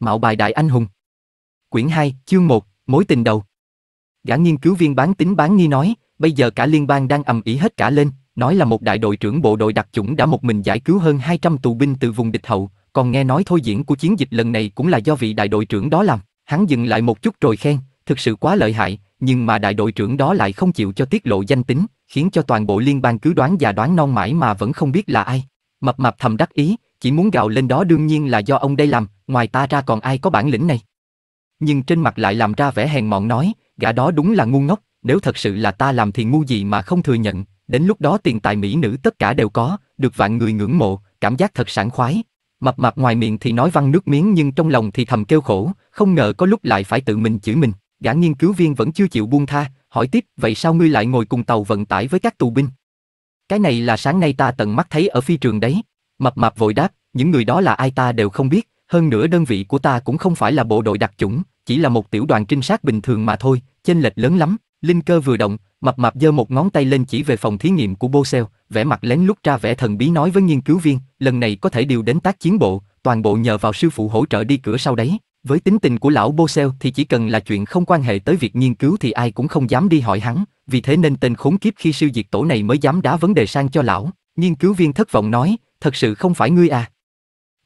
Mạo bài đại anh hùng. Quyển 2, chương 1, mối tình đầu. Gã nghiên cứu viên bán tính bán nghi nói, bây giờ cả liên bang đang ầm ĩ hết cả lên, nói là một đại đội trưởng bộ đội đặc chủng đã một mình giải cứu hơn 200 tù binh từ vùng địch hậu, còn nghe nói thôi diễn của chiến dịch lần này cũng là do vị đại đội trưởng đó làm. Hắn dừng lại một chút rồi khen, thực sự quá lợi hại, nhưng mà đại đội trưởng đó lại không chịu cho tiết lộ danh tính, khiến cho toàn bộ liên bang cứ đoán và đoán non mãi mà vẫn không biết là ai. Mập mập thầm đắc ý, chỉ muốn gào lên đó đương nhiên là do ông đây làm, ngoài ta ra còn ai có bản lĩnh này. Nhưng trên mặt lại làm ra vẻ hèn mọn nói, gã đó đúng là ngu ngốc, nếu thật sự là ta làm thì ngu gì mà không thừa nhận, đến lúc đó tiền tài mỹ nữ tất cả đều có, được vạn người ngưỡng mộ, cảm giác thật sảng khoái. Mập mạp ngoài miệng thì nói văng nước miếng nhưng trong lòng thì thầm kêu khổ, không ngờ có lúc lại phải tự mình chửi mình. Gã nghiên cứu viên vẫn chưa chịu buông tha, hỏi tiếp, vậy sao ngươi lại ngồi cùng tàu vận tải với các tù binh? Cái này là sáng nay ta tận mắt thấy ở phi trường đấy. Mập mạp vội đáp, những người đó là ai ta đều không biết, hơn nữa đơn vị của ta cũng không phải là bộ đội đặc chủng, chỉ là một tiểu đoàn trinh sát bình thường mà thôi, chênh lệch lớn lắm. Linh cơ vừa động, mập mạp giơ một ngón tay lên chỉ về phòng thí nghiệm của Bosel, vẻ mặt lén lút ra vẻ thần bí nói với nghiên cứu viên, lần này có thể điều đến tác chiến bộ, toàn bộ nhờ vào sư phụ hỗ trợ đi cửa sau đấy. Với tính tình của lão Bosel thì chỉ cần là chuyện không quan hệ tới việc nghiên cứu thì ai cũng không dám đi hỏi hắn, vì thế nên tên khốn kiếp khi siêu diệt tổ này mới dám đá vấn đề sang cho lão. Nghiên cứu viên thất vọng nói, thật sự không phải ngươi à?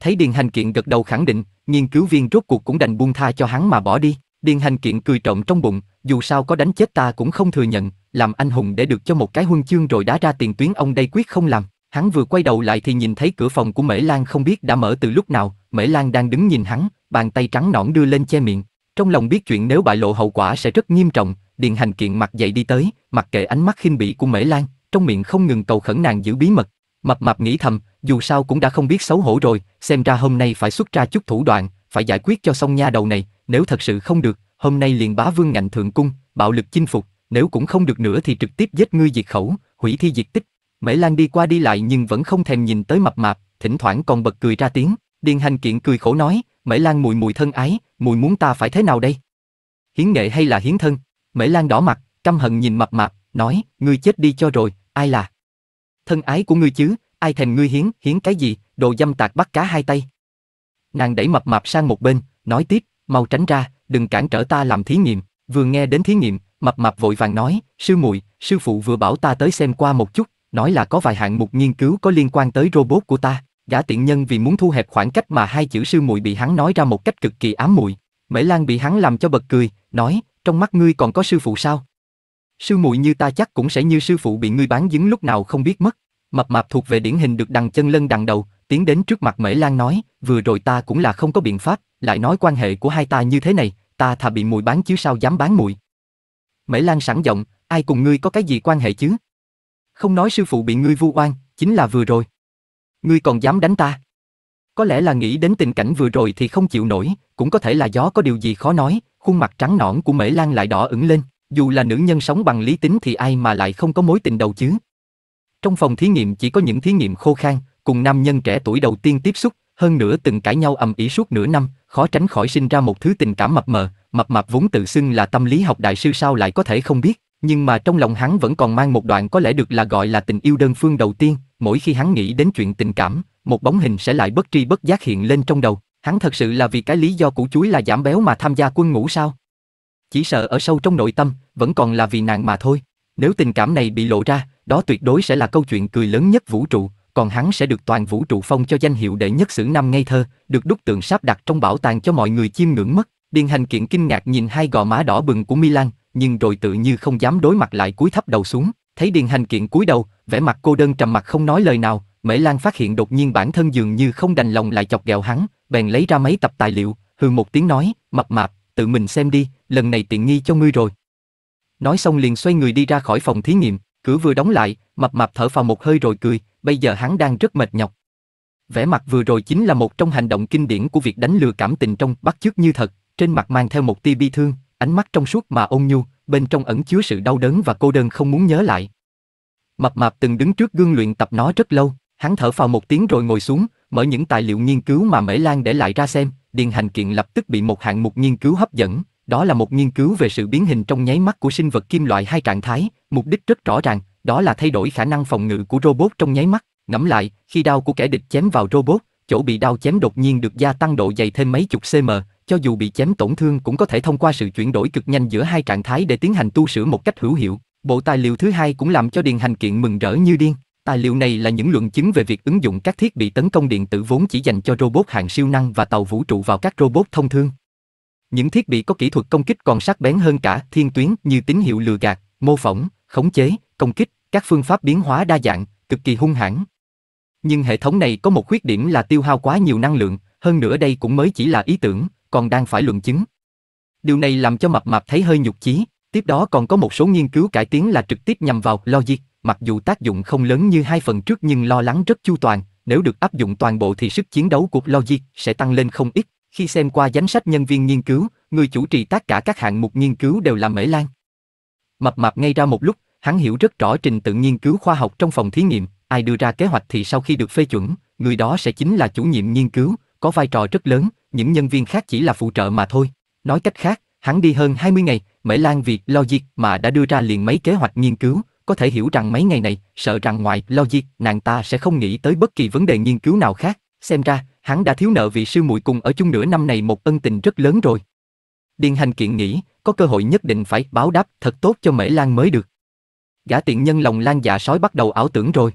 Thấy Điền Hành Kiện gật đầu khẳng định, nghiên cứu viên rốt cuộc cũng đành buông tha cho hắn mà bỏ đi. Điền Hành Kiện cười trộm trong bụng, dù sao có đánh chết ta cũng không thừa nhận, làm anh hùng để được cho một cái huân chương rồi đá ra tiền tuyến ông đây quyết không làm. Hắn vừa quay đầu lại thì nhìn thấy cửa phòng của Mễ Lan không biết đã mở từ lúc nào, Mễ Lan đang đứng nhìn hắn, bàn tay trắng nõn đưa lên che miệng. Trong lòng biết chuyện nếu bại lộ hậu quả sẽ rất nghiêm trọng, Điền Hành Kiện mặt dậy đi tới, mặc kệ ánh mắt khinh bỉ của Mễ Lan, trong miệng không ngừng cầu khẩn nàng giữ bí mật, Mập mập nghĩ thầm, dù sao cũng đã không biết xấu hổ rồi, xem ra hôm nay phải xuất ra chút thủ đoạn, phải giải quyết cho xong nha đầu này, nếu thật sự không được, hôm nay liền bá vương ngạnh thượng cung, bạo lực chinh phục, nếu cũng không được nữa thì trực tiếp giết ngươi diệt khẩu, hủy thi diệt tích. Mễ Lan đi qua đi lại nhưng vẫn không thèm nhìn tới mập mạp, thỉnh thoảng còn bật cười ra tiếng, Điền Hành Kiện cười khổ nói, Mễ Lan mùi mùi thân ái, mùi muốn ta phải thế nào đây? Hiến nghệ hay là hiến thân? Mễ Lan đỏ mặt, căm hận nhìn mập mạp, nói, ngươi chết đi cho rồi, ai là? thân ái của ngươi chứ, ai thèm ngươi hiến, hiến cái gì, đồ dâm tạc bắt cá hai tay. Nàng đẩy mập mạp sang một bên, nói tiếp, mau tránh ra, đừng cản trở ta làm thí nghiệm, vừa nghe đến thí nghiệm, mập mạp vội vàng nói, sư muội, sư phụ vừa bảo ta tới xem qua một chút, nói là có vài hạng mục nghiên cứu có liên quan tới robot của ta. Gã tiện nhân vì muốn thu hẹp khoảng cách mà hai chữ sư muội bị hắn nói ra một cách cực kỳ ám muội. Mễ Lan bị hắn làm cho bật cười, nói, trong mắt ngươi còn có sư phụ sao? Sư muội như ta chắc cũng sẽ như sư phụ bị ngươi bán dính lúc nào không biết mất. Mập mạp thuộc về điển hình được đằng chân lân đằng đầu, tiến đến trước mặt Mễ Lan nói, vừa rồi ta cũng là không có biện pháp, lại nói quan hệ của hai ta như thế này, ta thà bị mùi bán chứ sao dám bán mùi. Mễ Lan sẵn giọng, ai cùng ngươi có cái gì quan hệ chứ? Không nói sư phụ bị ngươi vu oan, chính là vừa rồi. Ngươi còn dám đánh ta? Có lẽ là nghĩ đến tình cảnh vừa rồi thì không chịu nổi, cũng có thể là gió có điều gì khó nói, khuôn mặt trắng nõn của Mễ Lan lại đỏ ửng lên, dù là nữ nhân sống bằng lý tính thì ai mà lại không có mối tình đầu chứ? Trong phòng thí nghiệm chỉ có những thí nghiệm khô khan, cùng nam nhân trẻ tuổi đầu tiên tiếp xúc, hơn nữa từng cãi nhau ầm ĩ suốt nửa năm, khó tránh khỏi sinh ra một thứ tình cảm mập mờ, mập mạp vốn tự xưng là tâm lý học đại sư sao lại có thể không biết, nhưng mà trong lòng hắn vẫn còn mang một đoạn có lẽ được là gọi là tình yêu đơn phương đầu tiên, mỗi khi hắn nghĩ đến chuyện tình cảm, một bóng hình sẽ lại bất tri bất giác hiện lên trong đầu, hắn thật sự là vì cái lý do củ chuối là giảm béo mà tham gia quân ngũ sao? Chỉ sợ ở sâu trong nội tâm, vẫn còn là vì nàng mà thôi. Nếu tình cảm này bị lộ ra, đó tuyệt đối sẽ là câu chuyện cười lớn nhất vũ trụ, còn hắn sẽ được toàn vũ trụ phong cho danh hiệu đệ nhất sử năm ngây thơ, được đúc tượng sắp đặt trong bảo tàng cho mọi người chiêm ngưỡng mất. Điền hành kiện kinh ngạc nhìn hai gò má đỏ bừng của Milan, nhưng rồi tự như không dám đối mặt lại cúi thấp đầu xuống. Thấy điền hành kiện cúi đầu, vẻ mặt cô đơn trầm mặc không nói lời nào, Mễ Lan phát hiện đột nhiên bản thân dường như không đành lòng lại chọc ghẹo hắn, bèn lấy ra mấy tập tài liệu, hừ một tiếng nói, mập mạp, tự mình xem đi, lần này tiện nghi cho ngươi rồi nói xong liền xoay người đi ra khỏi phòng thí nghiệm, cửa vừa đóng lại, mập mạp thở phào một hơi rồi cười, bây giờ hắn đang rất mệt nhọc. Vẻ mặt vừa rồi chính là một trong hành động kinh điển của việc đánh lừa cảm tình trong bắt chước như thật, trên mặt mang theo một tia bi thương, ánh mắt trong suốt mà ôn nhu, bên trong ẩn chứa sự đau đớn và cô đơn không muốn nhớ lại. Mập mạp từng đứng trước gương luyện tập nó rất lâu, hắn thở phào một tiếng rồi ngồi xuống, mở những tài liệu nghiên cứu mà Mễ Lan để lại ra xem, điền hành kiện lập tức bị một hạng mục nghiên cứu hấp dẫn, đó là một nghiên cứu về sự biến hình trong nháy mắt của sinh vật kim loại hai trạng thái, mục đích rất rõ ràng, đó là thay đổi khả năng phòng ngự của robot trong nháy mắt. Ngẫm lại, khi đao của kẻ địch chém vào robot, chỗ bị đao chém đột nhiên được gia tăng độ dày thêm mấy chục cm, cho dù bị chém tổn thương cũng có thể thông qua sự chuyển đổi cực nhanh giữa hai trạng thái để tiến hành tu sửa một cách hữu hiệu. Bộ tài liệu thứ hai cũng làm cho Điền Hành Kiện mừng rỡ như điên. Tài liệu này là những luận chứng về việc ứng dụng các thiết bị tấn công điện tử vốn chỉ dành cho robot hạng siêu năng và tàu vũ trụ vào các robot thông thường. Những thiết bị có kỹ thuật công kích còn sắc bén hơn cả thiên tuyến như tín hiệu lừa gạt, mô phỏng, khống chế, công kích, các phương pháp biến hóa đa dạng, cực kỳ hung hãn. Nhưng hệ thống này có một khuyết điểm là tiêu hao quá nhiều năng lượng, hơn nữa đây cũng mới chỉ là ý tưởng, còn đang phải luận chứng. Điều này làm cho mập mạp thấy hơi nhục chí, tiếp đó còn có một số nghiên cứu cải tiến là trực tiếp nhằm vào logic, mặc dù tác dụng không lớn như hai phần trước nhưng lo lắng rất chu toàn, nếu được áp dụng toàn bộ thì sức chiến đấu của logic sẽ tăng lên không ít. Khi xem qua danh sách nhân viên nghiên cứu, người chủ trì tất cả các hạng mục nghiên cứu đều là Mễ Lan. Mập mập ngay ra một lúc, hắn hiểu rất rõ trình tự nghiên cứu khoa học trong phòng thí nghiệm, ai đưa ra kế hoạch thì sau khi được phê chuẩn, người đó sẽ chính là chủ nhiệm nghiên cứu, có vai trò rất lớn, những nhân viên khác chỉ là phụ trợ mà thôi. Nói cách khác, hắn đi hơn 20 ngày, Mễ Lan vì logic mà đã đưa ra liền mấy kế hoạch nghiên cứu, có thể hiểu rằng mấy ngày này, sợ rằng ngoài logic, nàng ta sẽ không nghĩ tới bất kỳ vấn đề nghiên cứu nào khác. Xem ra, hắn đã thiếu nợ vị sư muội cùng ở chung nửa năm này một ân tình rất lớn rồi. Điền hành kiện nghĩ, có cơ hội nhất định phải báo đáp thật tốt cho Mễ Lan mới được. Gã tiện nhân lòng lan dạ sói bắt đầu ảo tưởng rồi.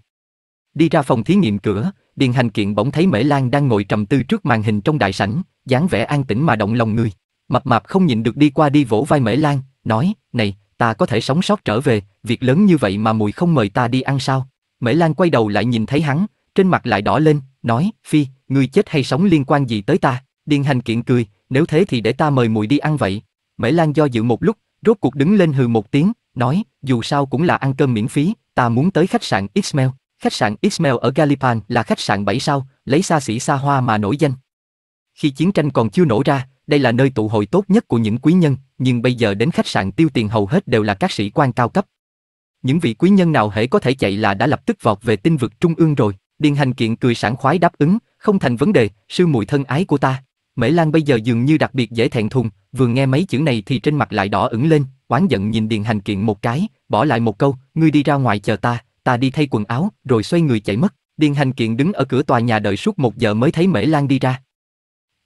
Đi ra phòng thí nghiệm cửa, Điền hành kiện bỗng thấy Mễ Lan đang ngồi trầm tư trước màn hình trong đại sảnh, dáng vẻ an tĩnh mà động lòng người. Mập mạp không nhịn được đi qua đi vỗ vai Mễ Lan, nói, này, ta có thể sống sót trở về, việc lớn như vậy mà mùi không mời ta đi ăn sao? Mễ Lan quay đầu lại nhìn thấy hắn, trên mặt lại đỏ lên, nói, phi, ngươi chết hay sống liên quan gì tới ta? Điền hành kiện cười, nếu thế thì để ta mời muội đi ăn vậy. Mễ Lan do dự một lúc, rốt cuộc đứng lên hừ một tiếng, nói, dù sao cũng là ăn cơm miễn phí, ta muốn tới khách sạn Ismail. Khách sạn Ismail ở Galipan là khách sạn 7 sao, lấy xa xỉ xa hoa mà nổi danh. Khi chiến tranh còn chưa nổ ra, đây là nơi tụ hội tốt nhất của những quý nhân, nhưng bây giờ đến khách sạn tiêu tiền hầu hết đều là các sĩ quan cao cấp. Những vị quý nhân nào hễ có thể chạy là đã lập tức vọt về tinh vực trung ương rồi. Điền Hành Kiện cười sảng khoái đáp ứng, không thành vấn đề, sư muội thân ái của ta. Mễ Lan bây giờ dường như đặc biệt dễ thẹn thùng, vừa nghe mấy chữ này thì trên mặt lại đỏ ửng lên, oán giận nhìn Điền Hành Kiện một cái, bỏ lại một câu, ngươi đi ra ngoài chờ ta, ta đi thay quần áo, rồi xoay người chạy mất. Điền Hành Kiện đứng ở cửa tòa nhà đợi suốt một giờ mới thấy Mễ Lan đi ra.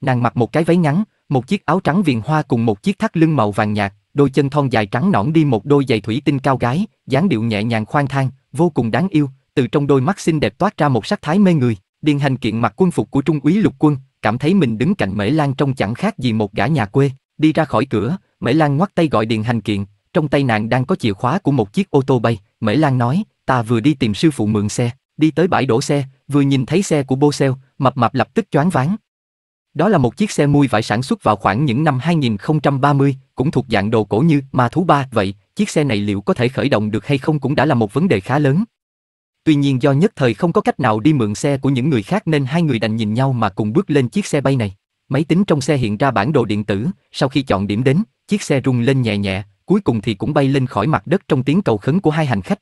Nàng mặc một cái váy ngắn, một chiếc áo trắng viền hoa cùng một chiếc thắt lưng màu vàng nhạt, đôi chân thon dài trắng nõn đi một đôi giày thủy tinh cao gái, dáng điệu nhẹ nhàng khoan thang, vô cùng đáng yêu, từ trong đôi mắt xinh đẹp toát ra một sắc thái mê người. Điền hành kiện mặc quân phục của trung úy lục quân, cảm thấy mình đứng cạnh Mễ Lan trong chẳng khác gì một gã nhà quê. Đi ra khỏi cửa, Mễ Lan ngoắt tay gọi Điền hành kiện, trong tay nàng đang có chìa khóa của một chiếc ô tô bay. Mễ Lan nói, ta vừa đi tìm sư phụ mượn xe, đi tới bãi đổ xe, vừa nhìn thấy xe của Bosel, mập mập lập tức choáng váng. Đó là một chiếc xe mui vải sản xuất vào khoảng những năm 2030, cũng thuộc dạng đồ cổ như ma thú ba vậy, chiếc xe này liệu có thể khởi động được hay không cũng đã là một vấn đề khá lớn tuy nhiên do nhất thời không có cách nào đi mượn xe của những người khác nên hai người đành nhìn nhau mà cùng bước lên chiếc xe bay này. Máy tính trong xe hiện ra bản đồ điện tử, sau khi chọn điểm đến, chiếc xe rung lên nhẹ nhẹ, cuối cùng thì cũng bay lên khỏi mặt đất trong tiếng cầu khấn của hai hành khách.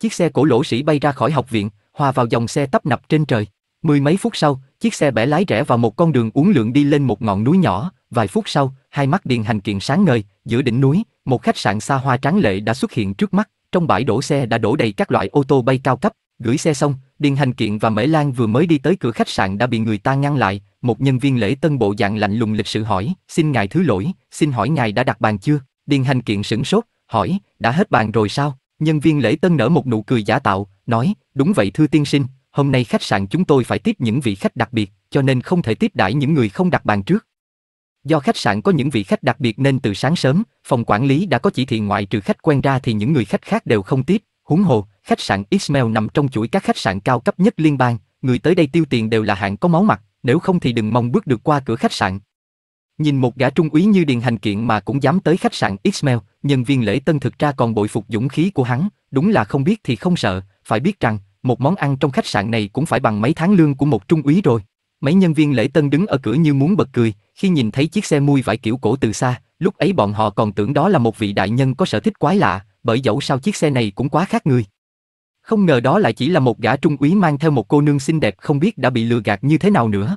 Chiếc xe cổ lỗ sĩ bay ra khỏi học viện, hòa vào dòng xe tấp nập trên trời. Mười mấy phút sau, chiếc xe bẻ lái rẽ vào một con đường uốn lượn đi lên một ngọn núi nhỏ, vài phút sau, hai mắt điền hành kiện sáng ngời, giữa đỉnh núi, một khách sạn xa hoa tráng lệ đã xuất hiện trước mắt trong bãi đổ xe đã đổ đầy các loại ô tô bay cao cấp, gửi xe xong, Điền Hành Kiện và Mễ Lan vừa mới đi tới cửa khách sạn đã bị người ta ngăn lại, một nhân viên lễ tân bộ dạng lạnh lùng lịch sự hỏi, xin ngài thứ lỗi, xin hỏi ngài đã đặt bàn chưa? Điền Hành Kiện sửng sốt, hỏi, đã hết bàn rồi sao? Nhân viên lễ tân nở một nụ cười giả tạo, nói, đúng vậy thưa tiên sinh, hôm nay khách sạn chúng tôi phải tiếp những vị khách đặc biệt, cho nên không thể tiếp đãi những người không đặt bàn trước. Do khách sạn có những vị khách đặc biệt nên từ sáng sớm, phòng quản lý đã có chỉ thị ngoại trừ khách quen ra thì những người khách khác đều không tiếp. húng hồ, khách sạn Ismail nằm trong chuỗi các khách sạn cao cấp nhất liên bang, người tới đây tiêu tiền đều là hạng có máu mặt, nếu không thì đừng mong bước được qua cửa khách sạn. Nhìn một gã trung úy như điền hành kiện mà cũng dám tới khách sạn Ismail, nhân viên lễ tân thực ra còn bội phục dũng khí của hắn, đúng là không biết thì không sợ, phải biết rằng, một món ăn trong khách sạn này cũng phải bằng mấy tháng lương của một trung úy rồi. Mấy nhân viên lễ tân đứng ở cửa như muốn bật cười, khi nhìn thấy chiếc xe mui vải kiểu cổ từ xa, lúc ấy bọn họ còn tưởng đó là một vị đại nhân có sở thích quái lạ, bởi dẫu sao chiếc xe này cũng quá khác người. Không ngờ đó lại chỉ là một gã trung úy mang theo một cô nương xinh đẹp không biết đã bị lừa gạt như thế nào nữa.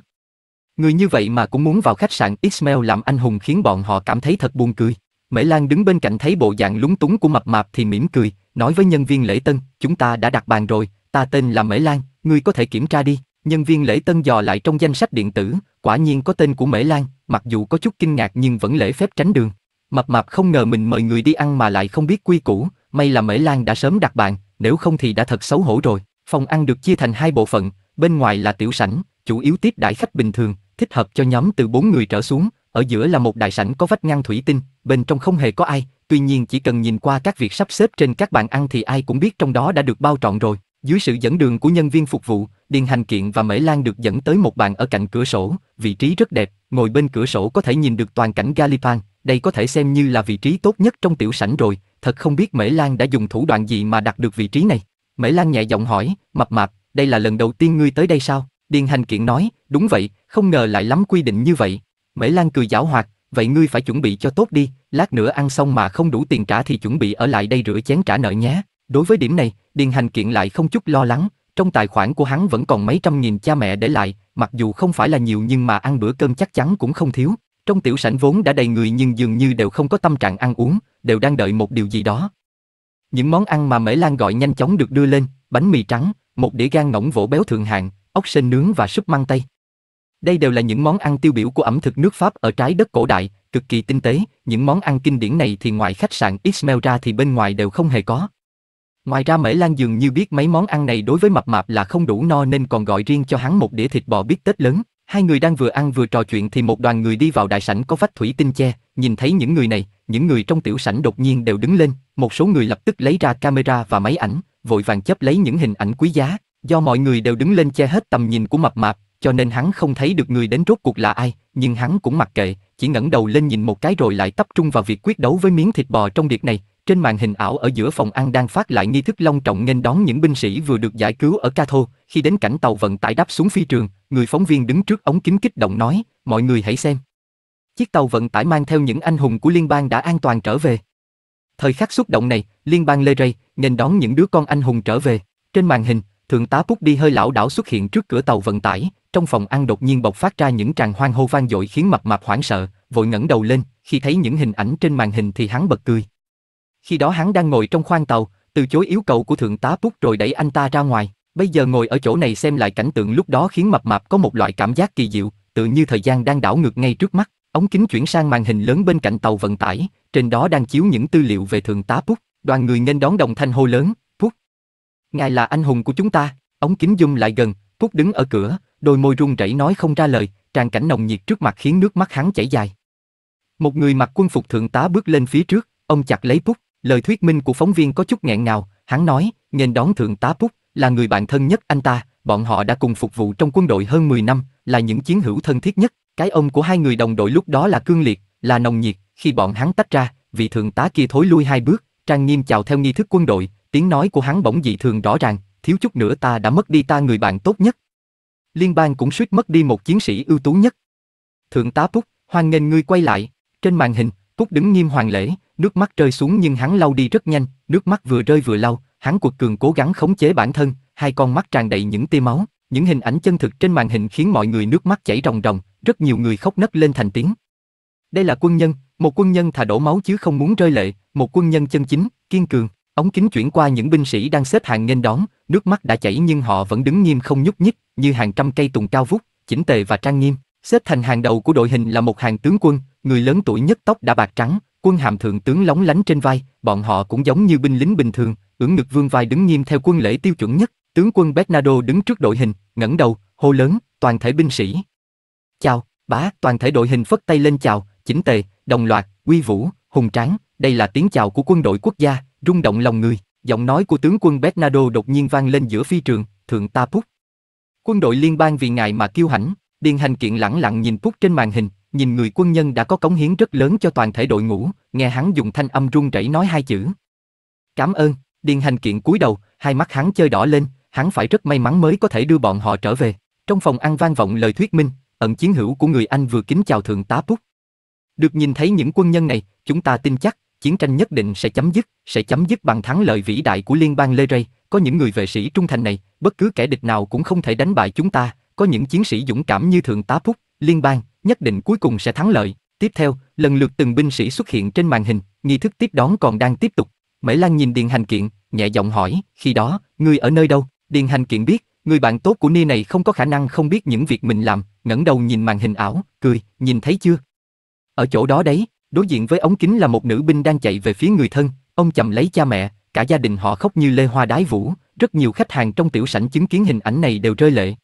Người như vậy mà cũng muốn vào khách sạn Ismail làm anh hùng khiến bọn họ cảm thấy thật buồn cười. Mễ Lan đứng bên cạnh thấy bộ dạng lúng túng của mập mạp thì mỉm cười, nói với nhân viên lễ tân, chúng ta đã đặt bàn rồi, ta tên là Mễ Lan, ngươi có thể kiểm tra đi. Nhân viên lễ tân dò lại trong danh sách điện tử, quả nhiên có tên của Mễ Lan, mặc dù có chút kinh ngạc nhưng vẫn lễ phép tránh đường. Mập mạp không ngờ mình mời người đi ăn mà lại không biết quy củ, may là Mễ Lan đã sớm đặt bàn, nếu không thì đã thật xấu hổ rồi. Phòng ăn được chia thành hai bộ phận, bên ngoài là tiểu sảnh, chủ yếu tiếp đãi khách bình thường, thích hợp cho nhóm từ bốn người trở xuống, ở giữa là một đại sảnh có vách ngăn thủy tinh, bên trong không hề có ai, tuy nhiên chỉ cần nhìn qua các việc sắp xếp trên các bàn ăn thì ai cũng biết trong đó đã được bao trọn rồi. Dưới sự dẫn đường của nhân viên phục vụ, Điền Hành Kiện và Mễ Lan được dẫn tới một bàn ở cạnh cửa sổ, vị trí rất đẹp, ngồi bên cửa sổ có thể nhìn được toàn cảnh Galipan, đây có thể xem như là vị trí tốt nhất trong tiểu sảnh rồi, thật không biết Mễ Lan đã dùng thủ đoạn gì mà đạt được vị trí này. Mễ Lan nhẹ giọng hỏi, mập mạp, đây là lần đầu tiên ngươi tới đây sao? Điền Hành Kiện nói, đúng vậy, không ngờ lại lắm quy định như vậy. Mễ Lan cười giảo hoạt, vậy ngươi phải chuẩn bị cho tốt đi, lát nữa ăn xong mà không đủ tiền trả thì chuẩn bị ở lại đây rửa chén trả nợ nhé. Đối với điểm này, Điền Hành Kiện lại không chút lo lắng, trong tài khoản của hắn vẫn còn mấy trăm nghìn cha mẹ để lại, mặc dù không phải là nhiều nhưng mà ăn bữa cơm chắc chắn cũng không thiếu. Trong tiểu sảnh vốn đã đầy người nhưng dường như đều không có tâm trạng ăn uống, đều đang đợi một điều gì đó. Những món ăn mà Mễ Lan gọi nhanh chóng được đưa lên, bánh mì trắng, một đĩa gan ngỗng vỗ béo thượng hạng, ốc sên nướng và súp măng tây. Đây đều là những món ăn tiêu biểu của ẩm thực nước Pháp ở trái đất cổ đại, cực kỳ tinh tế, những món ăn kinh điển này thì ngoài khách sạn Ismail ra thì bên ngoài đều không hề có. Ngoài ra Mễ Lan dường như biết mấy món ăn này đối với mập mạp là không đủ no nên còn gọi riêng cho hắn một đĩa thịt bò bít tết lớn. Hai người đang vừa ăn vừa trò chuyện thì một đoàn người đi vào đại sảnh có vách thủy tinh che, nhìn thấy những người này, những người trong tiểu sảnh đột nhiên đều đứng lên, một số người lập tức lấy ra camera và máy ảnh, vội vàng chấp lấy những hình ảnh quý giá, do mọi người đều đứng lên che hết tầm nhìn của mập mạp, cho nên hắn không thấy được người đến rốt cuộc là ai, nhưng hắn cũng mặc kệ, chỉ ngẩng đầu lên nhìn một cái rồi lại tập trung vào việc quyết đấu với miếng thịt bò trong điệp này, trên màn hình ảo ở giữa phòng ăn đang phát lại nghi thức long trọng nghênh đón những binh sĩ vừa được giải cứu ở Ca Thô. Khi đến cảnh tàu vận tải đáp xuống phi trường, người phóng viên đứng trước ống kính kích động nói, mọi người hãy xem. Chiếc tàu vận tải mang theo những anh hùng của liên bang đã an toàn trở về. Thời khắc xúc động này, liên bang Lê Ray nghênh đón những đứa con anh hùng trở về. Trên màn hình, thượng tá Púc đi hơi lão đảo xuất hiện trước cửa tàu vận tải, trong phòng ăn đột nhiên bộc phát ra những tràng hoang hô vang dội khiến mập mạp hoảng sợ, vội ngẩng đầu lên, khi thấy những hình ảnh trên màn hình thì hắn bật cười. Khi đó hắn đang ngồi trong khoang tàu, từ chối yêu cầu của thượng tá Púc rồi đẩy anh ta ra ngoài. Bây giờ ngồi ở chỗ này xem lại cảnh tượng lúc đó khiến mập mạp có một loại cảm giác kỳ diệu, tự như thời gian đang đảo ngược ngay trước mắt. Ống kính chuyển sang màn hình lớn bên cạnh tàu vận tải, trên đó đang chiếu những tư liệu về thượng tá Púc. Đoàn người nghênh đón đồng thanh hô lớn, Púc. Ngài là anh hùng của chúng ta. Ống kính zoom lại gần, Púc đứng ở cửa, đôi môi run rẩy nói không ra lời, tràn cảnh nồng nhiệt trước mặt khiến nước mắt hắn chảy dài. Một người mặc quân phục thượng tá bước lên phía trước, ông chặt lấy Púc. Lời thuyết minh của phóng viên có chút nghẹn ngào, hắn nói, nhìn đón thượng tá Púc, là người bạn thân nhất anh ta, bọn họ đã cùng phục vụ trong quân đội hơn 10 năm, là những chiến hữu thân thiết nhất. Cái ông của hai người đồng đội lúc đó là cương liệt, là nồng nhiệt, khi bọn hắn tách ra, vị thượng tá kia thối lui hai bước, trang nghiêm chào theo nghi thức quân đội, tiếng nói của hắn bỗng dị thường rõ ràng, thiếu chút nữa ta đã mất đi ta người bạn tốt nhất. Liên bang cũng suýt mất đi một chiến sĩ ưu tú nhất. Thượng tá Phúc, hoan nghênh ngươi quay lại, trên màn hình, Cúc đứng nghiêm hoàng lễ, nước mắt rơi xuống nhưng hắn lau đi rất nhanh, nước mắt vừa rơi vừa lau, hắn quật cường cố gắng khống chế bản thân, hai con mắt tràn đầy những tia máu, những hình ảnh chân thực trên màn hình khiến mọi người nước mắt chảy ròng ròng, rất nhiều người khóc nấc lên thành tiếng. Đây là quân nhân, một quân nhân thà đổ máu chứ không muốn rơi lệ, một quân nhân chân chính, kiên cường. Ống kính chuyển qua những binh sĩ đang xếp hàng nghênh đón, nước mắt đã chảy nhưng họ vẫn đứng nghiêm không nhúc nhích, như hàng trăm cây tùng cao vút, chỉnh tề và trang nghiêm. Xếp thành hàng đầu của đội hình là một hàng tướng quân, người lớn tuổi nhất tóc đã bạc trắng, quân hàm thượng tướng lóng lánh trên vai, bọn họ cũng giống như binh lính bình thường, ưỡn ngực vương vai đứng nghiêm theo quân lễ tiêu chuẩn nhất, tướng quân Bernardo đứng trước đội hình, ngẩng đầu, hô lớn, toàn thể binh sĩ. Chào, bá, toàn thể đội hình phất tay lên chào, chỉnh tề, đồng loạt, uy vũ, hùng tráng, đây là tiếng chào của quân đội quốc gia, rung động lòng người, giọng nói của tướng quân Bernardo đột nhiên vang lên giữa phi trường, thượng ta phúc. Quân đội liên bang vì ngài mà kiêu hãnh, Điền hành kiện lẳng lặng nhìn phút trên màn hình, nhìn người quân nhân đã có cống hiến rất lớn cho toàn thể đội ngũ, nghe hắn dùng thanh âm run rẩy nói hai chữ. Cảm ơn, Điền hành kiện cúi đầu, hai mắt hắn chơi đỏ lên, hắn phải rất may mắn mới có thể đưa bọn họ trở về. Trong phòng ăn vang vọng lời thuyết minh, ẩn chiến hữu của người Anh vừa kính chào thượng tá Phúc. Được nhìn thấy những quân nhân này, chúng ta tin chắc, chiến tranh nhất định sẽ chấm dứt, sẽ chấm dứt bằng thắng lợi vĩ đại của liên bang Lê Ray, có những người vệ sĩ trung thành này, bất cứ kẻ địch nào cũng không thể đánh bại chúng ta, có những chiến sĩ dũng cảm như Thượng tá Phúc, Liên bang, nhất định cuối cùng sẽ thắng lợi. Tiếp theo, lần lượt từng binh sĩ xuất hiện trên màn hình, nghi thức tiếp đón còn đang tiếp tục. Mễ Lan nhìn Điền Hành Kiện, nhẹ giọng hỏi, khi đó, ngươi ở nơi đâu? Điền Hành Kiện biết, người bạn tốt của Nia này không có khả năng không biết những việc mình làm, ngẩng đầu nhìn màn hình ảo, cười, nhìn thấy chưa? Ở chỗ đó đấy, đối diện với ống kính là một nữ binh đang chạy về phía người thân, ông chậm lấy cha mẹ, cả gia đình họ khóc như lê hoa đái vũ, rất nhiều khách hàng trong tiểu sảnh chứng kiến hình ảnh này đều rơi lệ.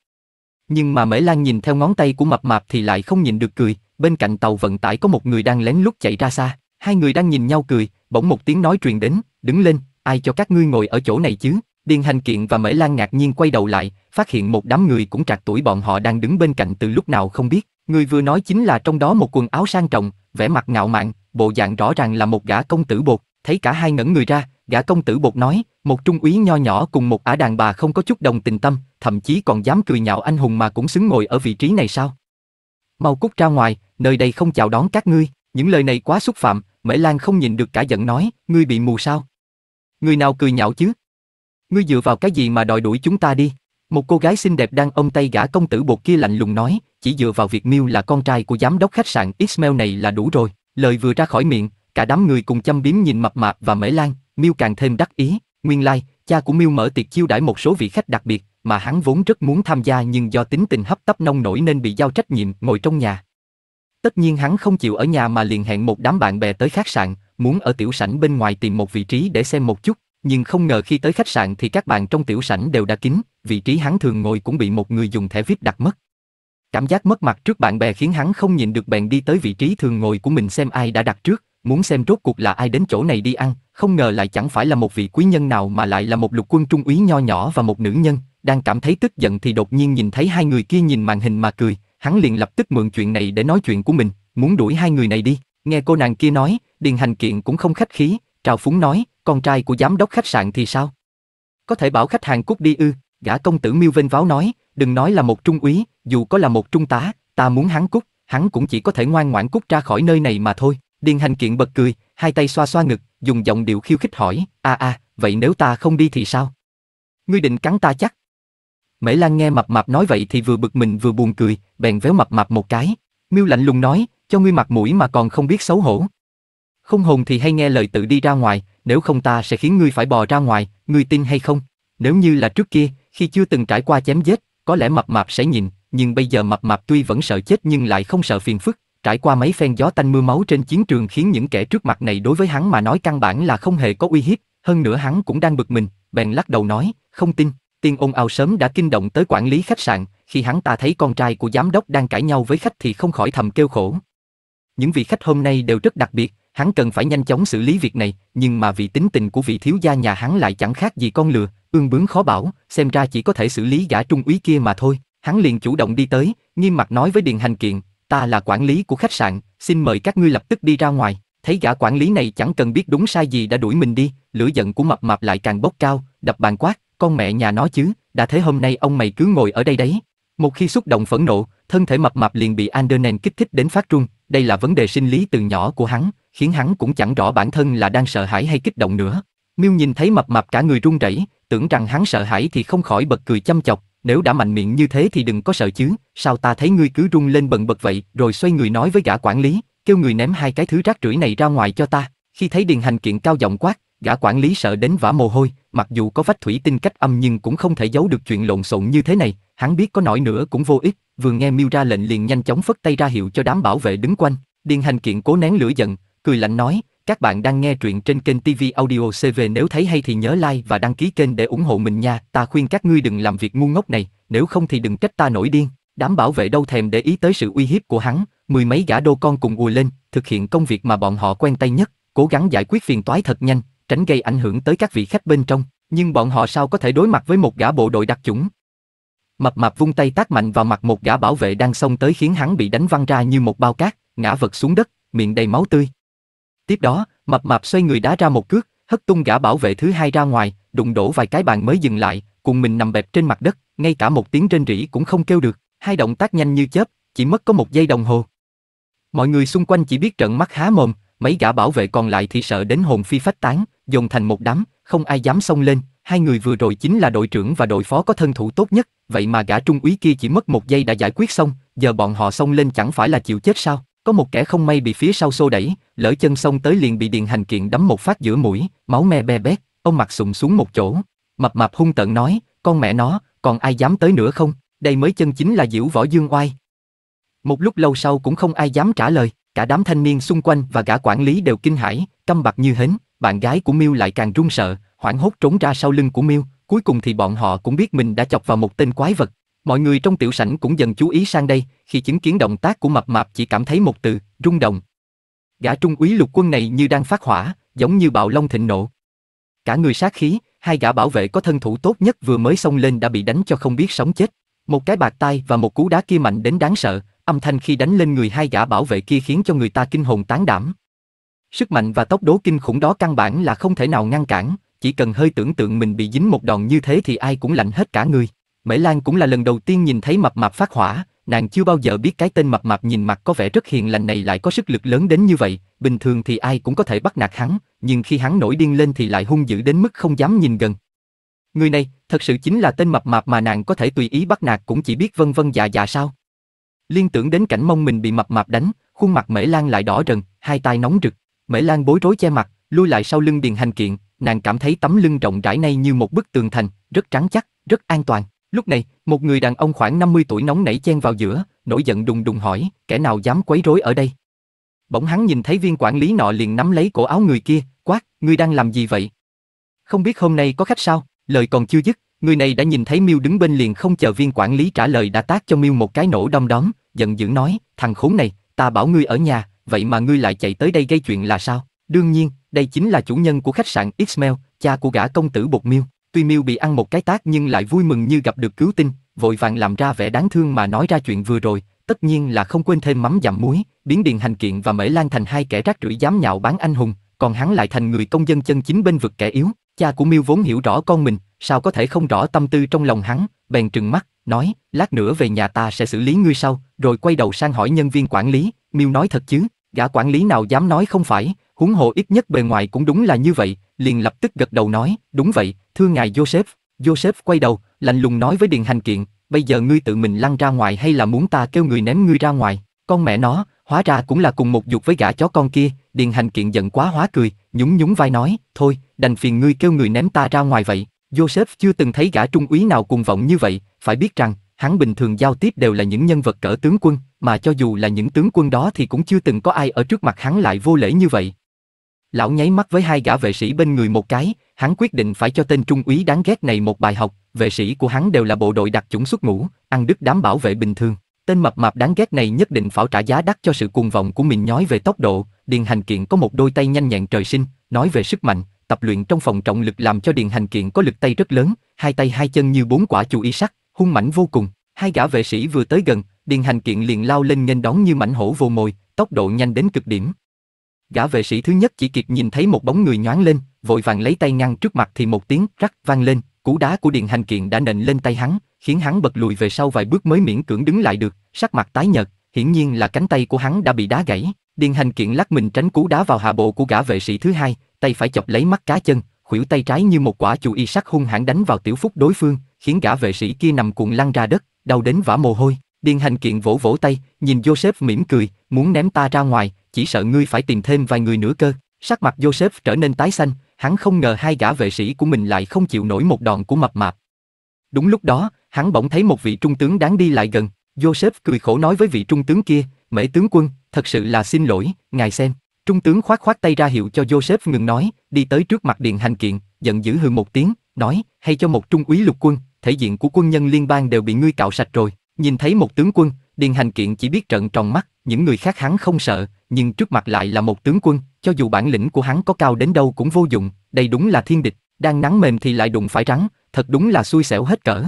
Nhưng mà Mễ Lan nhìn theo ngón tay của mập mạp thì lại không nhìn được cười, bên cạnh tàu vận tải có một người đang lén lút chạy ra xa, hai người đang nhìn nhau cười, bỗng một tiếng nói truyền đến, đứng lên, ai cho các ngươi ngồi ở chỗ này chứ? Điền Hành Kiện và Mễ Lan ngạc nhiên quay đầu lại, phát hiện một đám người cũng trạc tuổi bọn họ đang đứng bên cạnh từ lúc nào không biết. Người vừa nói chính là trong đó một quần áo sang trọng, vẻ mặt ngạo mạn, bộ dạng rõ ràng là một gã công tử bột, thấy cả hai ngẩn người ra, gã công tử bột nói, một trung úy nho nhỏ cùng một ả đàn bà không có chút đồng tình tâm, thậm chí còn dám cười nhạo anh hùng mà cũng xứng ngồi ở vị trí này sao? Mau cút ra ngoài, nơi đây không chào đón các ngươi, những lời này quá xúc phạm, Mễ Lan không nhìn được cả giận nói, ngươi bị mù sao? Người nào cười nhạo chứ? Ngươi dựa vào cái gì mà đòi đuổi chúng ta đi? Một cô gái xinh đẹp đang ôm tay gã công tử bột kia lạnh lùng nói, chỉ dựa vào việc Miu là con trai của giám đốc khách sạn Ismail này là đủ rồi. Lời vừa ra khỏi miệng, cả đám người cùng chăm biếm nhìn mập mạp và Mễ Lan, Miêu càng thêm đắc ý, nguyên lai, like, cha của Miêu mở tiệc chiêu đãi một số vị khách đặc biệt, mà hắn vốn rất muốn tham gia nhưng do tính tình hấp tấp nông nổi nên bị giao trách nhiệm ngồi trong nhà. Tất nhiên hắn không chịu ở nhà mà liền hẹn một đám bạn bè tới khách sạn, muốn ở tiểu sảnh bên ngoài tìm một vị trí để xem một chút, nhưng không ngờ khi tới khách sạn thì các bạn trong tiểu sảnh đều đã kín, vị trí hắn thường ngồi cũng bị một người dùng thẻ VIP đặt mất. Cảm giác mất mặt trước bạn bè khiến hắn không nhìn được bèn đi tới vị trí thường ngồi của mình xem ai đã đặt trước, muốn xem rốt cuộc là ai đến chỗ này đi ăn, không ngờ lại chẳng phải là một vị quý nhân nào mà lại là một lục quân trung úy nho nhỏ và một nữ nhân, đang cảm thấy tức giận thì đột nhiên nhìn thấy hai người kia nhìn màn hình mà cười, hắn liền lập tức mượn chuyện này để nói chuyện của mình, muốn đuổi hai người này đi. Nghe cô nàng kia nói, Điền Hành Kiện cũng không khách khí, trào phúng nói, con trai của giám đốc khách sạn thì sao? Có thể bảo khách hàng cút đi ư, gã công tử miêu vênh váo nói, đừng nói là một trung úy, dù có là một trung tá, ta muốn hắn cút, hắn cũng chỉ có thể ngoan ngoãn cút ra khỏi nơi này mà thôi. Điền hành kiện bật cười, hai tay xoa xoa ngực, dùng giọng điệu khiêu khích hỏi, a a, vậy nếu ta không đi thì sao? Ngươi định cắn ta chắc? Mễ Lan nghe mập mạp nói vậy thì vừa bực mình vừa buồn cười, bèn véo mập mạp một cái. Miêu lạnh lùng nói, cho ngươi mặt mũi mà còn không biết xấu hổ. Không hồn thì hay nghe lời tự đi ra ngoài, nếu không ta sẽ khiến ngươi phải bò ra ngoài, ngươi tin hay không? Nếu như là trước kia, khi chưa từng trải qua chém giết, có lẽ mập mạp sẽ nhìn, nhưng bây giờ mập mạp tuy vẫn sợ chết nhưng lại không sợ phiền phức, Trải qua mấy phen gió tanh mưa máu trên chiến trường khiến những kẻ trước mặt này đối với hắn mà nói căn bản là không hề có uy hiếp, hơn nữa hắn cũng đang bực mình, bèn lắc đầu nói, không tin, tiên ôn ào sớm đã kinh động tới quản lý khách sạn, khi hắn ta thấy con trai của giám đốc đang cãi nhau với khách thì không khỏi thầm kêu khổ. Những vị khách hôm nay đều rất đặc biệt, hắn cần phải nhanh chóng xử lý việc này, nhưng mà vì tính tình của vị thiếu gia nhà hắn lại chẳng khác gì con lừa, ương bướng khó bảo, xem ra chỉ có thể xử lý gã trung úy kia mà thôi. Hắn liền chủ động đi tới, nghiêm mặt nói với Điền Hành Kiện, ta là quản lý của khách sạn, xin mời các ngươi lập tức đi ra ngoài. Thấy gã quản lý này chẳng cần biết đúng sai gì đã đuổi mình đi, lửa giận của mập mạp lại càng bốc cao, đập bàn quát, con mẹ nhà nó chứ, đã thế hôm nay ông mày cứ ngồi ở đây đấy. Một khi xúc động phẫn nộ, thân thể mập mạp liền bị Andernen kích thích đến phát run, đây là vấn đề sinh lý từ nhỏ của hắn, khiến hắn cũng chẳng rõ bản thân là đang sợ hãi hay kích động nữa. Miêu nhìn thấy mập mạp cả người run rẩy, tưởng rằng hắn sợ hãi thì không khỏi bật cười chăm chọc, nếu đã mạnh miệng như thế thì đừng có sợ chứ, sao ta thấy ngươi cứ rung lên bần bật vậy, rồi xoay người nói với gã quản lý, kêu người ném hai cái thứ rác rưởi này ra ngoài cho ta. Khi thấy Điền Hành Kiện cao giọng quát, gã quản lý sợ đến vã mồ hôi, mặc dù có vách thủy tinh cách âm nhưng cũng không thể giấu được chuyện lộn xộn như thế này, hắn biết có nổi nữa cũng vô ích, vừa nghe Miêu ra lệnh liền nhanh chóng phất tay ra hiệu cho đám bảo vệ đứng quanh, Điền Hành Kiện cố nén lửa giận, cười lạnh nói, các bạn đang nghe truyện trên kênh TV Audio CV nếu thấy hay thì nhớ like và đăng ký kênh để ủng hộ mình nha. Ta khuyên các ngươi đừng làm việc ngu ngốc này, nếu không thì đừng trách ta nổi điên. Đám bảo vệ đâu thèm để ý tới sự uy hiếp của hắn, mười mấy gã đô con cùng ùa lên, thực hiện công việc mà bọn họ quen tay nhất, cố gắng giải quyết phiền toái thật nhanh, tránh gây ảnh hưởng tới các vị khách bên trong. Nhưng bọn họ sao có thể đối mặt với một gã bộ đội đặc chủng? Mập mạp vung tay tác mạnh vào mặt một gã bảo vệ đang xông tới khiến hắn bị đánh văng ra như một bao cát, ngã vật xuống đất, miệng đầy máu tươi Tiếp đó, mập mạp xoay người đá ra một cước, hất tung gã bảo vệ thứ hai ra ngoài, đụng đổ vài cái bàn mới dừng lại, cùng mình nằm bẹp trên mặt đất, ngay cả một tiếng rên rỉ cũng không kêu được, hai động tác nhanh như chớp, chỉ mất có một giây đồng hồ. Mọi người xung quanh chỉ biết trợn mắt há mồm, mấy gã bảo vệ còn lại thì sợ đến hồn phi phách tán, dồn thành một đám, không ai dám xông lên, hai người vừa rồi chính là đội trưởng và đội phó có thân thủ tốt nhất, vậy mà gã trung úy kia chỉ mất một giây đã giải quyết xong, giờ bọn họ xông lên chẳng phải là chịu chết sao? Có một kẻ không may bị phía sau xô đẩy, lỡ chân xông tới liền bị điền hành kiện đấm một phát giữa mũi, máu me be bét, ông mặt sụm xuống một chỗ. Mập mạp hung tợn nói, con mẹ nó, còn ai dám tới nữa không? Đây mới chân chính là diễu võ dương oai. Một lúc lâu sau cũng không ai dám trả lời, cả đám thanh niên xung quanh và cả quản lý đều kinh hãi, câm bạc như hến, bạn gái của Miêu lại càng run sợ, hoảng hốt trốn ra sau lưng của Miêu, cuối cùng thì bọn họ cũng biết mình đã chọc vào một tên quái vật, Mọi người trong tiểu sảnh cũng dần chú ý sang đây, khi chứng kiến động tác của mập mạp chỉ cảm thấy một từ, rung động. Gã trung úy lục quân này như đang phát hỏa, giống như bạo long thịnh nộ. Cả người sát khí, hai gã bảo vệ có thân thủ tốt nhất vừa mới xông lên đã bị đánh cho không biết sống chết. Một cái bạc tay và một cú đá kia mạnh đến đáng sợ, âm thanh khi đánh lên người hai gã bảo vệ kia khiến cho người ta kinh hồn tán đảm. Sức mạnh và tốc độ kinh khủng đó căn bản là không thể nào ngăn cản, chỉ cần hơi tưởng tượng mình bị dính một đòn như thế thì ai cũng lạnh hết cả người. Mễ Lan cũng là lần đầu tiên nhìn thấy mập mạp phát hỏa, nàng chưa bao giờ biết cái tên mập mạp nhìn mặt có vẻ rất hiền lành này lại có sức lực lớn đến như vậy, bình thường thì ai cũng có thể bắt nạt hắn, nhưng khi hắn nổi điên lên thì lại hung dữ đến mức không dám nhìn gần. Người này, thật sự chính là tên mập mạp mà nàng có thể tùy ý bắt nạt cũng chỉ biết vân vân dạ dạ sao. Liên tưởng đến cảnh mông mình bị mập mạp đánh, khuôn mặt Mễ Lan lại đỏ rần, hai tay nóng rực. Mễ Lan bối rối che mặt, lui lại sau lưng Điền Hành Kiện, nàng cảm thấy tấm lưng rộng rãi này như một bức tường thành, rất trắng chắc, rất an toàn. Lúc này, một người đàn ông khoảng 50 tuổi nóng nảy chen vào giữa, nổi giận đùng đùng hỏi, kẻ nào dám quấy rối ở đây? Bỗng hắn nhìn thấy viên quản lý nọ liền nắm lấy cổ áo người kia, quát, ngươi đang làm gì vậy? Không biết hôm nay có khách sao? Lời còn chưa dứt, người này đã nhìn thấy Miêu đứng bên liền không chờ viên quản lý trả lời đã tác cho Miêu một cái nổ đom đóm, giận dữ nói, thằng khốn này, ta bảo ngươi ở nhà, vậy mà ngươi lại chạy tới đây gây chuyện là sao? Đương nhiên, đây chính là chủ nhân của khách sạn Ismail cha của gã công tử Bột Miêu. Tuy Miêu bị ăn một cái tác nhưng lại vui mừng như gặp được cứu tinh, vội vàng làm ra vẻ đáng thương mà nói ra chuyện vừa rồi, tất nhiên là không quên thêm mắm dặm muối, biến Điền Hành Kiện và Mễ Lan thành hai kẻ rác rưởi dám nhạo bán anh hùng, còn hắn lại thành người công dân chân chính bên vực kẻ yếu. Cha của Miêu vốn hiểu rõ con mình, sao có thể không rõ tâm tư trong lòng hắn, bèn trừng mắt, nói, lát nữa về nhà ta sẽ xử lý ngươi sau, rồi quay đầu sang hỏi nhân viên quản lý, Miêu nói thật chứ, gã quản lý nào dám nói không phải, huống hồ ít nhất bề ngoài cũng đúng là như vậy, liền lập tức gật đầu nói, đúng vậy, thưa ngài Joseph. Joseph quay đầu, lạnh lùng nói với Điền Hành Kiện, bây giờ ngươi tự mình lăn ra ngoài hay là muốn ta kêu người ném ngươi ra ngoài, con mẹ nó, hóa ra cũng là cùng một dục với gã chó con kia, Điền Hành Kiện giận quá hóa cười, nhún nhún vai nói, thôi, đành phiền ngươi kêu người ném ta ra ngoài vậy. Joseph chưa từng thấy gã trung úy nào cuồng vọng như vậy, phải biết rằng, hắn bình thường giao tiếp đều là những nhân vật cỡ tướng quân, mà cho dù là những tướng quân đó thì cũng chưa từng có ai ở trước mặt hắn lại vô lễ như vậy. Lão nháy mắt với hai gã vệ sĩ bên người một cái, hắn quyết định phải cho tên trung úy đáng ghét này một bài học, vệ sĩ của hắn đều là bộ đội đặc chủng xuất ngũ, ăn đứt đám bảo vệ bình thường. Tên mập mạp đáng ghét này nhất định phải trả giá đắt cho sự cuồng vọng của mình nói về tốc độ, Điền Hành Kiện có một đôi tay nhanh nhẹn trời sinh, nói về sức mạnh, tập luyện trong phòng trọng lực làm cho Điền Hành Kiện có lực tay rất lớn, hai tay hai chân như bốn quả chu y sắt, hung mãnh vô cùng. Hai gã vệ sĩ vừa tới gần, Điền Hành Kiện liền lao lên nghênh đón như mảnh hổ vồ mồi, tốc độ nhanh đến cực điểm. Gã vệ sĩ thứ nhất chỉ kịp nhìn thấy một bóng người nhoáng lên, vội vàng lấy tay ngăn trước mặt thì một tiếng rắc vang lên, cú đá của Điền Hành Kiện đã nện lên tay hắn, khiến hắn bật lùi về sau vài bước mới miễn cưỡng đứng lại được, sắc mặt tái nhợt, hiển nhiên là cánh tay của hắn đã bị đá gãy. Điền Hành Kiện lắc mình tránh cú đá vào hạ bộ của gã vệ sĩ thứ hai, tay phải chọc lấy mắt cá chân, khuỷu tay trái như một quả chủ y sắc hung hãn đánh vào tiểu phúc đối phương, khiến gã vệ sĩ kia nằm cuộn lăn ra đất, đau đến vã mồ hôi. Điền hành kiện vỗ vỗ tay, nhìn Joseph mỉm cười, muốn ném ta ra ngoài, chỉ sợ ngươi phải tìm thêm vài người nữa cơ. Sắc mặt Joseph trở nên tái xanh, hắn không ngờ hai gã vệ sĩ của mình lại không chịu nổi một đòn của mập mạp. Đúng lúc đó, hắn bỗng thấy một vị trung tướng đáng đi lại gần. Joseph cười khổ nói với vị trung tướng kia, mễ tướng quân, thật sự là xin lỗi, ngài xem. Trung tướng khoát khoát tay ra hiệu cho Joseph ngừng nói, đi tới trước mặt Điền Hành Kiện, giận dữ hừ một tiếng, nói, hay cho một trung úy lục quân, thể diện của quân nhân liên bang đều bị ngươi cạo sạch rồi. Nhìn thấy một tướng quân, Điền Hành Kiện chỉ biết trợn tròn mắt, những người khác hắn không sợ, nhưng trước mặt lại là một tướng quân, cho dù bản lĩnh của hắn có cao đến đâu cũng vô dụng, đây đúng là thiên địch, đang nắng mềm thì lại đụng phải rắn, thật đúng là xui xẻo hết cỡ.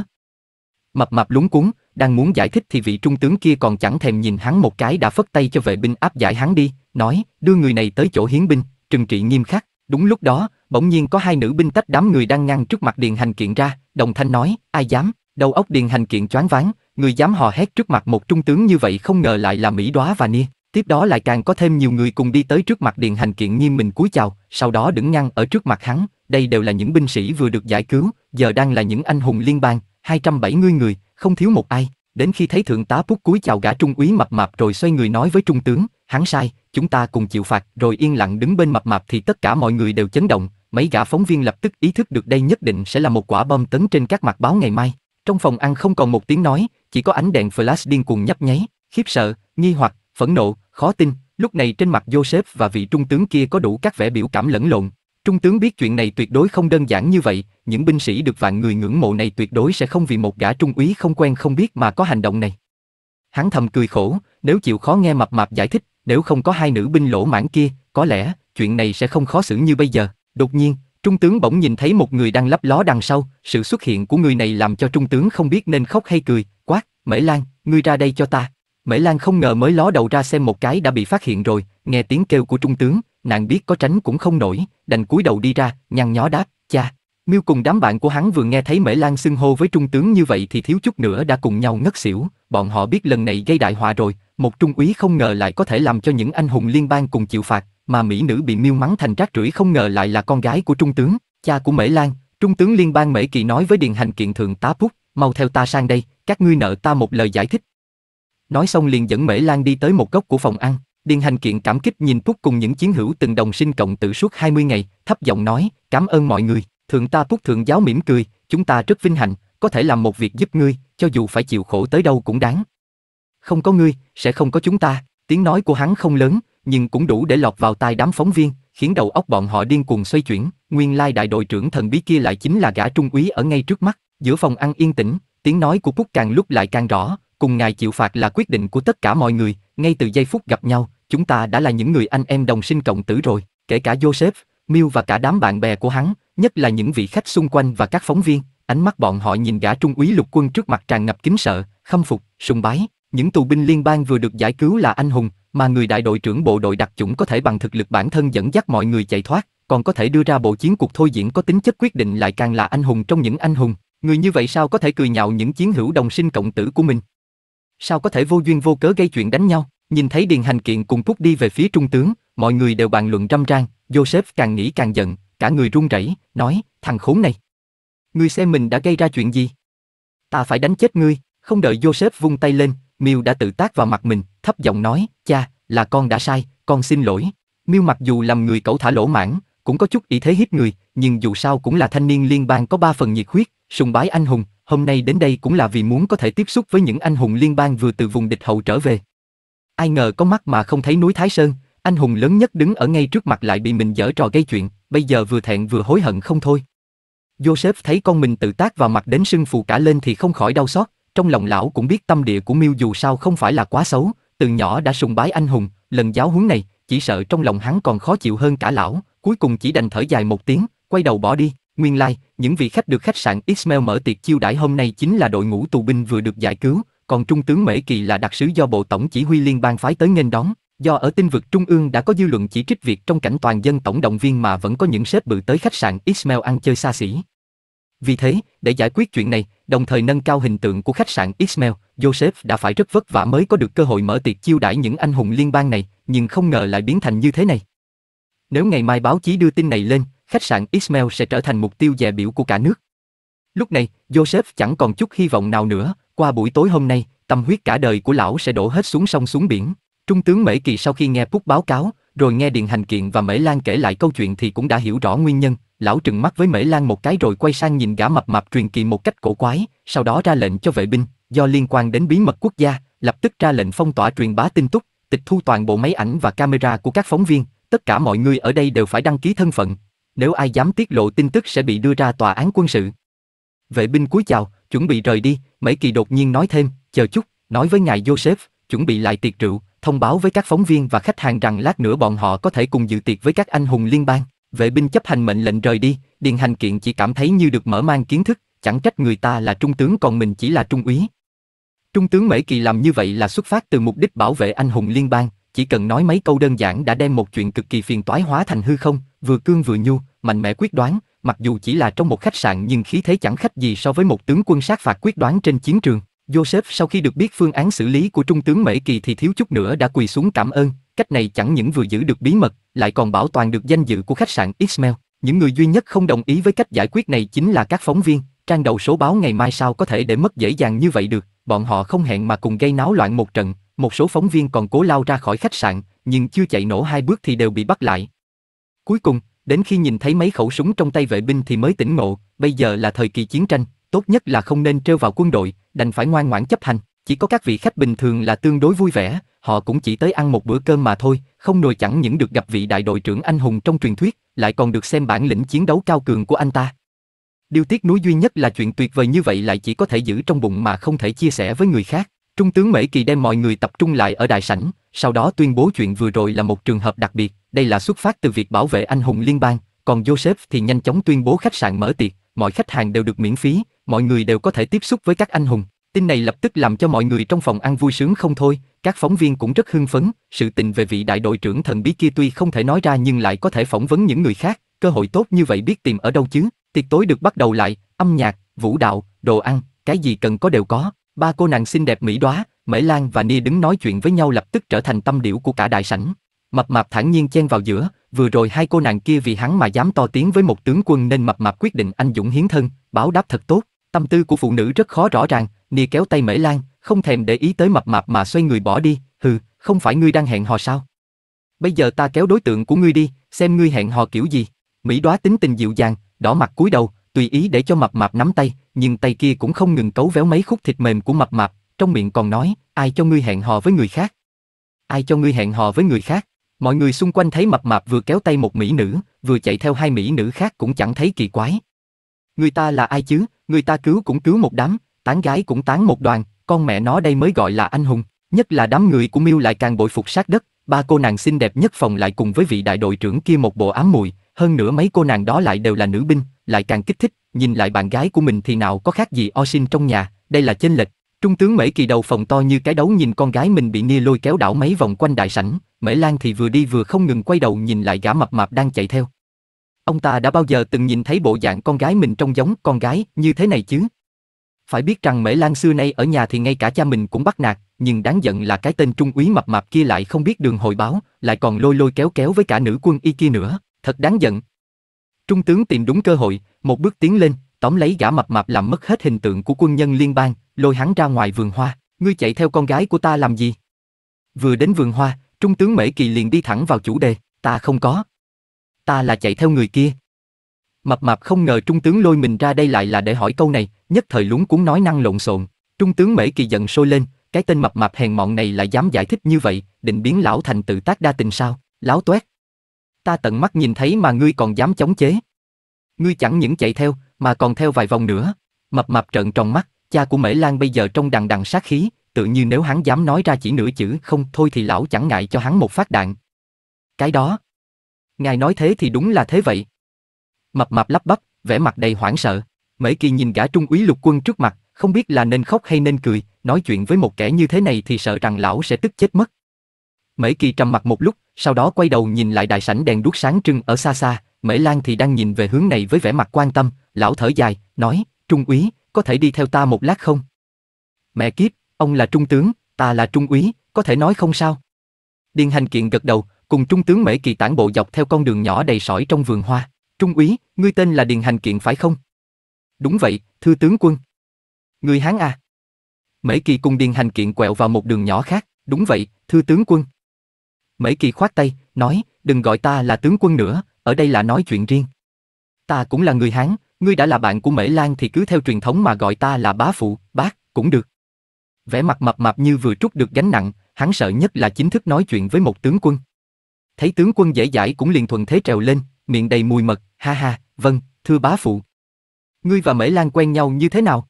Mập mập lúng cuốn, đang muốn giải thích thì vị trung tướng kia còn chẳng thèm nhìn hắn một cái đã phất tay cho vệ binh áp giải hắn đi, nói, đưa người này tới chỗ hiến binh, trừng trị nghiêm khắc. Đúng lúc đó, bỗng nhiên có hai nữ binh tách đám người đang ngăn trước mặt Điền Hành Kiện ra, đồng thanh nói, ai dám, đầu óc Điền Hành Kiện choáng váng, người dám hò hét trước mặt một trung tướng như vậy không ngờ lại là Mỹ Đóa và Nia. Tiếp đó lại càng có thêm nhiều người cùng đi tới trước mặt Điền Hành Kiện nghiêm mình cúi chào, sau đó đứng ngăn ở trước mặt hắn, đây đều là những binh sĩ vừa được giải cứu, giờ đang là những anh hùng liên bang, 270 người, không thiếu một ai. Đến khi thấy thượng tá Phúc cúi chào gã trung úy mập mạp rồi xoay người nói với trung tướng, hắn sai, chúng ta cùng chịu phạt, rồi yên lặng đứng bên mập mạp thì tất cả mọi người đều chấn động, mấy gã phóng viên lập tức ý thức được đây nhất định sẽ là một quả bom tấn trên các mặt báo ngày mai. Trong phòng ăn không còn một tiếng nói, chỉ có ánh đèn flash điên cuồng nhấp nháy, khiếp sợ, nghi hoặc, phẫn nộ, khó tin, lúc này trên mặt Joseph và vị trung tướng kia có đủ các vẻ biểu cảm lẫn lộn. Trung tướng biết chuyện này tuyệt đối không đơn giản như vậy, những binh sĩ được vạn người ngưỡng mộ này tuyệt đối sẽ không vì một gã trung úy không quen không biết mà có hành động này. Hắn thầm cười khổ, nếu chịu khó nghe mập mạp giải thích, nếu không có hai nữ binh lỗ mãn kia, có lẽ chuyện này sẽ không khó xử như bây giờ. Đột nhiên, trung tướng bỗng nhìn thấy một người đang lấp ló đằng sau, sự xuất hiện của người này làm cho trung tướng không biết nên khóc hay cười, quát, Mễ Lan, ngươi ra đây cho ta. Mễ Lan không ngờ mới ló đầu ra xem một cái đã bị phát hiện rồi, nghe tiếng kêu của trung tướng, nàng biết có tránh cũng không nổi, đành cúi đầu đi ra, nhăn nhó đáp, cha. Miêu cùng đám bạn của hắn vừa nghe thấy Mễ Lan xưng hô với trung tướng như vậy thì thiếu chút nữa đã cùng nhau ngất xỉu, bọn họ biết lần này gây đại họa rồi, một trung úy không ngờ lại có thể làm cho những anh hùng liên bang cùng chịu phạt, mà mỹ nữ bị miêu mắng thành rác rưởi không ngờ lại là con gái của trung tướng, cha của Mễ Lan, trung tướng liên bang Mễ Kỳ nói với Điền Hành kiện thượng tá Phúc, mau theo ta sang đây, các ngươi nợ ta một lời giải thích. Nói xong liền dẫn Mễ Lan đi tới một góc của phòng ăn, Điền Hành kiện cảm kích nhìn Phúc cùng những chiến hữu từng đồng sinh cộng tử suốt 20 ngày, thấp giọng nói, cảm ơn mọi người, thượng ta Phúc thượng giáo mỉm cười, chúng ta rất vinh hạnh, có thể làm một việc giúp ngươi, cho dù phải chịu khổ tới đâu cũng đáng. Không có ngươi, sẽ không có chúng ta, tiếng nói của hắn không lớn, nhưng cũng đủ để lọt vào tai đám phóng viên, khiến đầu óc bọn họ điên cuồng xoay chuyển, nguyên lai đại đội trưởng thần bí kia lại chính là gã trung úy ở ngay trước mắt, giữa phòng ăn yên tĩnh, tiếng nói của Phúc càng lúc lại càng rõ, cùng ngài chịu phạt là quyết định của tất cả mọi người, ngay từ giây phút gặp nhau, chúng ta đã là những người anh em đồng sinh cộng tử rồi, kể cả Joseph, Miu và cả đám bạn bè của hắn, nhất là những vị khách xung quanh và các phóng viên, ánh mắt bọn họ nhìn gã trung úy lục quân trước mặt tràn ngập kính sợ, khâm phục, sùng bái. Những tù binh liên bang vừa được giải cứu là anh hùng, mà người đại đội trưởng bộ đội đặc chủng có thể bằng thực lực bản thân dẫn dắt mọi người chạy thoát, còn có thể đưa ra bộ chiến cuộc thôi diễn có tính chất quyết định lại càng là anh hùng trong những anh hùng. Người như vậy sao có thể cười nhạo những chiến hữu đồng sinh cộng tử của mình? Sao có thể vô duyên vô cớ gây chuyện đánh nhau? Nhìn thấy Điền Hành Kiện cùng Phúc đi về phía trung tướng, mọi người đều bàn luận râm ran, Joseph càng nghĩ càng giận, cả người run rẩy, nói, thằng khốn này. Ngươi xem mình đã gây ra chuyện gì? Ta phải đánh chết ngươi, không đợi Joseph vung tay lên, Miu đã tự tác vào mặt mình, thấp giọng nói, cha, là con đã sai, con xin lỗi. Miu mặc dù làm người cẩu thả lỗ mãn, cũng có chút ý thế hiếp người, nhưng dù sao cũng là thanh niên liên bang có ba phần nhiệt huyết, sùng bái anh hùng, hôm nay đến đây cũng là vì muốn có thể tiếp xúc với những anh hùng liên bang vừa từ vùng địch hậu trở về. Ai ngờ có mắt mà không thấy núi Thái Sơn, anh hùng lớn nhất đứng ở ngay trước mặt lại bị mình dở trò gây chuyện, bây giờ vừa thẹn vừa hối hận không thôi. Joseph thấy con mình tự tác vào mặt đến sưng phù cả lên thì không khỏi đau xót, trong lòng lão cũng biết tâm địa của miêu dù sao không phải là quá xấu, từ nhỏ đã sùng bái anh hùng, lần giáo huấn này, chỉ sợ trong lòng hắn còn khó chịu hơn cả lão, cuối cùng chỉ đành thở dài một tiếng, quay đầu bỏ đi. Nguyên lai, like, những vị khách được khách sạn Ismail mở tiệc chiêu đãi hôm nay chính là đội ngũ tù binh vừa được giải cứu, còn trung tướng Mễ Kỳ là đặc sứ do Bộ Tổng Chỉ huy Liên bang phái tới nghênh đón. Do ở tinh vực Trung ương đã có dư luận chỉ trích việc trong cảnh toàn dân tổng động viên mà vẫn có những sếp bự tới khách sạn Ismail ăn chơi xa xỉ, vì thế, để giải quyết chuyện này, đồng thời nâng cao hình tượng của khách sạn Ismail, Joseph đã phải rất vất vả mới có được cơ hội mở tiệc chiêu đãi những anh hùng liên bang này, nhưng không ngờ lại biến thành như thế này. Nếu ngày mai báo chí đưa tin này lên, khách sạn Ismail sẽ trở thành mục tiêu dè biểu của cả nước. Lúc này, Joseph chẳng còn chút hy vọng nào nữa, qua buổi tối hôm nay, tâm huyết cả đời của lão sẽ đổ hết xuống sông xuống biển. Trung tướng Mễ Kỳ sau khi nghe Phúc báo cáo, rồi nghe Điện Hành Kiện và Mễ Lan kể lại câu chuyện thì cũng đã hiểu rõ nguyên nhân, lão trừng mắt với Mễ Lan một cái rồi quay sang nhìn gã mập mạp truyền kỳ một cách cổ quái, sau đó ra lệnh cho vệ binh, do liên quan đến bí mật quốc gia, lập tức ra lệnh phong tỏa truyền bá tin tức, tịch thu toàn bộ máy ảnh và camera của các phóng viên, tất cả mọi người ở đây đều phải đăng ký thân phận, nếu ai dám tiết lộ tin tức sẽ bị đưa ra tòa án quân sự. Vệ binh cúi chào, chuẩn bị rời đi, Mễ Kỳ đột nhiên nói thêm, chờ chút, nói với ngài Joseph, chuẩn bị lại tiệc rượu, thông báo với các phóng viên và khách hàng rằng lát nữa bọn họ có thể cùng dự tiệc với các anh hùng liên bang. Vệ binh chấp hành mệnh lệnh rời đi, Điền Hành Kiện chỉ cảm thấy như được mở mang kiến thức, chẳng trách người ta là trung tướng còn mình chỉ là trung úy. Trung tướng Mễ Kỳ làm như vậy là xuất phát từ mục đích bảo vệ anh hùng liên bang, chỉ cần nói mấy câu đơn giản đã đem một chuyện cực kỳ phiền toái hóa thành hư không, vừa cương vừa nhu, mạnh mẽ quyết đoán, mặc dù chỉ là trong một khách sạn nhưng khí thế chẳng khách gì so với một tướng quân sát phạt quyết đoán trên chiến trường. Joseph sau khi được biết phương án xử lý của trung tướng Mễ Kỳ thì thiếu chút nữa đã quỳ xuống cảm ơn, cách này chẳng những vừa giữ được bí mật, lại còn bảo toàn được danh dự của khách sạn Ismail. Những người duy nhất không đồng ý với cách giải quyết này chính là các phóng viên, trang đầu số báo ngày mai sao có thể để mất dễ dàng như vậy được, bọn họ không hẹn mà cùng gây náo loạn một trận, một số phóng viên còn cố lao ra khỏi khách sạn, nhưng chưa chạy nổ hai bước thì đều bị bắt lại. Cuối cùng, đến khi nhìn thấy mấy khẩu súng trong tay vệ binh thì mới tỉnh ngộ, bây giờ là thời kỳ chiến tranh, tốt nhất là không nên trêu vào quân đội, đành phải ngoan ngoãn chấp hành. Chỉ có các vị khách bình thường là tương đối vui vẻ, họ cũng chỉ tới ăn một bữa cơm mà thôi, không nồi chẳng những được gặp vị đại đội trưởng anh hùng trong truyền thuyết, lại còn được xem bản lĩnh chiến đấu cao cường của anh ta. Điều tiếc nuối duy nhất là chuyện tuyệt vời như vậy lại chỉ có thể giữ trong bụng mà không thể chia sẻ với người khác. Trung tướng Mễ Kỳ đem mọi người tập trung lại ở đại sảnh, sau đó tuyên bố chuyện vừa rồi là một trường hợp đặc biệt, đây là xuất phát từ việc bảo vệ anh hùng liên bang, còn Joseph thì nhanh chóng tuyên bố khách sạn mở tiệc, mọi khách hàng đều được miễn phí, mọi người đều có thể tiếp xúc với các anh hùng. Tin này lập tức làm cho mọi người trong phòng ăn vui sướng không thôi, các phóng viên cũng rất hưng phấn, sự tình về vị đại đội trưởng thần bí kia tuy không thể nói ra nhưng lại có thể phỏng vấn những người khác, cơ hội tốt như vậy biết tìm ở đâu chứ. Tiệc tối được bắt đầu lại, âm nhạc, vũ đạo, đồ ăn, cái gì cần có đều có. Ba cô nàng xinh đẹp mỹ đóa, Mễ Lan và ni đứng nói chuyện với nhau lập tức trở thành tâm điểu của cả đại sảnh. Mập mạp thản nhiên chen vào giữa, vừa rồi hai cô nàng kia vì hắn mà dám to tiếng với một tướng quân nên mập mạp quyết định anh dũng hiến thân, báo đáp thật tốt. Tâm tư của phụ nữ rất khó rõ ràng, Nia kéo tay Mễ Lan, không thèm để ý tới mập mạp mà xoay người bỏ đi, hừ, không phải ngươi đang hẹn hò sao? Bây giờ ta kéo đối tượng của ngươi đi, xem ngươi hẹn hò kiểu gì. Mỹ đóa tính tình dịu dàng, đỏ mặt cúi đầu, tùy ý để cho mập mạp nắm tay, nhưng tay kia cũng không ngừng cấu véo mấy khúc thịt mềm của mập mạp, trong miệng còn nói, ai cho ngươi hẹn hò với người khác? Ai cho ngươi hẹn hò với người khác? Mọi người xung quanh thấy mập mạp vừa kéo tay một mỹ nữ, vừa chạy theo hai mỹ nữ khác cũng chẳng thấy kỳ quái, người ta là ai chứ, người ta cứu cũng cứu một đám, tán gái cũng tán một đoàn, con mẹ nó đây mới gọi là anh hùng. Nhất là đám người của Miêu lại càng bội phục sát đất, ba cô nàng xinh đẹp nhất phòng lại cùng với vị đại đội trưởng kia một bộ ám mùi, hơn nữa mấy cô nàng đó lại đều là nữ binh, lại càng kích thích, nhìn lại bạn gái của mình thì nào có khác gì o sinh trong nhà, đây là chênh lệch. Trung tướng Mễ Kỳ đầu phòng to như cái đấu nhìn con gái mình bị Nia lôi kéo đảo mấy vòng quanh đại sảnh, Mễ Lan thì vừa đi vừa không ngừng quay đầu nhìn lại gã mập mạp đang chạy theo. Ông ta đã bao giờ từng nhìn thấy bộ dạng con gái mình trông giống con gái như thế này chứ? Phải biết rằng Mễ Lan xưa nay ở nhà thì ngay cả cha mình cũng bắt nạt, nhưng đáng giận là cái tên trung úy mập mạp kia lại không biết đường hồi báo, lại còn lôi lôi kéo kéo với cả nữ quân y kia nữa, thật đáng giận. Trung tướng tìm đúng cơ hội, một bước tiến lên, tóm lấy gã mập mạp làm mất hết hình tượng của quân nhân liên bang, lôi hắn ra ngoài vườn hoa, ngươi chạy theo con gái của ta làm gì? Vừa đến vườn hoa, Trung tướng Mễ Kỳ liền đi thẳng vào chủ đề, ta không có ta là chạy theo người kia. Mập mạp không ngờ trung tướng lôi mình ra đây lại là để hỏi câu này, nhất thời lúng cuốn nói năng lộn xộn. Trung tướng mễ kỳ giận sôi lên, cái tên mập mạp hèn mọn này lại dám giải thích như vậy, định biến lão thành tự tác đa tình sao, láo toét. Ta tận mắt nhìn thấy mà ngươi còn dám chống chế. Ngươi chẳng những chạy theo, mà còn theo vài vòng nữa. Mập mạp trợn tròn mắt, cha của Mễ Lan bây giờ trong đằng đằng sát khí, tự như nếu hắn dám nói ra chỉ nửa chữ không thôi thì lão chẳng ngại cho hắn một phát đạn. Cái đó, Ngài nói thế thì đúng là thế vậy. Mập mập lắp bắp, vẻ mặt đầy hoảng sợ. Mễ kỳ nhìn gã trung úy lục quân trước mặt, không biết là nên khóc hay nên cười, nói chuyện với một kẻ như thế này thì sợ rằng lão sẽ tức chết mất. Mễ kỳ trầm mặt một lúc, sau đó quay đầu nhìn lại đại sảnh đèn đuốc sáng trưng ở xa xa, Mễ Lan thì đang nhìn về hướng này với vẻ mặt quan tâm, lão thở dài, nói, trung úy, có thể đi theo ta một lát không? Mẹ kiếp, ông là trung tướng, ta là trung úy, có thể nói không sao? Điền hành kiện gật đầu, cùng trung tướng Mễ Kỳ tản bộ dọc theo con đường nhỏ đầy sỏi trong vườn hoa. Trung úy, ngươi tên là Điền Hành Kiện phải không? Đúng vậy, thưa tướng quân. Người Hán à? Mễ Kỳ cùng Điền Hành Kiện quẹo vào một đường nhỏ khác. Đúng vậy, thưa tướng quân. Mễ Kỳ khoát tay, nói, đừng gọi ta là tướng quân nữa, ở đây là nói chuyện riêng. Ta cũng là người Hán, ngươi đã là bạn của Mễ Lan thì cứ theo truyền thống mà gọi ta là bá phụ, bác, cũng được. Vẻ mặt mập mập như vừa trút được gánh nặng, hắn sợ nhất là chính thức nói chuyện với một tướng quân thấy tướng quân dễ dãi cũng liền thuận thế trèo lên, miệng đầy mùi mật, ha ha, vâng, thưa bá phụ. Ngươi và Mễ Lan quen nhau như thế nào?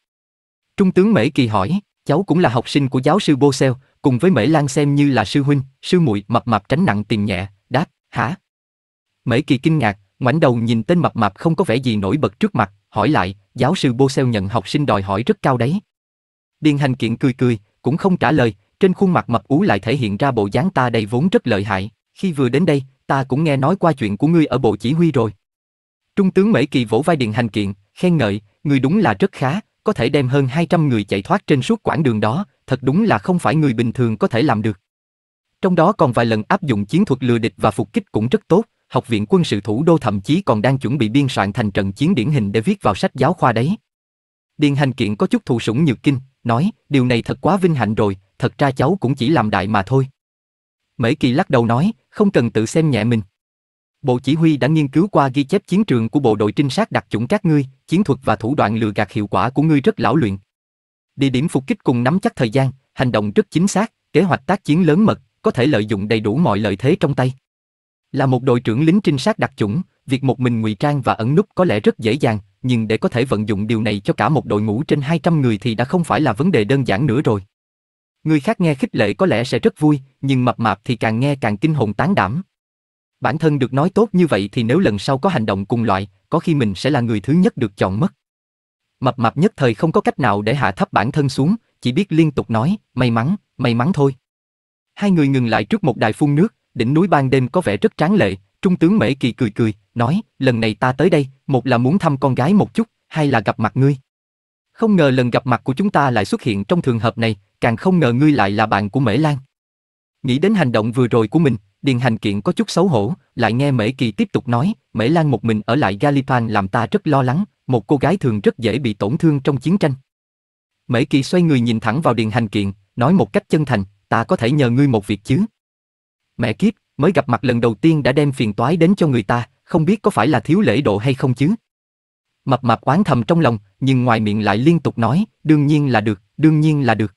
Trung tướng Mễ Kỳ hỏi, cháu cũng là học sinh của giáo sư Bosel, cùng với Mễ Lan xem như là sư huynh, sư muội mập mạp tránh nặng tiền nhẹ, đáp, hả? Mễ Kỳ kinh ngạc, ngoảnh đầu nhìn tên mập mạp không có vẻ gì nổi bật trước mặt, hỏi lại, giáo sư Bosel nhận học sinh đòi hỏi rất cao đấy. Điền hành kiện cười cười, cũng không trả lời, trên khuôn mặt mập ú lại thể hiện ra bộ dáng ta đầy vốn rất lợi hại. Khi vừa đến đây, ta cũng nghe nói qua chuyện của ngươi ở bộ chỉ huy rồi. Trung tướng Mễ Kỳ vỗ vai Điền Hành Kiện, khen ngợi, người đúng là rất khá, có thể đem hơn 200 người chạy thoát trên suốt quãng đường đó, thật đúng là không phải người bình thường có thể làm được. Trong đó còn vài lần áp dụng chiến thuật lừa địch và phục kích cũng rất tốt, học viện quân sự thủ đô thậm chí còn đang chuẩn bị biên soạn thành trận chiến điển hình để viết vào sách giáo khoa đấy. Điền Hành Kiện có chút thụ sủng nhược kinh, nói, điều này thật quá vinh hạnh rồi, thật ra cháu cũng chỉ làm đại mà thôi. Mễ Kỳ lắc đầu nói, không cần tự xem nhẹ mình. Bộ chỉ huy đã nghiên cứu qua ghi chép chiến trường của bộ đội trinh sát đặc chủng các ngươi, chiến thuật và thủ đoạn lừa gạt hiệu quả của ngươi rất lão luyện. Địa điểm phục kích cùng nắm chắc thời gian, hành động rất chính xác, kế hoạch tác chiến lớn mật, có thể lợi dụng đầy đủ mọi lợi thế trong tay. Là một đội trưởng lính trinh sát đặc chủng, việc một mình ngụy trang và ẩn núp có lẽ rất dễ dàng, nhưng để có thể vận dụng điều này cho cả một đội ngũ trên 200 người thì đã không phải là vấn đề đơn giản nữa rồi. Người khác nghe khích lệ có lẽ sẽ rất vui, nhưng mập mạp thì càng nghe càng kinh hồn tán đảm. Bản thân được nói tốt như vậy thì nếu lần sau có hành động cùng loại, có khi mình sẽ là người thứ nhất được chọn mất. Mập mạp nhất thời không có cách nào để hạ thấp bản thân xuống, chỉ biết liên tục nói, may mắn, may mắn thôi. Hai người ngừng lại trước một đài phun nước, đỉnh núi ban đêm có vẻ rất tráng lệ, trung tướng Mễ Kỳ cười cười, nói, lần này ta tới đây, một là muốn thăm con gái một chút, hai là gặp mặt ngươi. Không ngờ lần gặp mặt của chúng ta lại xuất hiện trong trường hợp này, càng không ngờ ngươi lại là bạn của Mễ Lan. Nghĩ đến hành động vừa rồi của mình, Điền Hành Kiện có chút xấu hổ, lại nghe Mễ Kỳ tiếp tục nói, Mễ Lan một mình ở lại Galipan làm ta rất lo lắng, một cô gái thường rất dễ bị tổn thương trong chiến tranh. Mễ Kỳ xoay người nhìn thẳng vào Điền Hành Kiện, nói một cách chân thành, ta có thể nhờ ngươi một việc chứ. Mẹ kiếp, mới gặp mặt lần đầu tiên đã đem phiền toái đến cho người ta, không biết có phải là thiếu lễ độ hay không chứ. Mập mạp oán thầm trong lòng, nhưng ngoài miệng lại liên tục nói, đương nhiên là được, đương nhiên là được.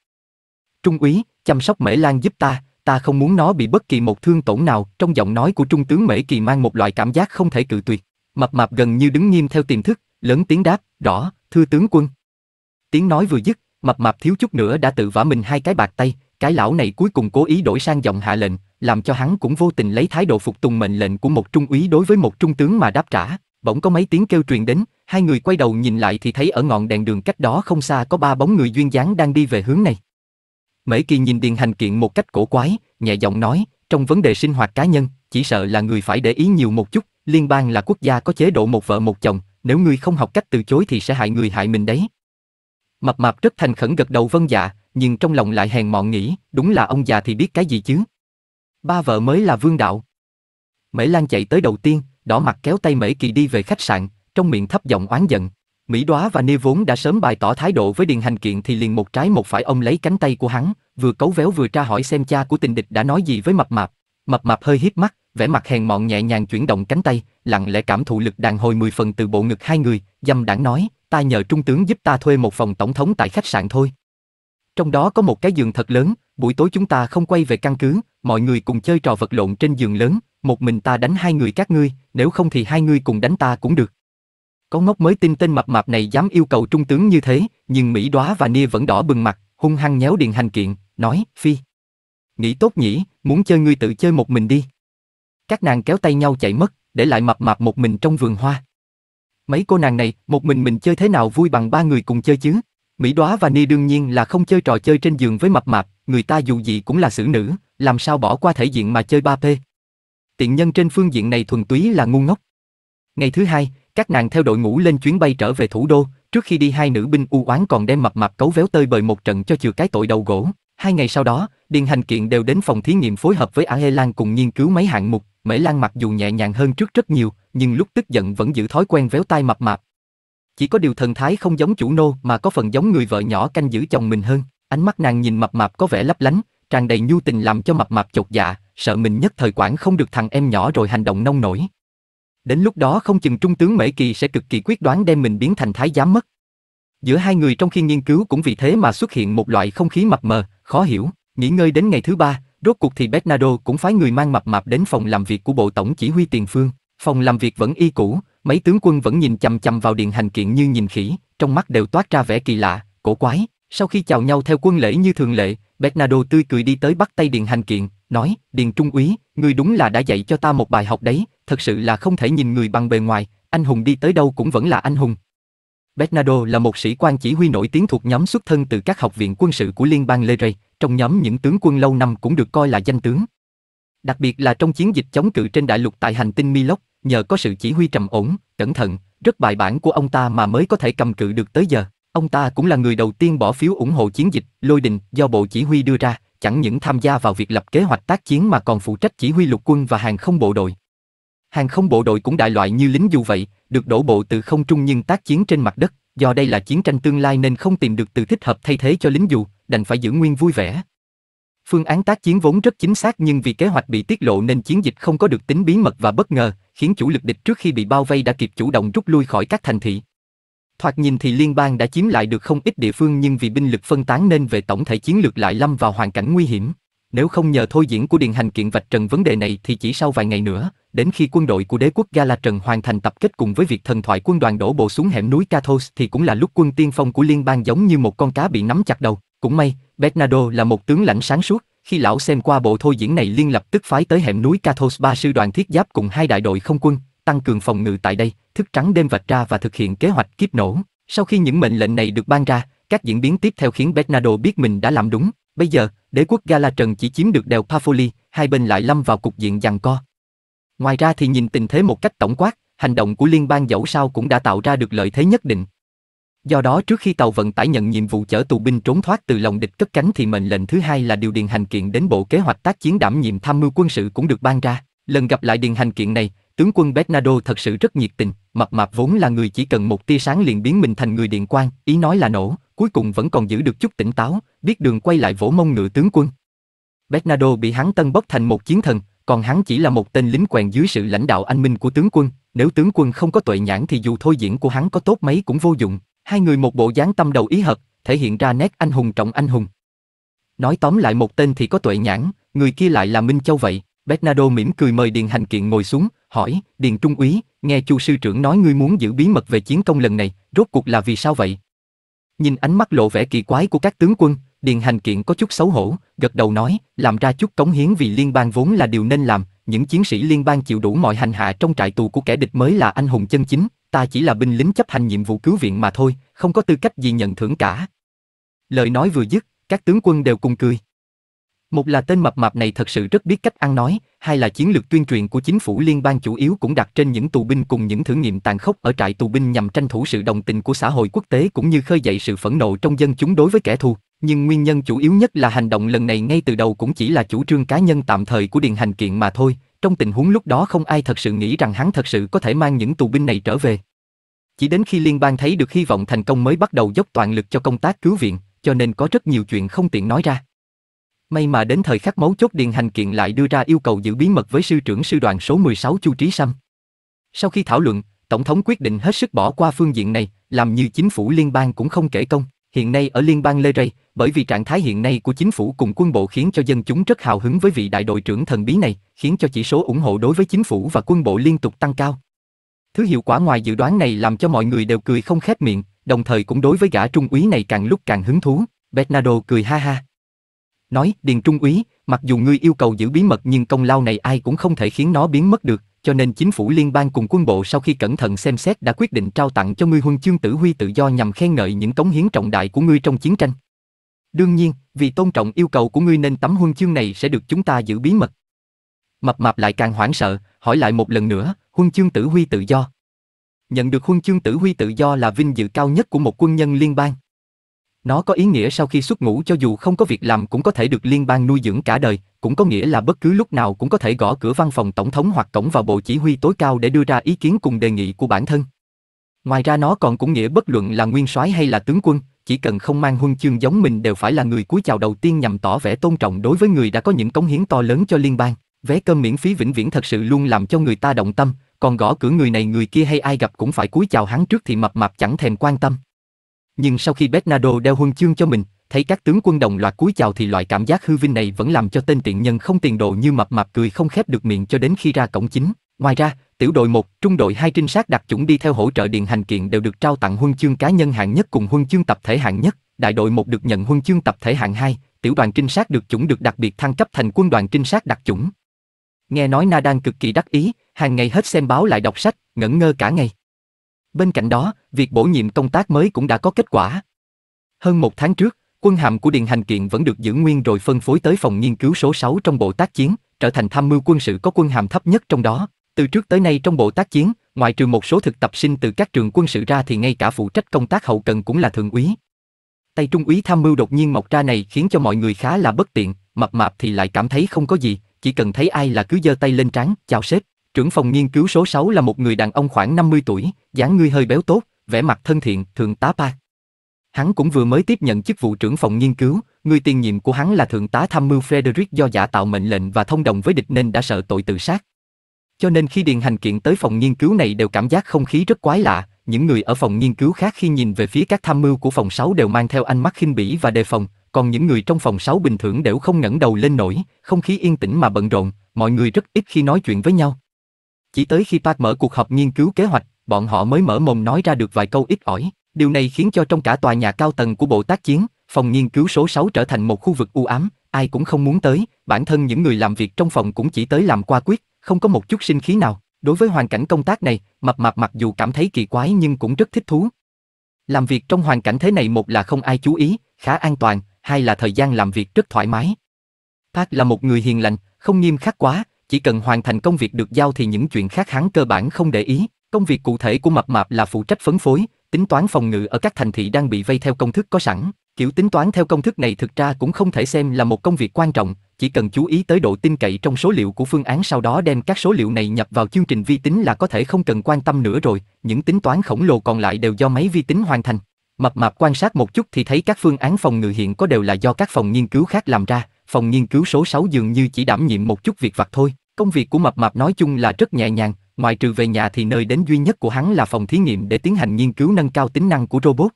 Trung úy, chăm sóc Mễ Lan giúp ta, ta không muốn nó bị bất kỳ một thương tổn nào. Trong giọng nói của Trung tướng Mễ Kỳ mang một loại cảm giác không thể cự tuyệt. Mập mạp gần như đứng nghiêm theo tiềm thức, lớn tiếng đáp, rõ, thưa tướng quân. Tiếng nói vừa dứt, mập mạp thiếu chút nữa đã tự vả mình hai cái bạc tay, cái lão này cuối cùng cố ý đổi sang giọng hạ lệnh, làm cho hắn cũng vô tình lấy thái độ phục tùng mệnh lệnh của một trung úy đối với một trung tướng mà đáp trả. Bỗng có mấy tiếng kêu truyền đến, hai người quay đầu nhìn lại thì thấy ở ngọn đèn đường cách đó không xa có ba bóng người duyên dáng đang đi về hướng này. Mễ Kỳ nhìn Điền Hành Kiện một cách cổ quái, nhẹ giọng nói, trong vấn đề sinh hoạt cá nhân, chỉ sợ là người phải để ý nhiều một chút, liên bang là quốc gia có chế độ một vợ một chồng, nếu ngươi không học cách từ chối thì sẽ hại người hại mình đấy. Mập mạp rất thành khẩn gật đầu vâng dạ, nhưng trong lòng lại hèn mọn nghĩ, đúng là ông già thì biết cái gì chứ. Ba vợ mới là vương đạo. Mễ Lan chạy tới đầu tiên, đỏ mặt kéo tay Mễ Kỳ đi về khách sạn, trong miệng thấp giọng oán giận. Mỹ Đóa và Nê vốn đã sớm bày tỏ thái độ với Điền Hành Kiện thì liền một trái một phải ông lấy cánh tay của hắn, vừa cấu véo vừa tra hỏi xem cha của tình địch đã nói gì với Mập Mạp. Mập Mạp hơi híp mắt, vẻ mặt hèn mọn nhẹ nhàng chuyển động cánh tay, lặng lẽ cảm thụ lực đàn hồi mười phần từ bộ ngực hai người, dâm đảng nói, ta nhờ trung tướng giúp ta thuê một phòng tổng thống tại khách sạn thôi. Trong đó có một cái giường thật lớn, buổi tối chúng ta không quay về căn cứ, mọi người cùng chơi trò vật lộn trên giường lớn, một mình ta đánh hai người các ngươi, nếu không thì hai người cùng đánh ta cũng được có ngốc mới tin tên mập mạp này dám yêu cầu trung tướng như thế, nhưng Mỹ Đóa và Nia vẫn đỏ bừng mặt, hung hăng nhéo điện hành kiện, nói, phi. Nghĩ tốt nhỉ, muốn chơi ngươi tự chơi một mình đi. Các nàng kéo tay nhau chạy mất, để lại mập mạp một mình trong vườn hoa. Mấy cô nàng này, một mình mình chơi thế nào vui bằng ba người cùng chơi chứ? Mỹ Đóa và Ni đương nhiên là không chơi trò chơi trên giường với mập mạp, người ta dù gì cũng là xử nữ, làm sao bỏ qua thể diện mà chơi ba p Tiện nhân trên phương diện này thuần túy là ngu ngốc. Ngày thứ hai, các nàng theo đội ngũ lên chuyến bay trở về thủ đô, trước khi đi hai nữ binh u oán còn đem mập mạp cấu véo tơi bời một trận cho chừa cái tội đầu gỗ. Hai ngày sau đó, Điền Hành Kiện đều đến phòng thí nghiệm phối hợp với Ae Lan cùng nghiên cứu mấy hạng mục, Mễ Lan mặc dù nhẹ nhàng hơn trước rất nhiều, nhưng lúc tức giận vẫn giữ thói quen véo tai mập mạp. Chỉ có điều thần thái không giống chủ nô mà có phần giống người vợ nhỏ canh giữ chồng mình hơn. Ánh mắt nàng nhìn mập mạp có vẻ lấp lánh, tràn đầy nhu tình làm cho mập mạp chột dạ, sợ mình nhất thời quản không được thằng em nhỏ rồi hành động nông nổi. Đến lúc đó không chừng trung tướng Mễ Kỳ sẽ cực kỳ quyết đoán đem mình biến thành thái giám mất. Giữa hai người trong khi nghiên cứu cũng vì thế mà xuất hiện một loại không khí mập mờ, khó hiểu, nghỉ ngơi đến ngày thứ ba, rốt cuộc thì Bernardo cũng phái người mang mập mạp đến phòng làm việc của Bộ Tổng Chỉ huy Tiền Phương. Phòng làm việc vẫn y cũ, mấy tướng quân vẫn nhìn chằm chằm vào điện hành kiện như nhìn khỉ, trong mắt đều toát ra vẻ kỳ lạ, cổ quái. Sau khi chào nhau theo quân lễ như thường lệ, Bernardo tươi cười đi tới bắt tay điện hành kiện, nói, điện trung úy, người đúng là đã dạy cho ta một bài học đấy, thật sự là không thể nhìn người bằng bề ngoài, anh hùng đi tới đâu cũng vẫn là anh hùng. Bernardo là một sĩ quan chỉ huy nổi tiếng thuộc nhóm xuất thân từ các học viện quân sự của liên bang Leray, trong nhóm những tướng quân lâu năm cũng được coi là danh tướng. Đặc biệt là trong chiến dịch chống cự trên đại lục tại hành tinh Milok, nhờ có sự chỉ huy trầm ổn, cẩn thận, rất bài bản của ông ta mà mới có thể cầm cự được tới giờ. Ông ta cũng là người đầu tiên bỏ phiếu ủng hộ chiến dịch Lôi Đình do Bộ Chỉ huy đưa ra, chẳng những tham gia vào việc lập kế hoạch tác chiến mà còn phụ trách chỉ huy lục quân và hàng không bộ đội hàng không bộ đội cũng đại loại như lính dù vậy, được đổ bộ từ không trung nhưng tác chiến trên mặt đất, do đây là chiến tranh tương lai nên không tìm được từ thích hợp thay thế cho lính dù, đành phải giữ nguyên vui vẻ. Phương án tác chiến vốn rất chính xác nhưng vì kế hoạch bị tiết lộ nên chiến dịch không có được tính bí mật và bất ngờ, khiến chủ lực địch trước khi bị bao vây đã kịp chủ động rút lui khỏi các thành thị. Thoạt nhìn thì liên bang đã chiếm lại được không ít địa phương nhưng vì binh lực phân tán nên về tổng thể chiến lược lại lâm vào hoàn cảnh nguy hiểm. Nếu không nhờ thôi diễn của điện Hành Kiện vạch trần vấn đề này thì chỉ sau vài ngày nữa, đến khi quân đội của đế quốc Gala Trần hoàn thành tập kết cùng với việc thần thoại quân đoàn đổ bộ xuống hẻm núi Cathos thì cũng là lúc quân tiên phong của liên bang giống như một con cá bị nắm chặt đầu. Cũng may, Bernardo là một tướng lãnh sáng suốt, khi lão xem qua bộ thôi diễn này liên lập tức phái tới hẻm núi Cathos ba sư đoàn thiết giáp cùng hai đại đội không quân, tăng cường phòng ngự tại đây, thức trắng đêm vạch ra và thực hiện kế hoạch kiếp nổ. Sau khi những mệnh lệnh này được ban ra, các diễn biến tiếp theo khiến Bernardo biết mình đã làm đúng. Bây giờ, đế quốc Gala Trần chỉ chiếm được đèo Pafoli, hai bên lại lâm vào cục diện giằng co. Ngoài ra thì nhìn tình thế một cách tổng quát, hành động của liên bang dẫu sao cũng đã tạo ra được lợi thế nhất định. Do đó trước khi tàu vận tải nhận nhiệm vụ chở tù binh trốn thoát từ lòng địch cất cánh thì mệnh lệnh thứ hai là điều điền hành kiện đến Bộ Kế hoạch tác chiến đảm nhiệm tham mưu quân sự cũng được ban ra. Lần gặp lại điền hành kiện này, tướng quân Bernardo thật sự rất nhiệt tình, mập mạp vốn là người chỉ cần một tia sáng liền biến mình thành người điện quan ý nói là nổ, cuối cùng vẫn còn giữ được chút tỉnh táo, biết đường quay lại vỗ mông ngựa tướng quân. Bernardo bị hắn tân bốc thành một chiến thần, còn hắn chỉ là một tên lính quèn dưới sự lãnh đạo anh minh của tướng quân, nếu tướng quân không có tuệ nhãn thì dù thôi diễn của hắn có tốt mấy cũng vô dụng, hai người một bộ dáng tâm đầu ý hợp, thể hiện ra nét anh hùng trọng anh hùng. Nói tóm lại một tên thì có tuệ nhãn, người kia lại là Minh Châu vậy, Bernardo mỉm cười mời Điền Hành Kiện ngồi xuống, hỏi, Điền Trung úy, nghe Chu sư trưởng nói ngươi muốn giữ bí mật về chiến công lần này, rốt cuộc là vì sao vậy? Nhìn ánh mắt lộ vẻ kỳ quái của các tướng quân, Điền Hành Kiện có chút xấu hổ, gật đầu nói, làm ra chút cống hiến vì liên bang vốn là điều nên làm, những chiến sĩ liên bang chịu đủ mọi hành hạ trong trại tù của kẻ địch mới là anh hùng chân chính, ta chỉ là binh lính chấp hành nhiệm vụ cứu viện mà thôi, không có tư cách gì nhận thưởng cả. Lời nói vừa dứt, các tướng quân đều cùng cười. Một là tên mập mạp này thật sự rất biết cách ăn nói, hai là chiến lược tuyên truyền của chính phủ liên bang chủ yếu cũng đặt trên những tù binh cùng những thử nghiệm tàn khốc ở trại tù binh nhằm tranh thủ sự đồng tình của xã hội quốc tế cũng như khơi dậy sự phẫn nộ trong dân chúng đối với kẻ thù nhưng nguyên nhân chủ yếu nhất là hành động lần này ngay từ đầu cũng chỉ là chủ trương cá nhân tạm thời của Điền Hành Kiện mà thôi, trong tình huống lúc đó không ai thật sự nghĩ rằng hắn thật sự có thể mang những tù binh này trở về. Chỉ đến khi liên bang thấy được hy vọng thành công mới bắt đầu dốc toàn lực cho công tác cứu viện, cho nên có rất nhiều chuyện không tiện nói ra. May mà đến thời khắc mấu chốt Điền Hành Kiện lại đưa ra yêu cầu giữ bí mật với sư trưởng sư đoàn số 16 Chu Trí Sâm. Sau khi thảo luận, Tổng thống quyết định hết sức bỏ qua phương diện này, làm như chính phủ liên bang cũng không kể công hiện nay ở liên bang Lê Rây, bởi vì trạng thái hiện nay của chính phủ cùng quân bộ khiến cho dân chúng rất hào hứng với vị đại đội trưởng thần bí này, khiến cho chỉ số ủng hộ đối với chính phủ và quân bộ liên tục tăng cao. Thứ hiệu quả ngoài dự đoán này làm cho mọi người đều cười không khép miệng, đồng thời cũng đối với gã trung úy này càng lúc càng hứng thú. Bernardo cười ha ha. Nói, Điền Trung úy, mặc dù ngươi yêu cầu giữ bí mật nhưng công lao này ai cũng không thể khiến nó biến mất được, cho nên chính phủ liên bang cùng quân bộ sau khi cẩn thận xem xét đã quyết định trao tặng cho ngươi huân chương tử huy tự do nhằm khen ngợi những cống hiến trọng đại của ngươi trong chiến tranh. Đương nhiên, vì tôn trọng yêu cầu của ngươi nên tấm huân chương này sẽ được chúng ta giữ bí mật. Mập mạp lại càng hoảng sợ, hỏi lại một lần nữa, huân chương tử huy tự do. Nhận được huân chương tử huy tự do là vinh dự cao nhất của một quân nhân liên bang. Nó có ý nghĩa sau khi xuất ngũ cho dù không có việc làm cũng có thể được liên bang nuôi dưỡng cả đời, cũng có nghĩa là bất cứ lúc nào cũng có thể gõ cửa văn phòng tổng thống hoặc cổng vào bộ chỉ huy tối cao để đưa ra ý kiến cùng đề nghị của bản thân. Ngoài ra nó còn cũng nghĩa bất luận là nguyên soái hay là tướng quân, chỉ cần không mang huân chương giống mình đều phải là người cúi chào đầu tiên nhằm tỏ vẻ tôn trọng đối với người đã có những cống hiến to lớn cho liên bang. Vé cơm miễn phí vĩnh viễn thật sự luôn làm cho người ta động tâm, còn gõ cửa người này người kia hay ai gặp cũng phải cúi chào hắn trước thì mập mạp chẳng thèm quan tâm. Nhưng sau khi Bernardo đeo huân chương cho mình, thấy các tướng quân đồng loạt cúi chào thì loại cảm giác hư vinh này vẫn làm cho tên tiện nhân không tiền đồ như mập mạp cười không khép được miệng cho đến khi ra cổng chính. Ngoài ra, tiểu đội 1, trung đội 2 trinh sát đặc chủng đi theo hỗ trợ điện hành kiện đều được trao tặng huân chương cá nhân hạng nhất cùng huân chương tập thể hạng nhất, đại đội 1 được nhận huân chương tập thể hạng 2, tiểu đoàn trinh sát được chủng được đặc biệt thăng cấp thành quân đoàn trinh sát đặc chủng. Nghe nói Na đang cực kỳ đắc ý, hàng ngày hết xem báo lại đọc sách, ngẩn ngơ cả ngày. Bên cạnh đó, việc bổ nhiệm công tác mới cũng đã có kết quả. Hơn một tháng trước, Quân hàm của Điền Hành Kiện vẫn được giữ nguyên rồi phân phối tới phòng nghiên cứu số 6 trong Bộ Tác Chiến, trở thành tham mưu quân sự có quân hàm thấp nhất trong đó. Từ trước tới nay trong Bộ Tác Chiến, ngoài trừ một số thực tập sinh từ các trường quân sự ra thì ngay cả phụ trách công tác hậu cần cũng là thượng úy. Tay trung úy tham mưu đột nhiên mọc ra này khiến cho mọi người khá là bất tiện, mập mạp thì lại cảm thấy không có gì, chỉ cần thấy ai là cứ giơ tay lên trán, chào sếp. Trưởng phòng nghiên cứu số 6 là một người đàn ông khoảng 50 tuổi, dáng người hơi béo tốt, vẻ mặt thân thiện, thường tá Park. Hắn cũng vừa mới tiếp nhận chức vụ trưởng phòng nghiên cứu, người tiền nhiệm của hắn là thượng tá tham mưu Frederick do giả dạ tạo mệnh lệnh và thông đồng với địch nên đã sợ tội tự sát. Cho nên khi điền hành kiện tới phòng nghiên cứu này đều cảm giác không khí rất quái lạ, những người ở phòng nghiên cứu khác khi nhìn về phía các tham mưu của phòng 6 đều mang theo ánh mắt khinh bỉ và đề phòng, còn những người trong phòng 6 bình thường đều không ngẩng đầu lên nổi, không khí yên tĩnh mà bận rộn, mọi người rất ít khi nói chuyện với nhau. Chỉ tới khi Park mở cuộc họp nghiên cứu kế hoạch, bọn họ mới mở mồm nói ra được vài câu ít ỏi. Điều này khiến cho trong cả tòa nhà cao tầng của Bộ Tác Chiến, phòng nghiên cứu số 6 trở thành một khu vực u ám, ai cũng không muốn tới, bản thân những người làm việc trong phòng cũng chỉ tới làm qua quyết, không có một chút sinh khí nào. Đối với hoàn cảnh công tác này, Mập Mạp mặc dù cảm thấy kỳ quái nhưng cũng rất thích thú. Làm việc trong hoàn cảnh thế này một là không ai chú ý, khá an toàn, hai là thời gian làm việc rất thoải mái. Park là một người hiền lành, không nghiêm khắc quá, chỉ cần hoàn thành công việc được giao thì những chuyện khác hắn cơ bản không để ý. Công việc cụ thể của Mập Mạp là phụ trách phấn phối, tính toán phòng ngự ở các thành thị đang bị vây theo công thức có sẵn. Kiểu tính toán theo công thức này thực ra cũng không thể xem là một công việc quan trọng, chỉ cần chú ý tới độ tin cậy trong số liệu của phương án sau đó đem các số liệu này nhập vào chương trình vi tính là có thể không cần quan tâm nữa rồi, những tính toán khổng lồ còn lại đều do máy vi tính hoàn thành. Mập mạp quan sát một chút thì thấy các phương án phòng ngự hiện có đều là do các phòng nghiên cứu khác làm ra, phòng nghiên cứu số 6 dường như chỉ đảm nhiệm một chút việc vặt thôi. Công việc của mập mạp nói chung là rất nhẹ nhàng, ngoại trừ về nhà thì nơi đến duy nhất của hắn là phòng thí nghiệm để tiến hành nghiên cứu nâng cao tính năng của robot.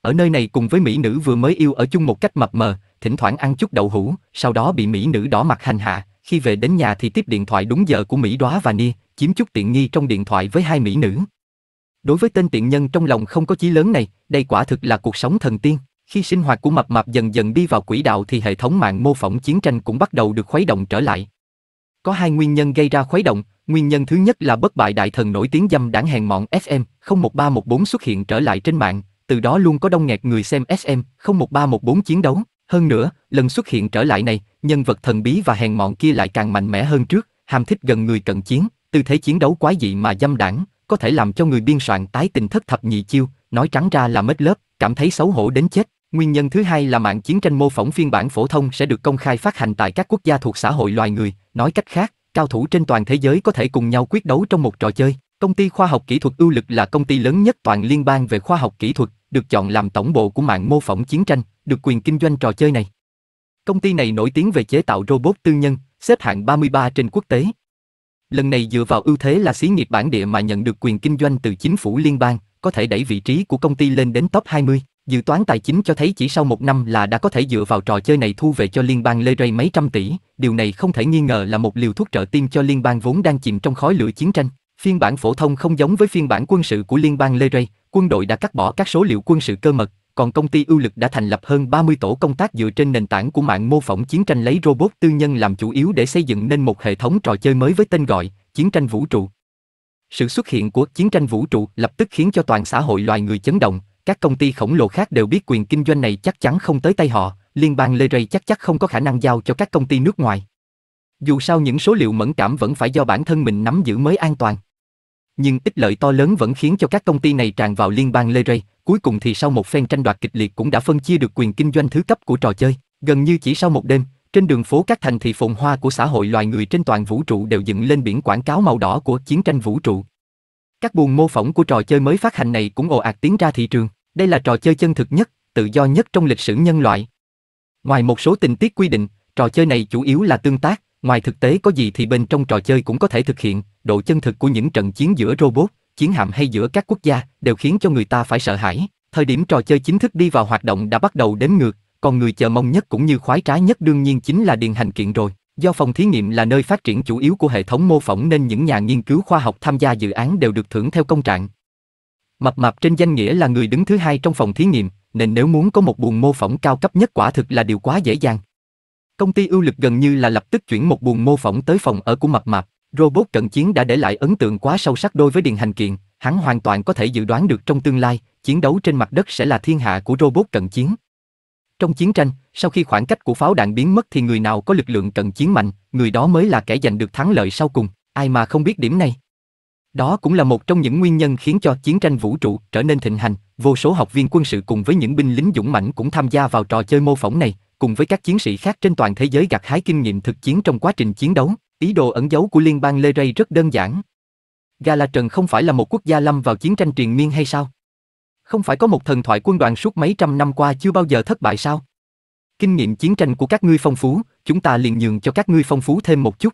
Ở nơi này cùng với mỹ nữ vừa mới yêu ở chung một cách mập mờ, thỉnh thoảng ăn chút đậu hũ, sau đó bị mỹ nữ đỏ mặt hành hạ, khi về đến nhà thì tiếp điện thoại đúng giờ của Mỹ Đóa và ni chiếm chút tiện nghi trong điện thoại với hai mỹ nữ. Đối với tên tiện nhân trong lòng không có chí lớn này, đây quả thực là cuộc sống thần tiên. Khi sinh hoạt của mập mạp dần dần đi vào quỹ đạo thì hệ thống mạng mô phỏng chiến tranh cũng bắt đầu được khuấy động trở lại. Có hai nguyên nhân gây ra khuấy động, Nguyên nhân thứ nhất là bất bại đại thần nổi tiếng dâm đảng hèn mọn FM 01314 xuất hiện trở lại trên mạng, từ đó luôn có đông nghẹt người xem FM 01314 chiến đấu. Hơn nữa, lần xuất hiện trở lại này, nhân vật thần bí và hèn mọn kia lại càng mạnh mẽ hơn trước, ham thích gần người cận chiến, tư thế chiến đấu quái dị mà dâm đảng, có thể làm cho người biên soạn tái tình thất thập nhị chiêu, nói trắng ra là mất lớp, cảm thấy xấu hổ đến chết. Nguyên nhân thứ hai là mạng chiến tranh mô phỏng phiên bản phổ thông sẽ được công khai phát hành tại các quốc gia thuộc xã hội loài người, nói cách khác, cao thủ trên toàn thế giới có thể cùng nhau quyết đấu trong một trò chơi. Công ty khoa học kỹ thuật ưu lực là công ty lớn nhất toàn liên bang về khoa học kỹ thuật, được chọn làm tổng bộ của mạng mô phỏng chiến tranh, được quyền kinh doanh trò chơi này. Công ty này nổi tiếng về chế tạo robot tư nhân, xếp hạng 33 trên quốc tế. Lần này dựa vào ưu thế là xí nghiệp bản địa mà nhận được quyền kinh doanh từ chính phủ liên bang, có thể đẩy vị trí của công ty lên đến top 20. Dự toán tài chính cho thấy chỉ sau một năm là đã có thể dựa vào trò chơi này thu về cho liên bang Lê Ray mấy trăm tỷ, điều này không thể nghi ngờ là một liều thuốc trợ tim cho liên bang vốn đang chìm trong khói lửa chiến tranh. Phiên bản phổ thông không giống với phiên bản quân sự của liên bang Lê Ray, quân đội đã cắt bỏ các số liệu quân sự cơ mật, còn công ty ưu lực đã thành lập hơn 30 tổ công tác dựa trên nền tảng của mạng mô phỏng chiến tranh lấy robot tư nhân làm chủ yếu để xây dựng nên một hệ thống trò chơi mới với tên gọi Chiến tranh vũ trụ. Sự xuất hiện của chiến tranh vũ trụ lập tức khiến cho toàn xã hội loài người chấn động, các công ty khổng lồ khác đều biết quyền kinh doanh này chắc chắn không tới tay họ, liên bang Lê Ray chắc chắn không có khả năng giao cho các công ty nước ngoài. Dù sao những số liệu mẫn cảm vẫn phải do bản thân mình nắm giữ mới an toàn. Nhưng ích lợi to lớn vẫn khiến cho các công ty này tràn vào liên bang Lê Ray, cuối cùng thì sau một phen tranh đoạt kịch liệt cũng đã phân chia được quyền kinh doanh thứ cấp của trò chơi. Gần như chỉ sau một đêm, trên đường phố các thành thị phồn hoa của xã hội loài người trên toàn vũ trụ đều dựng lên biển quảng cáo màu đỏ của chiến tranh vũ trụ. Các buồn mô phỏng của trò chơi mới phát hành này cũng ồ ạt tiến ra thị trường. Đây là trò chơi chân thực nhất, tự do nhất trong lịch sử nhân loại. Ngoài một số tình tiết quy định, trò chơi này chủ yếu là tương tác, ngoài thực tế có gì thì bên trong trò chơi cũng có thể thực hiện, độ chân thực của những trận chiến giữa robot, chiến hạm hay giữa các quốc gia đều khiến cho người ta phải sợ hãi. Thời điểm trò chơi chính thức đi vào hoạt động đã bắt đầu đếm ngược, còn người chờ mong nhất cũng như khoái trá nhất đương nhiên chính là điền hành kiện rồi. Do phòng thí nghiệm là nơi phát triển chủ yếu của hệ thống mô phỏng nên những nhà nghiên cứu khoa học tham gia dự án đều được thưởng theo công trạng. Mập mạp trên danh nghĩa là người đứng thứ hai trong phòng thí nghiệm, nên nếu muốn có một buồng mô phỏng cao cấp nhất quả thực là điều quá dễ dàng. Công ty ưu lực gần như là lập tức chuyển một buồng mô phỏng tới phòng ở của mập mạp. Robot cận chiến đã để lại ấn tượng quá sâu sắc đối với Điền Hành Kiện, hắn hoàn toàn có thể dự đoán được trong tương lai, chiến đấu trên mặt đất sẽ là thiên hạ của robot cận chiến. Trong chiến tranh, sau khi khoảng cách của pháo đạn biến mất thì người nào có lực lượng cận chiến mạnh, người đó mới là kẻ giành được thắng lợi sau cùng, ai mà không biết điểm này. Đó cũng là một trong những nguyên nhân khiến cho chiến tranh vũ trụ trở nên thịnh hành, vô số học viên quân sự cùng với những binh lính dũng mãnh cũng tham gia vào trò chơi mô phỏng này, cùng với các chiến sĩ khác trên toàn thế giới gặt hái kinh nghiệm thực chiến trong quá trình chiến đấu. Ý đồ ẩn giấu của liên bang Lê Ray rất đơn giản. Galatrần không phải là một quốc gia lâm vào chiến tranh triền miên hay sao? Không phải có một thần thoại quân đoàn suốt mấy trăm năm qua chưa bao giờ thất bại sao? Kinh nghiệm chiến tranh của các ngươi phong phú, chúng ta liền nhường cho các ngươi phong phú thêm một chút.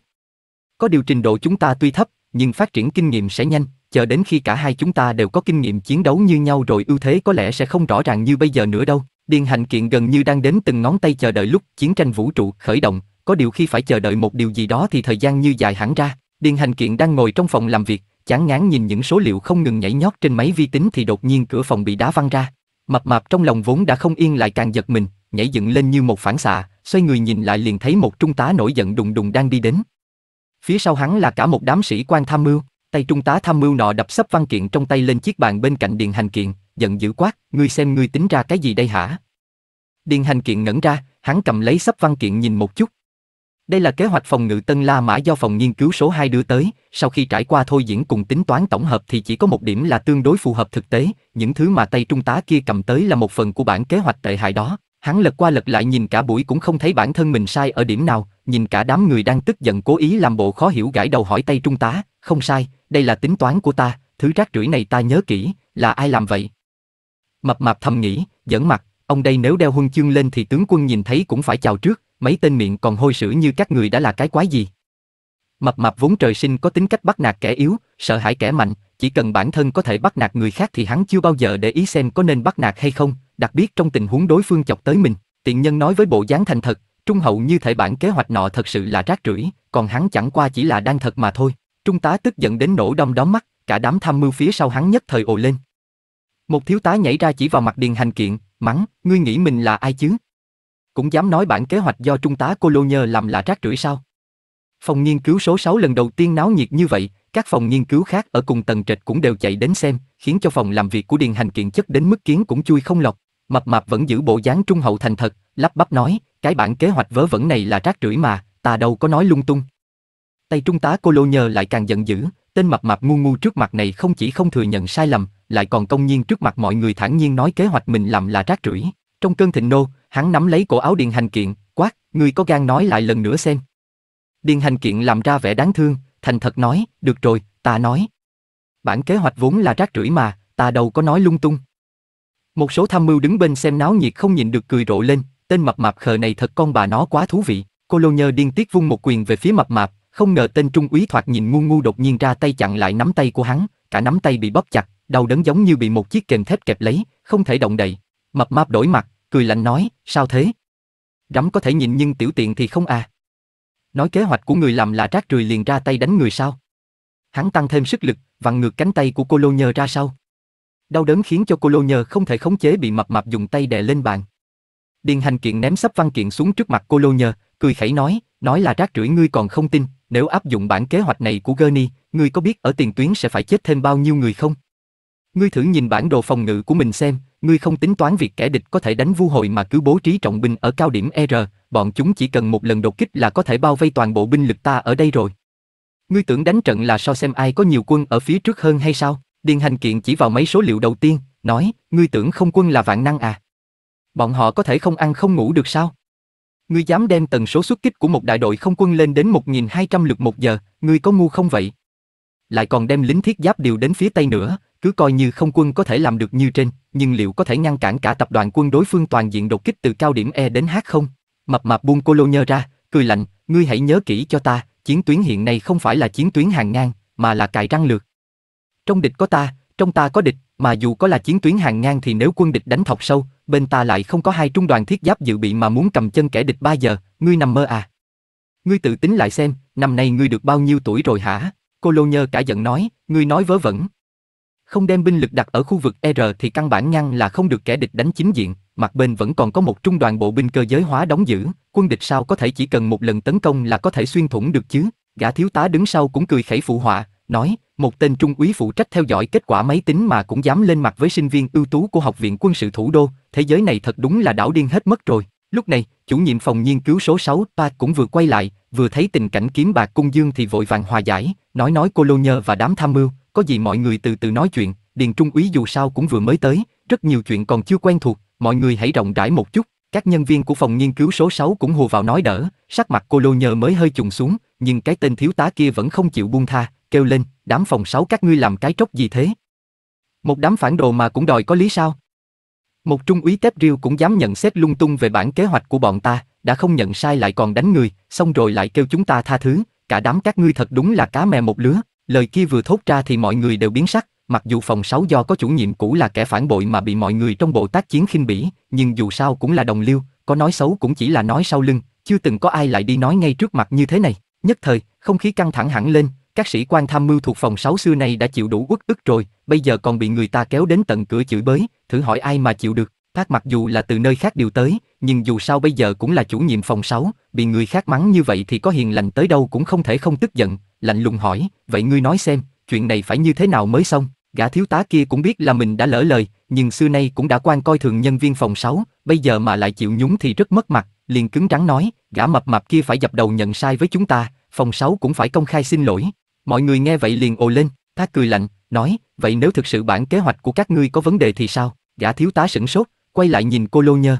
Có điều trình độ chúng ta tuy thấp, nhưng phát triển kinh nghiệm sẽ nhanh, chờ đến khi cả hai chúng ta đều có kinh nghiệm chiến đấu như nhau rồi ưu thế có lẽ sẽ không rõ ràng như bây giờ nữa đâu. Điền hành kiện gần như đang đến từng ngón tay chờ đợi lúc chiến tranh vũ trụ khởi động, có điều khi phải chờ đợi một điều gì đó thì thời gian như dài hẳn ra. Điền hành kiện đang ngồi trong phòng làm việc, chán ngán nhìn những số liệu không ngừng nhảy nhót trên máy vi tính thì đột nhiên cửa phòng bị đá văng ra. Mập mạp trong lòng vốn đã không yên lại càng giật mình, nhảy dựng lên như một phản xạ, xoay người nhìn lại liền thấy một trung tá nổi giận đùng đùng đang đi đến. Phía sau hắn là cả một đám sĩ quan tham mưu, tay trung tá tham mưu nọ đập sấp văn kiện trong tay lên chiếc bàn bên cạnh điền hành kiện, giận dữ quát, ngươi xem ngươi tính ra cái gì đây hả? Điền hành kiện ngẩn ra, hắn cầm lấy sấp văn kiện nhìn một chút, đây là kế hoạch phòng ngự Tân La Mã do phòng nghiên cứu số 2 đưa tới, sau khi trải qua thôi diễn cùng tính toán tổng hợp thì chỉ có một điểm là tương đối phù hợp thực tế, những thứ mà tay trung tá kia cầm tới là một phần của bản kế hoạch tệ hại đó. Hắn lật qua lật lại nhìn cả buổi cũng không thấy bản thân mình sai ở điểm nào, nhìn cả đám người đang tức giận cố ý làm bộ khó hiểu gãi đầu hỏi tay trung tá, không sai, đây là tính toán của ta, thứ rác rưởi này ta nhớ kỹ, là ai làm vậy? Mập mạp thầm nghĩ, giỡn mặt, ông đây nếu đeo huân chương lên thì tướng quân nhìn thấy cũng phải chào trước, mấy tên miệng còn hôi sữa như các người đã là cái quái gì. Mập mập vốn trời sinh có tính cách bắt nạt kẻ yếu, sợ hãi kẻ mạnh, chỉ cần bản thân có thể bắt nạt người khác thì hắn chưa bao giờ để ý xem có nên bắt nạt hay không, đặc biệt trong tình huống đối phương chọc tới mình. Tiện nhân nói với bộ dáng thành thật, trung hậu như thể bản kế hoạch nọ thật sự là rác rưởi, còn hắn chẳng qua chỉ là đang thật mà thôi. Trung tá tức giận đến nổ đom đóm mắt, cả đám tham mưu phía sau hắn nhất thời ồ lên. Một thiếu tá nhảy ra chỉ vào mặt Điền Hành Kiện, mắng, ngươi nghĩ mình là ai chứ, cũng dám nói bản kế hoạch do Trung tá Cologne làm là rác rưởi sao? Phòng nghiên cứu số 6 lần đầu tiên náo nhiệt như vậy, các phòng nghiên cứu khác ở cùng tầng trệt cũng đều chạy đến xem, khiến cho phòng làm việc của Điền Hành kiện chất đến mức kiến cũng chui không lọc. Mập mạp vẫn giữ bộ dáng trung hậu thành thật, lắp bắp nói, cái bản kế hoạch vớ vẩn này là rác rưởi mà, ta đâu có nói lung tung. Tay trung tá cô lại càng giận dữ, tên mập mạp ngu ngu trước mặt này không chỉ không thừa nhận sai lầm, lại còn công nhiên trước mặt mọi người thản nhiên nói kế hoạch mình làm là rác rưởi. Trong cơn thịnh nô, hắn nắm lấy cổ áo Điền Hành Kiện, quát, ngươi có gan nói lại lần nữa xem. Điền Hành Kiện làm ra vẻ đáng thương, thành thật nói, được rồi, ta nói. Bản kế hoạch vốn là rác rưởi mà, ta đâu có nói lung tung. Một số tham mưu đứng bên xem náo nhiệt không nhịn được cười rộ lên, tên mập mạp khờ này thật con bà nó quá thú vị. Cô lô nhơ điên tiết vung một quyền về phía mập mạp, không ngờ tên trung úy thoạt nhìn ngu ngu đột nhiên ra tay chặn lại nắm tay của hắn, cả nắm tay bị bóp chặt, đau đớn giống như bị một chiếc kềm thép kẹp lấy, không thể động đậy. Mập mạp đổi mặt, cười lạnh nói, sao thế? Rắm có thể nhìn nhưng tiểu tiện thì không à. Nói kế hoạch của người làm là rác rưởi liền ra tay đánh người sao? Hắn tăng thêm sức lực, vặn ngược cánh tay của cô lô nhờ ra sau. Đau đớn khiến cho cô lô nhờ không thể khống chế bị mập mập dùng tay đè lên bàn. Điền hành kiện ném sắp văn kiện xuống trước mặt cô lô nhờ, cười khẩy nói, nói là rác rưởi ngươi còn không tin, nếu áp dụng bản kế hoạch này của Gurney, ngươi có biết ở tiền tuyến sẽ phải chết thêm bao nhiêu người không? Ngươi thử nhìn bản đồ phòng ngự của mình xem, ngươi không tính toán việc kẻ địch có thể đánh vu hội mà cứ bố trí trọng binh ở cao điểm R, bọn chúng chỉ cần một lần đột kích là có thể bao vây toàn bộ binh lực ta ở đây rồi. Ngươi tưởng đánh trận là so xem ai có nhiều quân ở phía trước hơn hay sao? Điền hành kiện chỉ vào mấy số liệu đầu tiên, nói, ngươi tưởng không quân là vạn năng à? Bọn họ có thể không ăn không ngủ được sao? Ngươi dám đem tần số xuất kích của một đại đội không quân lên đến 1.200 lượt một giờ, ngươi có ngu không vậy? Lại còn đem lính thiết giáp điều đến phía Tây nữa, cứ coi như không quân có thể làm được như trên, nhưng liệu có thể ngăn cản cả tập đoàn quân đối phương toàn diện đột kích từ cao điểm E đến H không? Mập mạp buông cô lô nhơ ra, cười lạnh, ngươi hãy nhớ kỹ cho ta, chiến tuyến hiện nay không phải là chiến tuyến hàng ngang, mà là cài răng lược. Trong địch có ta, trong ta có địch, mà dù có là chiến tuyến hàng ngang thì nếu quân địch đánh thọc sâu, bên ta lại không có hai trung đoàn thiết giáp dự bị mà muốn cầm chân kẻ địch ba giờ, ngươi nằm mơ à? Ngươi tự tính lại xem, năm nay ngươi được bao nhiêu tuổi rồi hả? Cô Lô Nhơ cả giận nói, ngươi nói vớ vẩn, không đem binh lực đặt ở khu vực R thì căn bản ngăn là không được kẻ địch đánh chính diện, mặt bên vẫn còn có một trung đoàn bộ binh cơ giới hóa đóng giữ, quân địch sao có thể chỉ cần một lần tấn công là có thể xuyên thủng được chứ? Gã thiếu tá đứng sau cũng cười khẩy phụ họa, nói, một tên trung úy phụ trách theo dõi kết quả máy tính mà cũng dám lên mặt với sinh viên ưu tú của học viện quân sự thủ đô, thế giới này thật đúng là đảo điên hết mất rồi. Lúc này, chủ nhiệm phòng nghiên cứu số 6 ta cũng vừa quay lại, vừa thấy tình cảnh kiếm bạc cung dương thì vội vàng hòa giải, nói nói cô lô nhơ và đám tham mưu, có gì mọi người từ từ nói chuyện, Điền Trung úy dù sao cũng vừa mới tới, rất nhiều chuyện còn chưa quen thuộc, mọi người hãy rộng rãi một chút. Các nhân viên của phòng nghiên cứu số 6 cũng hùa vào nói đỡ, sắc mặt cô lô nhờ mới hơi trùng xuống, nhưng cái tên thiếu tá kia vẫn không chịu buông tha, kêu lên, đám phòng 6 các ngươi làm cái trốc gì thế? Một đám phản đồ mà cũng đòi có lý sao? Một trung úy tép riêu cũng dám nhận xét lung tung về bản kế hoạch của bọn ta, đã không nhận sai lại còn đánh người, xong rồi lại kêu chúng ta tha thứ, cả đám các ngươi thật đúng là cá mè một lứa, Lời kia vừa thốt ra thì mọi người đều biến sắc, mặc dù phòng 6 do có chủ nhiệm cũ là kẻ phản bội mà bị mọi người trong bộ tác chiến khinh bỉ, nhưng dù sao cũng là đồng liêu, có nói xấu cũng chỉ là nói sau lưng, chưa từng có ai lại đi nói ngay trước mặt như thế này. Nhất thời, không khí căng thẳng hẳn lên, các sĩ quan tham mưu thuộc phòng 6 xưa nay đã chịu đủ uất ức rồi, bây giờ còn bị người ta kéo đến tận cửa chửi bới, thử hỏi ai mà chịu được. Thác mặc dù là từ nơi khác điều tới, nhưng dù sao bây giờ cũng là chủ nhiệm phòng 6, bị người khác mắng như vậy thì có hiền lành tới đâu cũng không thể không tức giận, lạnh lùng hỏi, vậy ngươi nói xem, chuyện này phải như thế nào mới xong? Gã thiếu tá kia cũng biết là mình đã lỡ lời, nhưng xưa nay cũng đã quan coi thường nhân viên phòng 6, bây giờ mà lại chịu nhúng thì rất mất mặt, liền cứng rắn nói, gã mập mạp kia phải dập đầu nhận sai với chúng ta, phòng 6 cũng phải công khai xin lỗi. Mọi người nghe vậy liền ồ lên, ta cười lạnh, nói, vậy nếu thực sự bản kế hoạch của các ngươi có vấn đề thì sao? Gã thiếu tá sửng sốt, quay lại nhìn cô Lô Nhơ.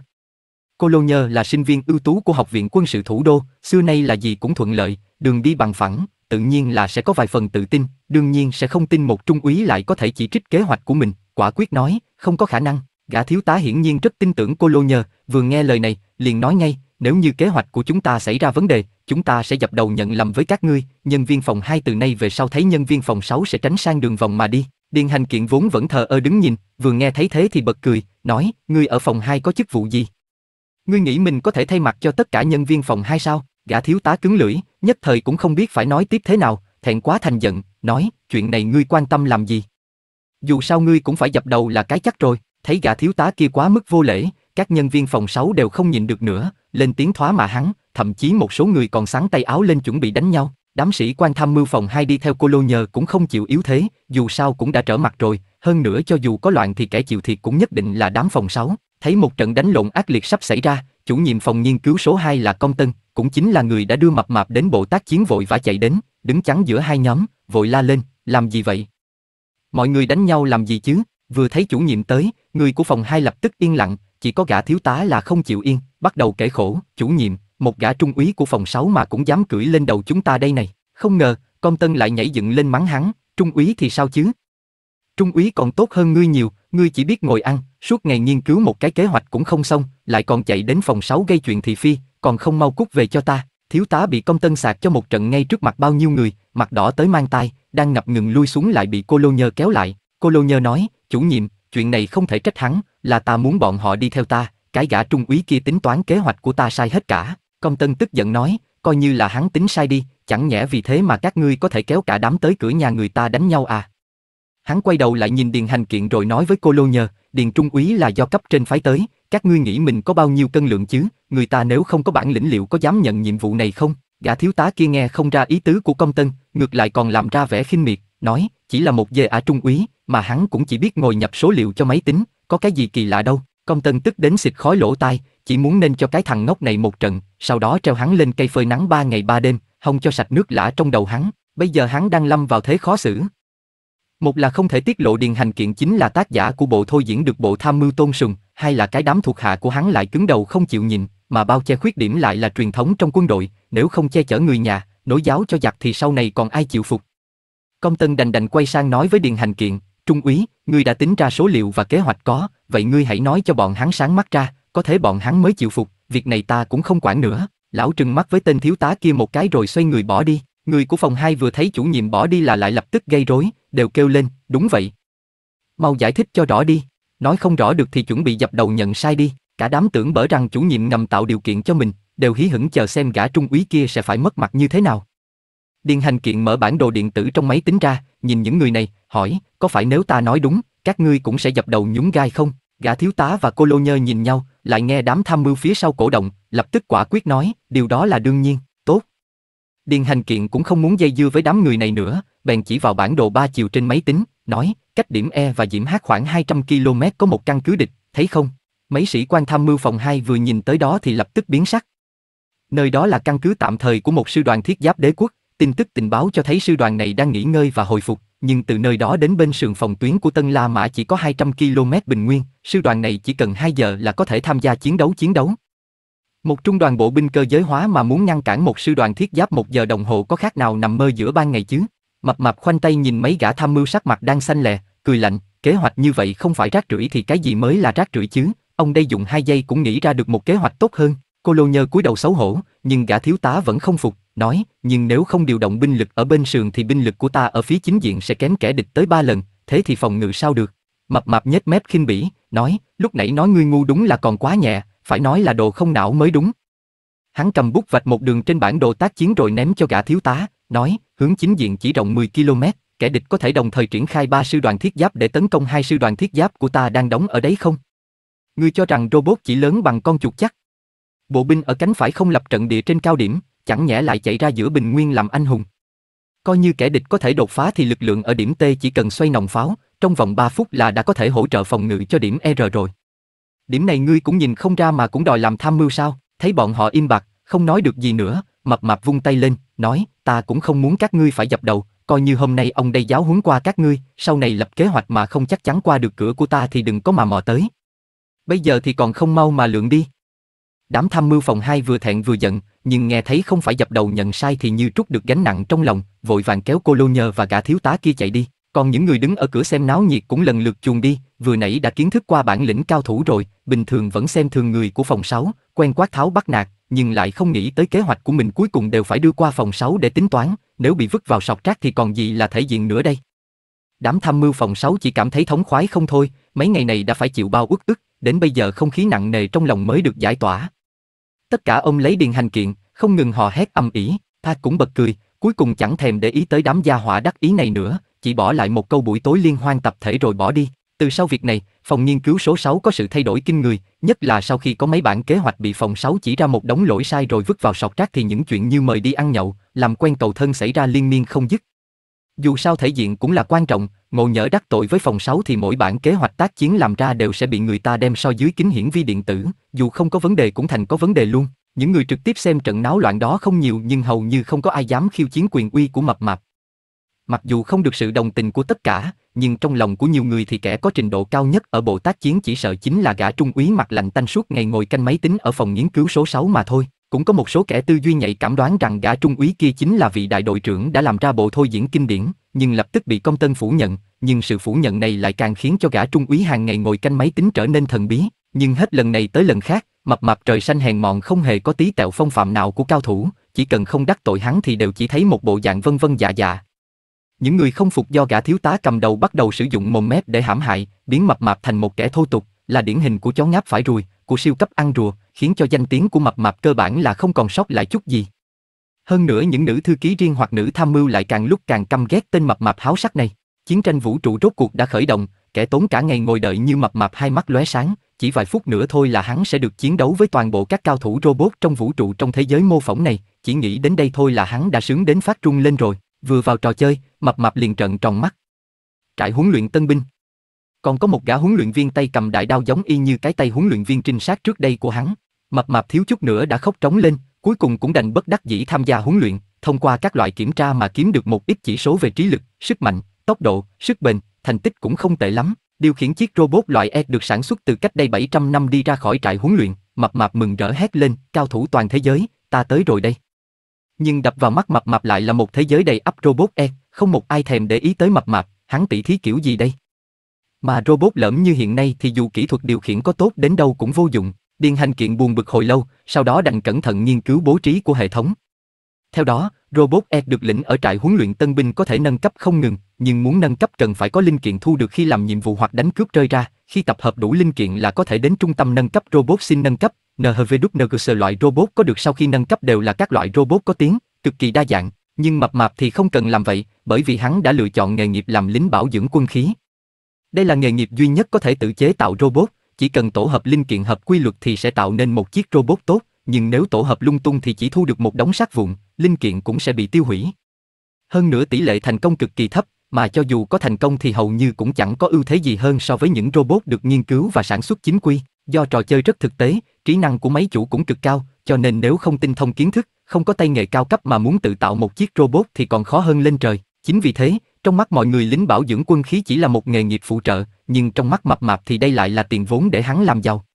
Cô Lô Nhơ là sinh viên ưu tú của Học viện Quân sự Thủ đô, xưa nay là gì cũng thuận lợi, đường đi bằng phẳng, tự nhiên là sẽ có vài phần tự tin, đương nhiên sẽ không tin một trung úy lại có thể chỉ trích kế hoạch của mình, quả quyết nói, không có khả năng. Gã thiếu tá hiển nhiên rất tin tưởng cô Lô Nhờ, vừa nghe lời này, liền nói ngay, nếu như kế hoạch của chúng ta xảy ra vấn đề, chúng ta sẽ dập đầu nhận lầm với các ngươi, nhân viên phòng 2 từ nay về sau thấy nhân viên phòng 6 sẽ tránh sang đường vòng mà đi. Điền hành kiện vốn vẫn thờ ơ đứng nhìn, vừa nghe thấy thế thì bật cười, nói, ngươi ở phòng 2 có chức vụ gì? Ngươi nghĩ mình có thể thay mặt cho tất cả nhân viên phòng 2 sao? Gã thiếu tá cứng lưỡi, nhất thời cũng không biết phải nói tiếp thế nào, thẹn quá thành giận, nói, chuyện này ngươi quan tâm làm gì? Dù sao ngươi cũng phải dập đầu là cái chắc rồi, thấy gã thiếu tá kia quá mức vô lễ, các nhân viên phòng 6 đều không nhìn được nữa, lên tiếng thoá mà hắn, thậm chí một số người còn sáng tay áo lên chuẩn bị đánh nhau. Đám sĩ quan tham mưu phòng 2 đi theo cô lô nhờ cũng không chịu yếu thế, dù sao cũng đã trở mặt rồi, hơn nữa cho dù có loạn thì kẻ chịu thiệt cũng nhất định là đám phòng 6. Thấy một trận đánh lộn ác liệt sắp xảy ra, chủ nhiệm phòng nghiên cứu số 2 là Công Tân, cũng chính là người đã đưa mập mạp đến bộ tác chiến vội vã chạy đến, đứng chắn giữa hai nhóm, vội la lên, làm gì vậy? Mọi người đánh nhau làm gì chứ? Vừa thấy chủ nhiệm tới, người của phòng hai lập tức yên lặng, chỉ có gã thiếu tá là không chịu yên, bắt đầu kể khổ, chủ nhiệm, một gã trung úy của phòng 6 mà cũng dám cưỡi lên đầu chúng ta đây này, không ngờ, con tân lại nhảy dựng lên mắng hắn, trung úy thì sao chứ? Trung úy còn tốt hơn ngươi nhiều, ngươi chỉ biết ngồi ăn, suốt ngày nghiên cứu một cái kế hoạch cũng không xong, lại còn chạy đến phòng 6 gây chuyện thị phi, còn không mau cút về cho ta, thiếu tá bị công tân sạc cho một trận ngay trước mặt bao nhiêu người, mặt đỏ tới mang tai, đang ngập ngừng lui xuống lại bị cô lô nhơ kéo lại. Cô lô nhơ nói, chủ nhiệm, chuyện này không thể trách hắn, là ta muốn bọn họ đi theo ta, cái gã trung úy kia tính toán kế hoạch của ta sai hết cả. Công tân tức giận nói, coi như là hắn tính sai đi, chẳng nhẽ vì thế mà các ngươi có thể kéo cả đám tới cửa nhà người ta đánh nhau à. Hắn quay đầu lại nhìn Điền Hành Kiện rồi nói với cô lô nhờ, Điền Trung úy là do cấp trên phái tới, các ngươi nghĩ mình có bao nhiêu cân lượng chứ, người ta nếu không có bản lĩnh liệu có dám nhận nhiệm vụ này không? Gã thiếu tá kia nghe không ra ý tứ của công tân, ngược lại còn làm ra vẻ khinh miệt, nói, chỉ là một dê ả trung úy, mà hắn cũng chỉ biết ngồi nhập số liệu cho máy tính, có cái gì kỳ lạ đâu. Công tân tức đến xịt khói lỗ tai, chỉ muốn nên cho cái thằng ngốc này một trận, sau đó treo hắn lên cây phơi nắng ba ngày ba đêm, hông cho sạch nước lã trong đầu hắn. Bây giờ hắn đang lâm vào thế khó xử. Một là không thể tiết lộ Điền Hành Kiện chính là tác giả của bộ thôi diễn được bộ tham mưu tôn sùng, hai là cái đám thuộc hạ của hắn lại cứng đầu không chịu nhìn, mà bao che khuyết điểm lại là truyền thống trong quân đội, nếu không che chở người nhà, nối giáo cho giặc thì sau này còn ai chịu phục. Công Tân đành đành quay sang nói với Điền Hành Kiện, Trung úy, ngươi đã tính ra số liệu và kế hoạch có, vậy ngươi hãy nói cho bọn hắn sáng mắt ra, có thể bọn hắn mới chịu phục, việc này ta cũng không quản nữa. Lão trừng mắt với tên thiếu tá kia một cái rồi xoay người bỏ đi. Người của phòng 2 vừa thấy chủ nhiệm bỏ đi là lại lập tức gây rối, đều kêu lên, đúng vậy. Mau giải thích cho rõ đi, nói không rõ được thì chuẩn bị dập đầu nhận sai đi, cả đám tưởng bở rằng chủ nhiệm ngầm tạo điều kiện cho mình, đều hí hửng chờ xem gã trung úy kia sẽ phải mất mặt như thế nào. Điền hành kiện mở bản đồ điện tử trong máy tính ra, nhìn những người này, hỏi, có phải nếu ta nói đúng, các ngươi cũng sẽ dập đầu nhún gai không? Gã thiếu tá và cô lô nhơ nhìn nhau, lại nghe đám tham mưu phía sau cổ động, lập tức quả quyết nói, điều đó là đương nhiên. Điền Hành Kiện cũng không muốn dây dưa với đám người này nữa, bèn chỉ vào bản đồ ba chiều trên máy tính, nói, cách điểm E và Diễm Hát khoảng 200 km có một căn cứ địch, thấy không? Mấy sĩ quan tham mưu phòng 2 vừa nhìn tới đó thì lập tức biến sắc. Nơi đó là căn cứ tạm thời của một sư đoàn thiết giáp đế quốc, tin tức tình báo cho thấy sư đoàn này đang nghỉ ngơi và hồi phục, nhưng từ nơi đó đến bên sườn phòng tuyến của Tân La Mã chỉ có 200 km bình nguyên, sư đoàn này chỉ cần 2 giờ là có thể tham gia chiến đấu chiến đấu. Một trung đoàn bộ binh cơ giới hóa mà muốn ngăn cản một sư đoàn thiết giáp một giờ đồng hồ có khác nào nằm mơ giữa ban ngày chứ? Mập mập khoanh tay nhìn mấy gã tham mưu sắc mặt đang xanh lè, cười lạnh, kế hoạch như vậy không phải rác rưởi thì cái gì mới là rác rưởi chứ? Ông đây dùng hai giây cũng nghĩ ra được một kế hoạch tốt hơn. Cô lô nhơ cúi đầu xấu hổ, nhưng gã thiếu tá vẫn không phục, nói, nhưng nếu không điều động binh lực ở bên sườn thì binh lực của ta ở phía chính diện sẽ kém kẻ địch tới ba lần, thế thì phòng ngự sao được? Mập mập nhếch mép khinh bỉ, nói, lúc nãy nói ngươi ngu đúng là còn quá nhẹ, phải nói là đồ không não mới đúng. Hắn cầm bút vạch một đường trên bản đồ tác chiến rồi ném cho gã thiếu tá, nói, hướng chính diện chỉ rộng 10 km, kẻ địch có thể đồng thời triển khai ba sư đoàn thiết giáp để tấn công hai sư đoàn thiết giáp của ta đang đóng ở đấy không? Ngươi cho rằng robot chỉ lớn bằng con chuột chắc. Bộ binh ở cánh phải không lập trận địa trên cao điểm, chẳng nhẽ lại chạy ra giữa bình nguyên làm anh hùng. Coi như kẻ địch có thể đột phá thì lực lượng ở điểm T chỉ cần xoay nòng pháo, trong vòng 3 phút là đã có thể hỗ trợ phòng ngự cho điểm R rồi điểm này ngươi cũng nhìn không ra mà cũng đòi làm tham mưu sao, thấy bọn họ im bặt, không nói được gì nữa, mập mạp vung tay lên, nói, ta cũng không muốn các ngươi phải dập đầu, coi như hôm nay ông đây giáo huấn qua các ngươi, sau này lập kế hoạch mà không chắc chắn qua được cửa của ta thì đừng có mà mò tới. Bây giờ thì còn không mau mà lượn đi. Đám tham mưu phòng hai vừa thẹn vừa giận, nhưng nghe thấy không phải dập đầu nhận sai thì như trút được gánh nặng trong lòng, vội vàng kéo cô lô nhờ và gã thiếu tá kia chạy đi, còn những người đứng ở cửa xem náo nhiệt cũng lần lượt chuồn đi, vừa nãy đã kiến thức qua bản lĩnh cao thủ rồi, bình thường vẫn xem thường người của phòng 6, quen quát tháo bắt nạt, nhưng lại không nghĩ tới kế hoạch của mình cuối cùng đều phải đưa qua phòng 6 để tính toán, nếu bị vứt vào sọc rác thì còn gì là thể diện nữa đây. Đám tham mưu phòng 6 chỉ cảm thấy thống khoái không thôi, mấy ngày này đã phải chịu bao uất ức, đến bây giờ không khí nặng nề trong lòng mới được giải tỏa. Tất cả ông lấy điền hành kiện, không ngừng hò hét âm ỉ, Pat cũng bật cười, cuối cùng chẳng thèm để ý tới đám gia hỏa đắc ý này nữa, chỉ bỏ lại một câu buổi tối liên hoan tập thể rồi bỏ đi. Từ sau việc này, phòng nghiên cứu số 6 có sự thay đổi kinh người, nhất là sau khi có mấy bản kế hoạch bị phòng 6 chỉ ra một đống lỗi sai rồi vứt vào sọt rác thì những chuyện như mời đi ăn nhậu, làm quen cầu thân xảy ra liên miên không dứt. Dù sao thể diện cũng là quan trọng, ngộ nhỡ đắc tội với phòng 6 thì mỗi bản kế hoạch tác chiến làm ra đều sẽ bị người ta đem so dưới kính hiển vi điện tử, dù không có vấn đề cũng thành có vấn đề luôn. Những người trực tiếp xem trận náo loạn đó không nhiều nhưng hầu như không có ai dám khiêu chiến quyền uy của mập mạp. Mặc dù không được sự đồng tình của tất cả, nhưng trong lòng của nhiều người thì kẻ có trình độ cao nhất ở bộ tác Chiến chỉ sợ chính là gã trung úy mặt lạnh tanh suốt ngày ngồi canh máy tính ở phòng nghiên cứu số 6 mà thôi. Cũng có một số kẻ tư duy nhạy cảm đoán rằng gã trung úy kia chính là vị đại đội trưởng đã làm ra bộ thôi diễn kinh điển, nhưng lập tức bị công tân phủ nhận, nhưng sự phủ nhận này lại càng khiến cho gã trung úy hàng ngày ngồi canh máy tính trở nên thần bí, nhưng hết lần này tới lần khác, mập mạp trời xanh hèn mọn không hề có tí tẹo phong phạm nào của cao thủ, chỉ cần không đắc tội hắn thì đều chỉ thấy một bộ dạng vân vân dạ dạ, những người không phục do gã thiếu tá cầm đầu bắt đầu sử dụng mồm mép để hãm hại, biến mập mạp thành một kẻ thô tục, là điển hình của chó ngáp phải ruồi, của siêu cấp ăn rùa, khiến cho danh tiếng của mập mạp cơ bản là không còn sót lại chút gì. Hơn nữa những nữ thư ký riêng hoặc nữ tham mưu lại càng lúc càng căm ghét tên mập mạp háo sắc này. Chiến tranh vũ trụ rốt cuộc đã khởi động, kẻ tốn cả ngày ngồi đợi như mập mạp hai mắt lóe sáng, chỉ vài phút nữa thôi là hắn sẽ được chiến đấu với toàn bộ các cao thủ robot trong vũ trụ trong thế giới mô phỏng này, chỉ nghĩ đến đây thôi là hắn đã sướng đến phát trung lên rồi. Vừa vào trò chơi, mập mập liền trận tròn mắt. Trại huấn luyện tân binh. Còn có một gã huấn luyện viên tay cầm đại đao giống y như cái tay huấn luyện viên trinh sát trước đây của hắn. Mập mập thiếu chút nữa đã khóc trống lên, cuối cùng cũng đành bất đắc dĩ tham gia huấn luyện, thông qua các loại kiểm tra mà kiếm được một ít chỉ số về trí lực, sức mạnh, tốc độ, sức bền, thành tích cũng không tệ lắm. Điều khiển chiếc robot loại E được sản xuất từ cách đây 700 năm đi ra khỏi trại huấn luyện, mập mạp mừng rỡ hét lên, cao thủ toàn thế giới, ta tới rồi đây nhưng đập vào mắt mập mạp lại là một thế giới đầy ắp robot e, không một ai thèm để ý tới mập mạp, hắn tỷ thí kiểu gì đây? Mà robot lởm như hiện nay thì dù kỹ thuật điều khiển có tốt đến đâu cũng vô dụng, điền hành kiện buồn bực hồi lâu, sau đó đành cẩn thận nghiên cứu bố trí của hệ thống. Theo đó, robot e được lĩnh ở trại huấn luyện tân binh có thể nâng cấp không ngừng, nhưng muốn nâng cấp cần phải có linh kiện thu được khi làm nhiệm vụ hoặc đánh cướp rơi ra, khi tập hợp đủ linh kiện là có thể đến trung tâm nâng cấp robot xin nâng cấp, NHVWNGS loại robot có được sau khi nâng cấp đều là các loại robot có tiếng, cực kỳ đa dạng, nhưng mập mạp thì không cần làm vậy, bởi vì hắn đã lựa chọn nghề nghiệp làm lính bảo dưỡng quân khí. Đây là nghề nghiệp duy nhất có thể tự chế tạo robot, chỉ cần tổ hợp linh kiện hợp quy luật thì sẽ tạo nên một chiếc robot tốt, nhưng nếu tổ hợp lung tung thì chỉ thu được một đống sát vụn, linh kiện cũng sẽ bị tiêu hủy. Hơn nữa tỷ lệ thành công cực kỳ thấp, mà cho dù có thành công thì hầu như cũng chẳng có ưu thế gì hơn so với những robot được nghiên cứu và sản xuất chính quy. Do trò chơi rất thực tế, trí năng của máy chủ cũng cực cao, cho nên nếu không tinh thông kiến thức, không có tay nghề cao cấp mà muốn tự tạo một chiếc robot thì còn khó hơn lên trời. Chính vì thế, trong mắt mọi người lính bảo dưỡng quân khí chỉ là một nghề nghiệp phụ trợ, nhưng trong mắt mập mạp thì đây lại là tiền vốn để hắn làm giàu.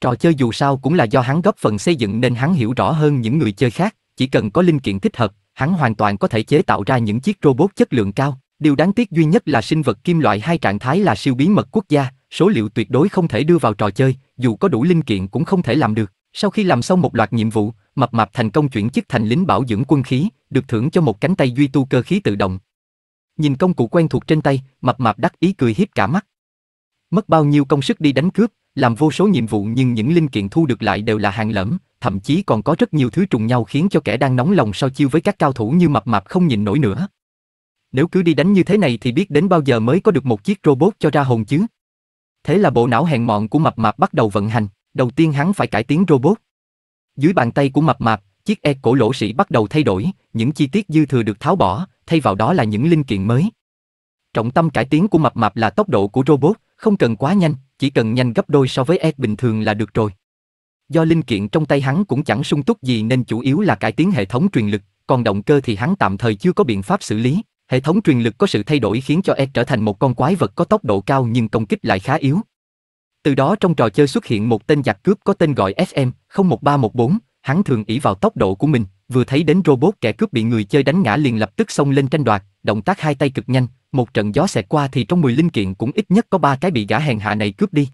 Trò chơi dù sao cũng là do hắn góp phần xây dựng nên hắn hiểu rõ hơn những người chơi khác, chỉ cần có linh kiện thích hợp, hắn hoàn toàn có thể chế tạo ra những chiếc robot chất lượng cao. Điều đáng tiếc duy nhất là sinh vật kim loại hai trạng thái là siêu bí mật quốc gia, số liệu tuyệt đối không thể đưa vào trò chơi, dù có đủ linh kiện cũng không thể làm được. Sau khi làm xong một loạt nhiệm vụ, Mập Mạp thành công chuyển chức thành lính bảo dưỡng quân khí, được thưởng cho một cánh tay duy tu cơ khí tự động. Nhìn công cụ quen thuộc trên tay, Mập Mạp đắc ý cười hiếp cả mắt. Mất bao nhiêu công sức đi đánh cướp, làm vô số nhiệm vụ nhưng những linh kiện thu được lại đều là hàng lẫm, thậm chí còn có rất nhiều thứ trùng nhau khiến cho kẻ đang nóng lòng so chiêu với các cao thủ như Mập Mạp không nhịn nổi nữa. Nếu cứ đi đánh như thế này thì biết đến bao giờ mới có được một chiếc robot cho ra hồn chứ? Thế là bộ não hèn mọn của mập mạp bắt đầu vận hành, đầu tiên hắn phải cải tiến robot. Dưới bàn tay của mập mạp, chiếc e cổ lỗ sĩ bắt đầu thay đổi, những chi tiết dư thừa được tháo bỏ, thay vào đó là những linh kiện mới. Trọng tâm cải tiến của mập mạp là tốc độ của robot, không cần quá nhanh, chỉ cần nhanh gấp đôi so với e bình thường là được rồi. Do linh kiện trong tay hắn cũng chẳng sung túc gì nên chủ yếu là cải tiến hệ thống truyền lực, còn động cơ thì hắn tạm thời chưa có biện pháp xử lý. Hệ thống truyền lực có sự thay đổi khiến cho Ed trở thành một con quái vật có tốc độ cao nhưng công kích lại khá yếu. Từ đó trong trò chơi xuất hiện một tên giặc cướp có tên gọi FM 01314, hắn thường ỷ vào tốc độ của mình, vừa thấy đến robot kẻ cướp bị người chơi đánh ngã liền lập tức xông lên tranh đoạt, động tác hai tay cực nhanh, một trận gió xẹt qua thì trong 10 linh kiện cũng ít nhất có ba cái bị gã hèn hạ này cướp đi.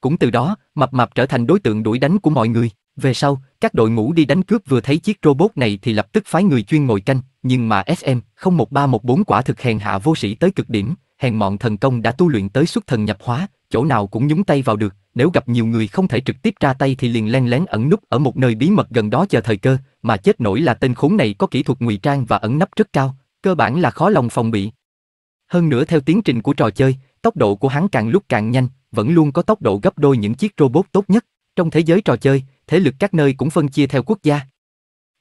Cũng từ đó, mập mập trở thành đối tượng đuổi đánh của mọi người. Về sau, các đội ngũ đi đánh cướp vừa thấy chiếc robot này thì lập tức phái người chuyên ngồi canh, nhưng mà FM 01314 quả thực hèn hạ vô sĩ tới cực điểm, hèn mọn thần công đã tu luyện tới xuất thần nhập hóa, chỗ nào cũng nhúng tay vào được, nếu gặp nhiều người không thể trực tiếp ra tay thì liền len lén ẩn núp ở một nơi bí mật gần đó chờ thời cơ, mà chết nổi là tên khốn này có kỹ thuật ngụy trang và ẩn nấp rất cao, cơ bản là khó lòng phòng bị. Hơn nữa theo tiến trình của trò chơi, tốc độ của hắn càng lúc càng nhanh, vẫn luôn có tốc độ gấp đôi những chiếc robot tốt nhất. Trong thế giới trò chơi, thế lực các nơi cũng phân chia theo quốc gia.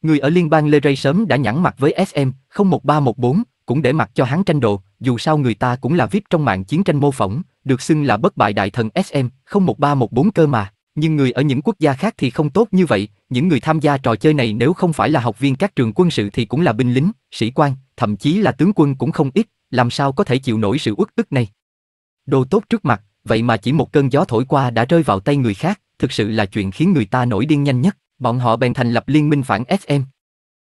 Người ở liên bang Lê Ray sớm đã nhẵn mặt với FM 01314, cũng để mặt cho hắn tranh đồ dù sao người ta cũng là VIP trong mạng chiến tranh mô phỏng, được xưng là bất bại đại thần SM 01314 cơ mà. Nhưng người ở những quốc gia khác thì không tốt như vậy, những người tham gia trò chơi này nếu không phải là học viên các trường quân sự thì cũng là binh lính, sĩ quan, thậm chí là tướng quân cũng không ít, làm sao có thể chịu nổi sự uất ức này. Đồ tốt trước mặt, vậy mà chỉ một cơn gió thổi qua đã rơi vào tay người khác, thực sự là chuyện khiến người ta nổi điên nhanh nhất. Bọn họ bèn thành lập liên minh phản SM.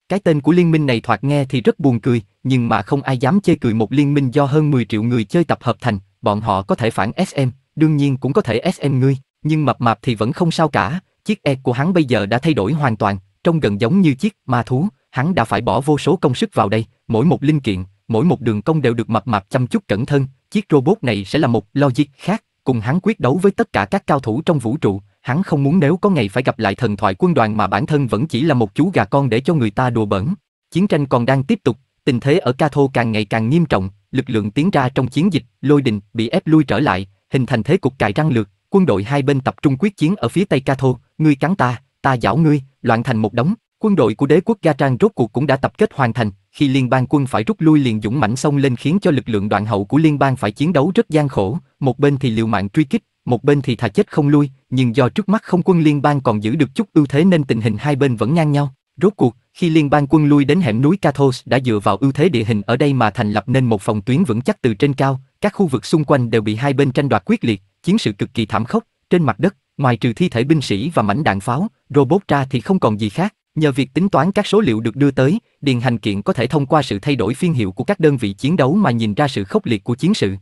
Cái tên của liên minh này thoạt nghe thì rất buồn cười, nhưng mà không ai dám chê cười một liên minh do hơn 10 triệu người chơi tập hợp thành, bọn họ có thể phản SM, đương nhiên cũng có thể SM ngươi, nhưng mập mạp thì vẫn không sao cả, chiếc e của hắn bây giờ đã thay đổi hoàn toàn, trông gần giống như chiếc ma thú, hắn đã phải bỏ vô số công sức vào đây, mỗi một linh kiện, mỗi một đường công đều được mập mạp chăm chút cẩn thân. chiếc robot này sẽ là một logic khác, cùng hắn quyết đấu với tất cả các cao thủ trong vũ trụ, hắn không muốn nếu có ngày phải gặp lại thần thoại quân đoàn mà bản thân vẫn chỉ là một chú gà con để cho người ta đùa bỡn. Chiến tranh còn đang tiếp tục, tình thế ở Ca Thô càng ngày càng nghiêm trọng, lực lượng tiến ra trong chiến dịch, lôi đình bị ép lui trở lại, hình thành thế cục cài răng lược, quân đội hai bên tập trung quyết chiến ở phía tây Ca Thô, ngươi cắn ta, ta dảo ngươi, loạn thành một đống. Quân đội của đế quốc Ga Trang rốt cuộc cũng đã tập kết hoàn thành, khi liên bang quân phải rút lui liền dũng mãnh xông lên khiến cho lực lượng đoạn hậu của liên bang phải chiến đấu rất gian khổ, một bên thì liều mạng truy kích, một bên thì thà chết không lui, nhưng do trước mắt không quân liên bang còn giữ được chút ưu thế nên tình hình hai bên vẫn ngang nhau. Rốt cuộc, khi liên bang quân lui đến hẻm núi Cathos đã dựa vào ưu thế địa hình ở đây mà thành lập nên một phòng tuyến vững chắc từ trên cao, các khu vực xung quanh đều bị hai bên tranh đoạt quyết liệt, chiến sự cực kỳ thảm khốc, trên mặt đất, ngoài trừ thi thể binh sĩ và mảnh đạn pháo, robot ra thì không còn gì khác. Nhờ việc tính toán các số liệu được đưa tới, Điền Hành Kiện có thể thông qua sự thay đổi phiên hiệu của các đơn vị chiến đấu mà nhìn ra sự khốc liệt của chiến sự.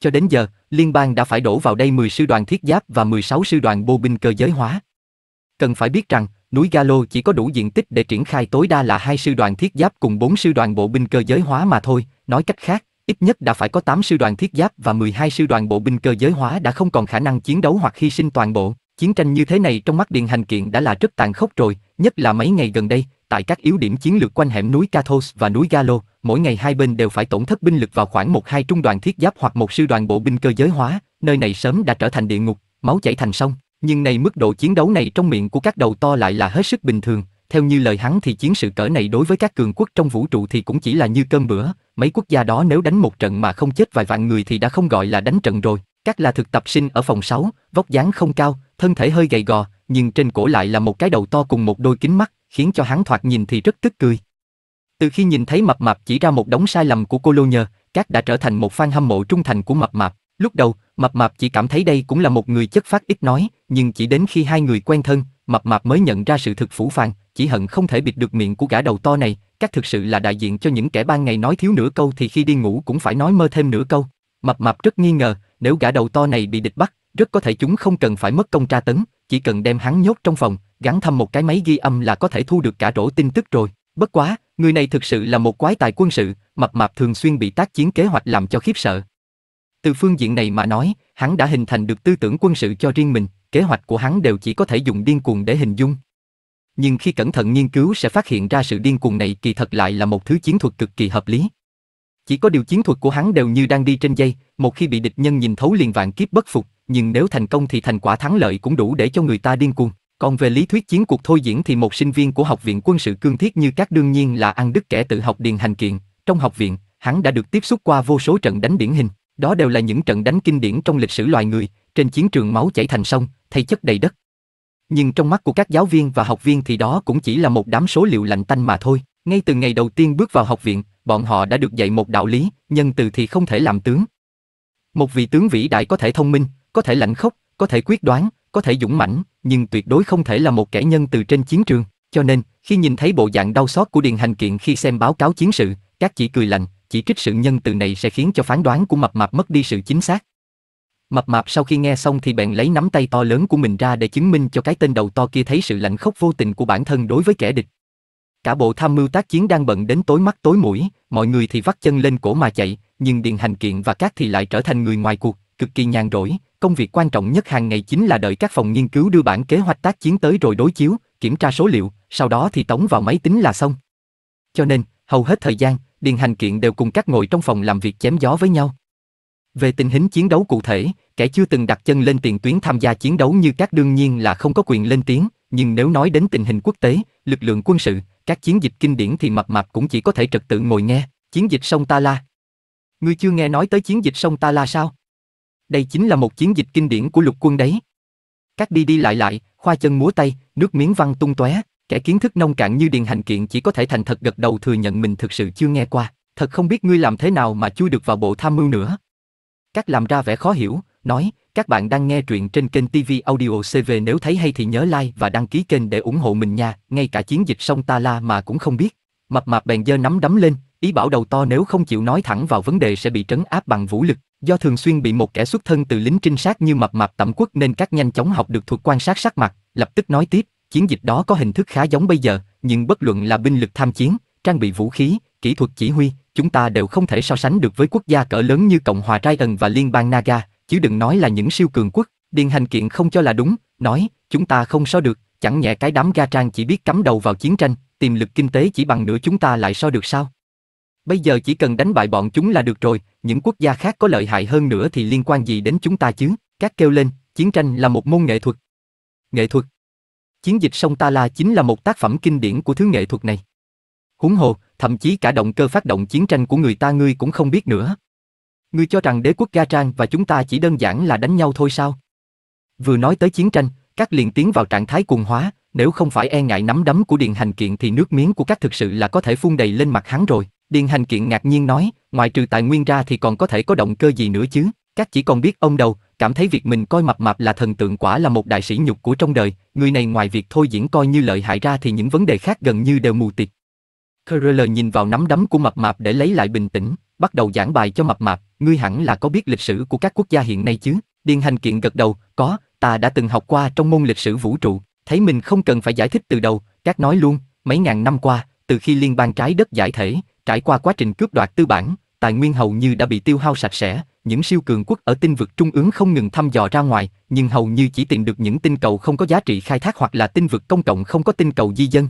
Cho đến giờ, liên bang đã phải đổ vào đây 10 sư đoàn thiết giáp và 16 sư đoàn bộ binh cơ giới hóa. Cần phải biết rằng, núi Galo chỉ có đủ diện tích để triển khai tối đa là hai sư đoàn thiết giáp cùng 4 sư đoàn bộ binh cơ giới hóa mà thôi, nói cách khác, ít nhất đã phải có 8 sư đoàn thiết giáp và 12 sư đoàn bộ binh cơ giới hóa đã không còn khả năng chiến đấu hoặc hy sinh toàn bộ. Chiến tranh như thế này trong mắt Điện Hành Kiện đã là rất tàn khốc rồi, nhất là mấy ngày gần đây, tại các yếu điểm chiến lược quanh hẻm núi Cathos và núi Galo, mỗi ngày hai bên đều phải tổn thất binh lực vào khoảng một hai trung đoàn thiết giáp hoặc một sư đoàn bộ binh cơ giới hóa, nơi này sớm đã trở thành địa ngục, máu chảy thành sông. Nhưng này mức độ chiến đấu này trong miệng của các đầu to lại là hết sức bình thường, theo như lời hắn thì chiến sự cỡ này đối với các cường quốc trong vũ trụ thì cũng chỉ là như cơm bữa, mấy quốc gia đó nếu đánh một trận mà không chết vài vạn người thì đã không gọi là đánh trận rồi. Các là thực tập sinh ở phòng 6, vóc dáng không cao, thân thể hơi gầy gò, nhưng trên cổ lại là một cái đầu to cùng một đôi kính mắt, khiến cho hắn thoạt nhìn thì rất tức cười. Từ khi nhìn thấy Mập Mạp chỉ ra một đống sai lầm của cô Lô Nhờ, Cát đã trở thành một fan hâm mộ trung thành của Mập Mạp. Lúc đầu, Mập Mạp chỉ cảm thấy đây cũng là một người chất phát ít nói, nhưng chỉ đến khi hai người quen thân, Mập Mạp mới nhận ra sự thực phủ phàng, chỉ hận không thể bịt được miệng của gã đầu to này, Cát thực sự là đại diện cho những kẻ ban ngày nói thiếu nửa câu thì khi đi ngủ cũng phải nói mơ thêm nửa câu. Mập Mạp rất nghi ngờ, nếu gã đầu to này bị địch bắt, rất có thể chúng không cần phải mất công tra tấn, chỉ cần đem hắn nhốt trong phòng, gắn thăm một cái máy ghi âm là có thể thu được cả rổ tin tức rồi. Bất quá, Người này thực sự là một quái tài quân sự, mập mạp thường xuyên bị tác chiến kế hoạch làm cho khiếp sợ. Từ phương diện này mà nói, hắn đã hình thành được tư tưởng quân sự cho riêng mình, kế hoạch của hắn đều chỉ có thể dùng điên cuồng để hình dung. Nhưng khi cẩn thận nghiên cứu sẽ phát hiện ra sự điên cuồng này kỳ thật lại là một thứ chiến thuật cực kỳ hợp lý. Chỉ có điều chiến thuật của hắn đều như đang đi trên dây, một khi bị địch nhân nhìn thấu liền vạn kiếp bất phục, nhưng nếu thành công thì thành quả thắng lợi cũng đủ để cho người ta điên cuồng. Còn về lý thuyết chiến cuộc thôi diễn thì một sinh viên của Học viện Quân sự Cương Thiết như các đương nhiên là ăn đức kẻ tự học điền hành kiện, trong học viện, hắn đã được tiếp xúc qua vô số trận đánh điển hình, đó đều là những trận đánh kinh điển trong lịch sử loài người, trên chiến trường máu chảy thành sông, thay chất đầy đất. Nhưng trong mắt của các giáo viên và học viên thì đó cũng chỉ là một đám số liệu lạnh tanh mà thôi. Ngay từ ngày đầu tiên bước vào học viện, bọn họ đã được dạy một đạo lý, nhân từ thì không thể làm tướng. Một vị tướng vĩ đại có thể thông minh, có thể lạnh khốc, có thể quyết đoán, có thể dũng mãnh, nhưng tuyệt đối không thể là một kẻ nhân từ trên chiến trường. Cho nên, khi nhìn thấy bộ dạng đau xót của Điền Hành Kiện khi xem báo cáo chiến sự, các chỉ cười lạnh, chỉ trích sự nhân từ này sẽ khiến cho phán đoán của mập mạp mất đi sự chính xác. Mập mạp sau khi nghe xong thì bèn lấy nắm tay to lớn của mình ra để chứng minh cho cái tên đầu to kia thấy sự lạnh khốc vô tình của bản thân đối với kẻ địch. Cả bộ tham mưu tác chiến đang bận đến tối mắt tối mũi, mọi người thì vắt chân lên cổ mà chạy, nhưng Điền Hành Kiện và các thì lại trở thành người ngoài cuộc, cực kỳ nhàn rỗi, công việc quan trọng nhất hàng ngày chính là đợi các phòng nghiên cứu đưa bản kế hoạch tác chiến tới rồi đối chiếu, kiểm tra số liệu, sau đó thì tống vào máy tính là xong. Cho nên, hầu hết thời gian, Điền Hành Kiện đều cùng các ngồi trong phòng làm việc chém gió với nhau. Về tình hình chiến đấu cụ thể, kẻ chưa từng đặt chân lên tiền tuyến tham gia chiến đấu như các đương nhiên là không có quyền lên tiếng, nhưng nếu nói đến tình hình quốc tế, lực lượng quân sự, các chiến dịch kinh điển thì mập mạp cũng chỉ có thể trật tự ngồi nghe, chiến dịch sông Ta La. Ngươi chưa nghe nói tới chiến dịch sông Ta La sao? Đây chính là một chiến dịch kinh điển của lục quân đấy. Các đi đi lại lại, khoa chân múa tay, nước miếng văng tung tóe, kẻ kiến thức nông cạn như Điền Hành Kiện chỉ có thể thành thật gật đầu thừa nhận mình thực sự chưa nghe qua, thật không biết ngươi làm thế nào mà chui được vào bộ tham mưu nữa. Các làm ra vẻ khó hiểu, nói, các bạn đang nghe truyện trên kênh TV Audio CV nếu thấy hay thì nhớ like và đăng ký kênh để ủng hộ mình nha, ngay cả chiến dịch sông ta la mà cũng không biết. Mập mạp bèn giơ nắm đấm lên, ý bảo đầu to nếu không chịu nói thẳng vào vấn đề sẽ bị trấn áp bằng vũ lực. Do thường xuyên bị một kẻ xuất thân từ lính trinh sát như mập mạp tẩm quốc nên các nhanh chóng học được thuật quan sát sắc mặt, lập tức nói tiếp, chiến dịch đó có hình thức khá giống bây giờ, nhưng bất luận là binh lực tham chiến, trang bị vũ khí, kỹ thuật chỉ huy, chúng ta đều không thể so sánh được với quốc gia cỡ lớn như Cộng hòa trai Ryan và Liên bang Naga, chứ đừng nói là những siêu cường quốc. Điền hành kiện không cho là đúng, nói, chúng ta không so được, chẳng nhẽ cái đám ga trang chỉ biết cắm đầu vào chiến tranh, tiềm lực kinh tế chỉ bằng nửa chúng ta lại so được sao? Bây giờ chỉ cần đánh bại bọn chúng là được rồi, những quốc gia khác có lợi hại hơn nữa thì liên quan gì đến chúng ta chứ? Các kêu lên, chiến tranh là một môn nghệ thuật. Nghệ thuật. Chiến dịch sông Ta La chính là một tác phẩm kinh điển của thứ nghệ thuật này. Huống hồ, thậm chí cả động cơ phát động chiến tranh của người ta ngươi cũng không biết nữa. Ngươi cho rằng đế quốc Ga Trang và chúng ta chỉ đơn giản là đánh nhau thôi sao? Vừa nói tới chiến tranh, các liền tiến vào trạng thái cuồng hóa, nếu không phải e ngại nắm đấm của điện hành kiện thì nước miếng của các thực sự là có thể phun đầy lên mặt hắn rồi. Điền hành kiện ngạc nhiên nói, ngoại trừ tài nguyên ra thì còn có thể có động cơ gì nữa chứ? Các chỉ còn biết ông đầu, cảm thấy việc mình coi mập mạp là thần tượng quả là một đại sĩ nhục của trong đời, người này ngoài việc thôi diễn coi như lợi hại ra thì những vấn đề khác gần như đều mù tịt. Curl nhìn vào nắm đấm của mập mạp để lấy lại bình tĩnh, bắt đầu giảng bài cho mập mạp, ngươi hẳn là có biết lịch sử của các quốc gia hiện nay chứ? Điền hành kiện gật đầu, có, ta đã từng học qua trong môn lịch sử vũ trụ, thấy mình không cần phải giải thích từ đầu, các nói luôn, mấy ngàn năm qua, từ khi liên bang trái đất giải thể, Trải qua quá trình cướp đoạt tư bản, tài nguyên hầu như đã bị tiêu hao sạch sẽ, những siêu cường quốc ở tinh vực trung ương không ngừng thăm dò ra ngoài, nhưng hầu như chỉ tìm được những tinh cầu không có giá trị khai thác hoặc là tinh vực công cộng không có tinh cầu di dân.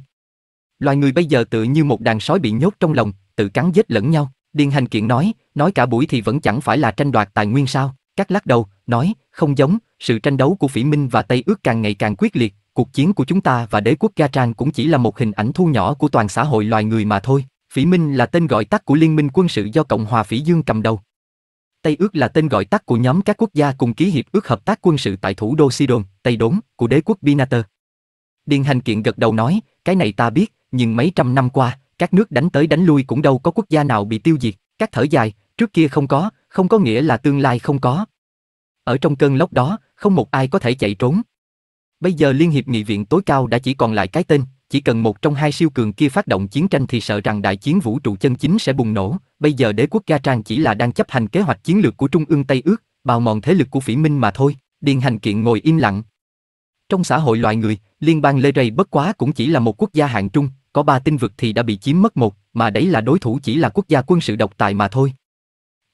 Loài người bây giờ tự như một đàn sói bị nhốt trong lồng, tự cắn giết lẫn nhau. Điền Hành Kiện nói, nói cả buổi thì vẫn chẳng phải là tranh đoạt tài nguyên sao? Các lắc đầu, nói, không giống, sự tranh đấu của Phỉ Minh và Tây Ước càng ngày càng quyết liệt, cuộc chiến của chúng ta và đế quốc Ga Trang cũng chỉ là một hình ảnh thu nhỏ của toàn xã hội loài người mà thôi. Phỉ Minh là tên gọi tắt của Liên minh quân sự do Cộng hòa Phỉ Dương cầm đầu. Tây ước là tên gọi tắt của nhóm các quốc gia cùng ký hiệp ước hợp tác quân sự tại thủ đô Sidon, Tây Đốn, của đế quốc Binater. Điền Hành Kiện gật đầu nói, cái này ta biết, nhưng mấy trăm năm qua, các nước đánh tới đánh lui cũng đâu có quốc gia nào bị tiêu diệt, các thở dài, trước kia không có, không có nghĩa là tương lai không có. Ở trong cơn lốc đó, không một ai có thể chạy trốn. Bây giờ Liên hiệp Nghị viện tối cao đã chỉ còn lại cái tên, chỉ cần một trong hai siêu cường kia phát động chiến tranh thì sợ rằng đại chiến vũ trụ chân chính sẽ bùng nổ, bây giờ đế quốc Ga Trang chỉ là đang chấp hành kế hoạch chiến lược của Trung ương Tây ước, bào mòn thế lực của phỉ minh mà thôi, Điền Hành Kiện ngồi im lặng. Trong xã hội loài người, liên bang Lê Rây bất quá cũng chỉ là một quốc gia hạng trung, có ba tinh vực thì đã bị chiếm mất một, mà đấy là đối thủ chỉ là quốc gia quân sự độc tài mà thôi.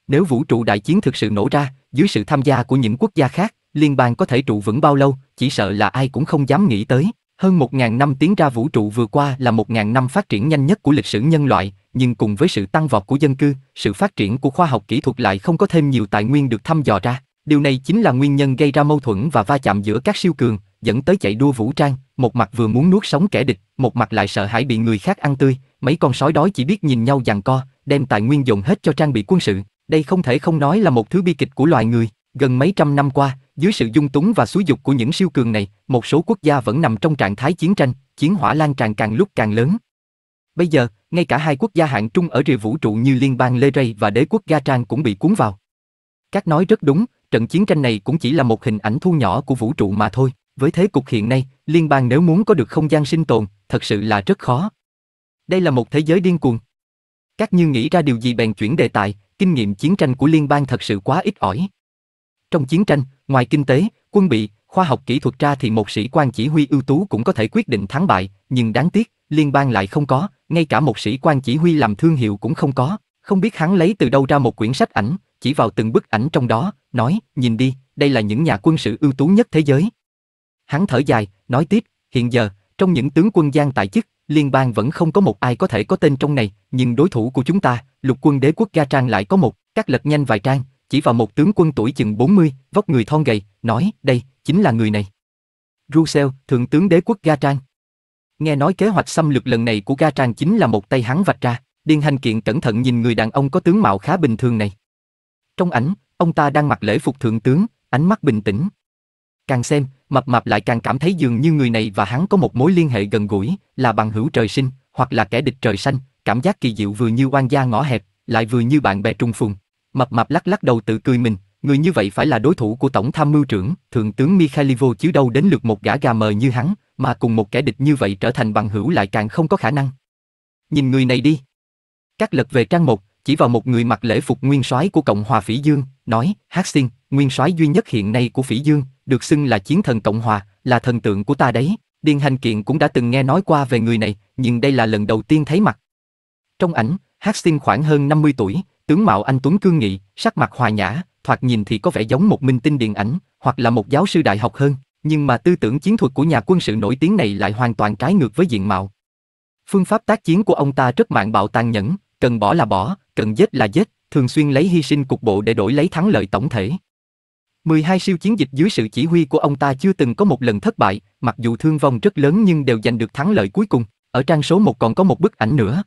Nếu vũ trụ đại chiến thực sự nổ ra, dưới sự tham gia của những quốc gia khác, liên bang có thể trụ vững bao lâu, chỉ sợ là ai cũng không dám nghĩ tới. Hơn 1.000 năm tiến ra vũ trụ vừa qua là 1.000 năm phát triển nhanh nhất của lịch sử nhân loại, nhưng cùng với sự tăng vọt của dân cư, sự phát triển của khoa học kỹ thuật lại không có thêm nhiều tài nguyên được thăm dò ra. Điều này chính là nguyên nhân gây ra mâu thuẫn và va chạm giữa các siêu cường, dẫn tới chạy đua vũ trang, một mặt vừa muốn nuốt sống kẻ địch, một mặt lại sợ hãi bị người khác ăn tươi, mấy con sói đói chỉ biết nhìn nhau giằng co, đem tài nguyên dồn hết cho trang bị quân sự, đây không thể không nói là một thứ bi kịch của loài người. Gần mấy trăm năm qua, dưới sự dung túng và xúi dục của những siêu cường này, một số quốc gia vẫn nằm trong trạng thái chiến tranh, chiến hỏa lan tràn càng lúc càng lớn. Bây giờ, ngay cả hai quốc gia hạng trung ở rìa vũ trụ như liên bang Lê ray và đế quốc Ga Trang cũng bị cuốn vào. Các nói rất đúng, trận chiến tranh này cũng chỉ là một hình ảnh thu nhỏ của vũ trụ mà thôi. Với thế cục hiện nay, liên bang nếu muốn có được không gian sinh tồn, thật sự là rất khó. Đây là một thế giới điên cuồng. Các như nghĩ ra điều gì bèn chuyển đề tài, kinh nghiệm chiến tranh của liên bang thật sự quá ít ỏi. Trong chiến tranh, ngoài kinh tế, quân bị, khoa học kỹ thuật ra thì một sĩ quan chỉ huy ưu tú cũng có thể quyết định thắng bại, nhưng đáng tiếc, liên bang lại không có, ngay cả một sĩ quan chỉ huy làm thương hiệu cũng không có. Không biết hắn lấy từ đâu ra một quyển sách ảnh, chỉ vào từng bức ảnh trong đó, nói, nhìn đi, đây là những nhà quân sự ưu tú nhất thế giới. Hắn thở dài, nói tiếp, hiện giờ, trong những tướng quân gian tại chức, liên bang vẫn không có một ai có thể có tên trong này, nhưng đối thủ của chúng ta, lục quân đế quốc Ga Trang lại có một, các lật nhanh vài trang, chỉ vào một tướng quân tuổi chừng 40, vóc người thon gầy, nói, đây, chính là người này. Rusel, thượng tướng đế quốc Ga Trang. Nghe nói kế hoạch xâm lược lần này của Ga Trang chính là một tay hắn vạch ra, điên hành kiện cẩn thận nhìn người đàn ông có tướng mạo khá bình thường này. Trong ảnh, ông ta đang mặc lễ phục thượng tướng, ánh mắt bình tĩnh. Càng xem, mập mập lại càng cảm thấy dường như người này và hắn có một mối liên hệ gần gũi, là bằng hữu trời sinh, hoặc là kẻ địch trời xanh, cảm giác kỳ diệu vừa như oan gia ngõ hẹp, lại vừa như bạn bè trùng phùng. Mập mập lắc lắc đầu tự cười mình, người như vậy phải là đối thủ của tổng tham mưu trưởng, thượng tướng Mikhailivo chứ đâu đến lượt một gã gà mờ như hắn, mà cùng một kẻ địch như vậy trở thành bằng hữu lại càng không có khả năng. Nhìn người này đi. Các lật về trang một, chỉ vào một người mặc lễ phục nguyên soái của Cộng hòa Phỉ Dương, nói, Hát xin, nguyên soái duy nhất hiện nay của Phỉ Dương, được xưng là chiến thần Cộng hòa, là thần tượng của ta đấy. Điên hành kiện cũng đã từng nghe nói qua về người này, nhưng đây là lần đầu tiên thấy mặt. Trong ảnh, Hát xin khoảng hơn 50 tuổi, Tướng mạo anh Tuấn cương nghị, sắc mặt hòa nhã, thoạt nhìn thì có vẻ giống một minh tinh điện ảnh, hoặc là một giáo sư đại học hơn, nhưng mà tư tưởng chiến thuật của nhà quân sự nổi tiếng này lại hoàn toàn trái ngược với diện mạo. Phương pháp tác chiến của ông ta rất mạnh bạo tàn nhẫn, cần bỏ là bỏ, cần giết là giết, thường xuyên lấy hy sinh cục bộ để đổi lấy thắng lợi tổng thể. 12 siêu chiến dịch dưới sự chỉ huy của ông ta chưa từng có một lần thất bại, mặc dù thương vong rất lớn nhưng đều giành được thắng lợi cuối cùng. Ở trang số 1 còn có một bức ảnh nữa.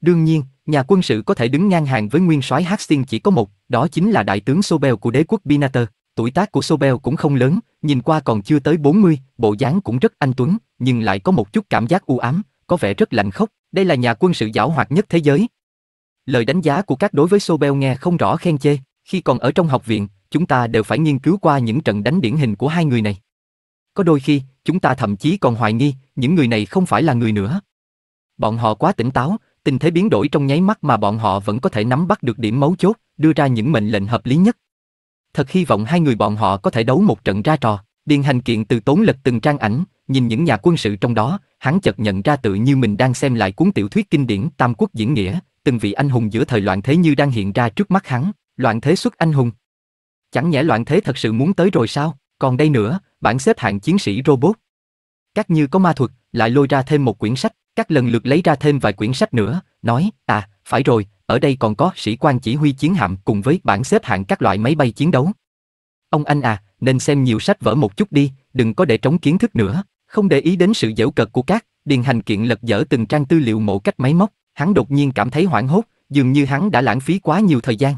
Đương nhiên, Nhà quân sự có thể đứng ngang hàng với nguyên soái Hastings chỉ có một, đó chính là đại tướng Sobel của đế quốc Binater. Tuổi tác của Sobel cũng không lớn, nhìn qua còn chưa tới 40, bộ dáng cũng rất anh tuấn, nhưng lại có một chút cảm giác u ám, có vẻ rất lạnh khốc. Đây là nhà quân sự giảo hoạt nhất thế giới. Lời đánh giá của các đối với Sobel nghe không rõ khen chê, khi còn ở trong học viện, chúng ta đều phải nghiên cứu qua những trận đánh điển hình của hai người này. Có đôi khi, chúng ta thậm chí còn hoài nghi, những người này không phải là người nữa. Bọn họ quá tỉnh táo, Tình thế biến đổi trong nháy mắt mà bọn họ vẫn có thể nắm bắt được điểm mấu chốt, đưa ra những mệnh lệnh hợp lý nhất. Thật hy vọng hai người bọn họ có thể đấu một trận ra trò. Điền hành kiện từ tốn lật từng trang ảnh, nhìn những nhà quân sự trong đó, hắn chợt nhận ra tự như mình đang xem lại cuốn tiểu thuyết kinh điển Tam Quốc diễn nghĩa, từng vị anh hùng giữa thời loạn thế như đang hiện ra trước mắt hắn, loạn thế xuất anh hùng. Chẳng nhẽ loạn thế thật sự muốn tới rồi sao? Còn đây nữa, bản xếp hạng chiến sĩ robot. Các như có ma thuật, lại lôi ra thêm một quyển sách, các lần lượt lấy ra thêm vài quyển sách nữa, nói, à, phải rồi, ở đây còn có sĩ quan chỉ huy chiến hạm cùng với bản xếp hạng các loại máy bay chiến đấu. Ông anh à, nên xem nhiều sách vở một chút đi, đừng có để trống kiến thức nữa, không để ý đến sự dễu cợt của các, điền hành kiện lật dở từng trang tư liệu mộ cách máy móc, hắn đột nhiên cảm thấy hoảng hốt, dường như hắn đã lãng phí quá nhiều thời gian.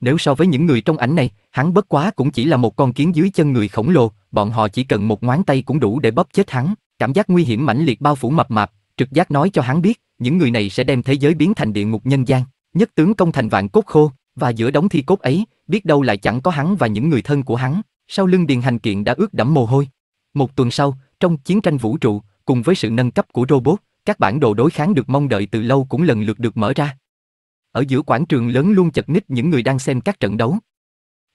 Nếu so với những người trong ảnh này, hắn bất quá cũng chỉ là một con kiến dưới chân người khổng lồ, bọn họ chỉ cần một ngoán tay cũng đủ để bóp chết hắn, cảm giác nguy hiểm mãnh liệt bao phủ mập mạp, trực giác nói cho hắn biết, những người này sẽ đem thế giới biến thành địa ngục nhân gian, nhất tướng công thành vạn cốt khô, và giữa đống thi cốt ấy, biết đâu lại chẳng có hắn và những người thân của hắn, sau lưng điền hành kiện đã ướt đẫm mồ hôi. Một tuần sau, trong chiến tranh vũ trụ, cùng với sự nâng cấp của robot, các bản đồ đối kháng được mong đợi từ lâu cũng lần lượt được mở ra. Ở giữa quảng trường lớn luôn chật ních những người đang xem các trận đấu.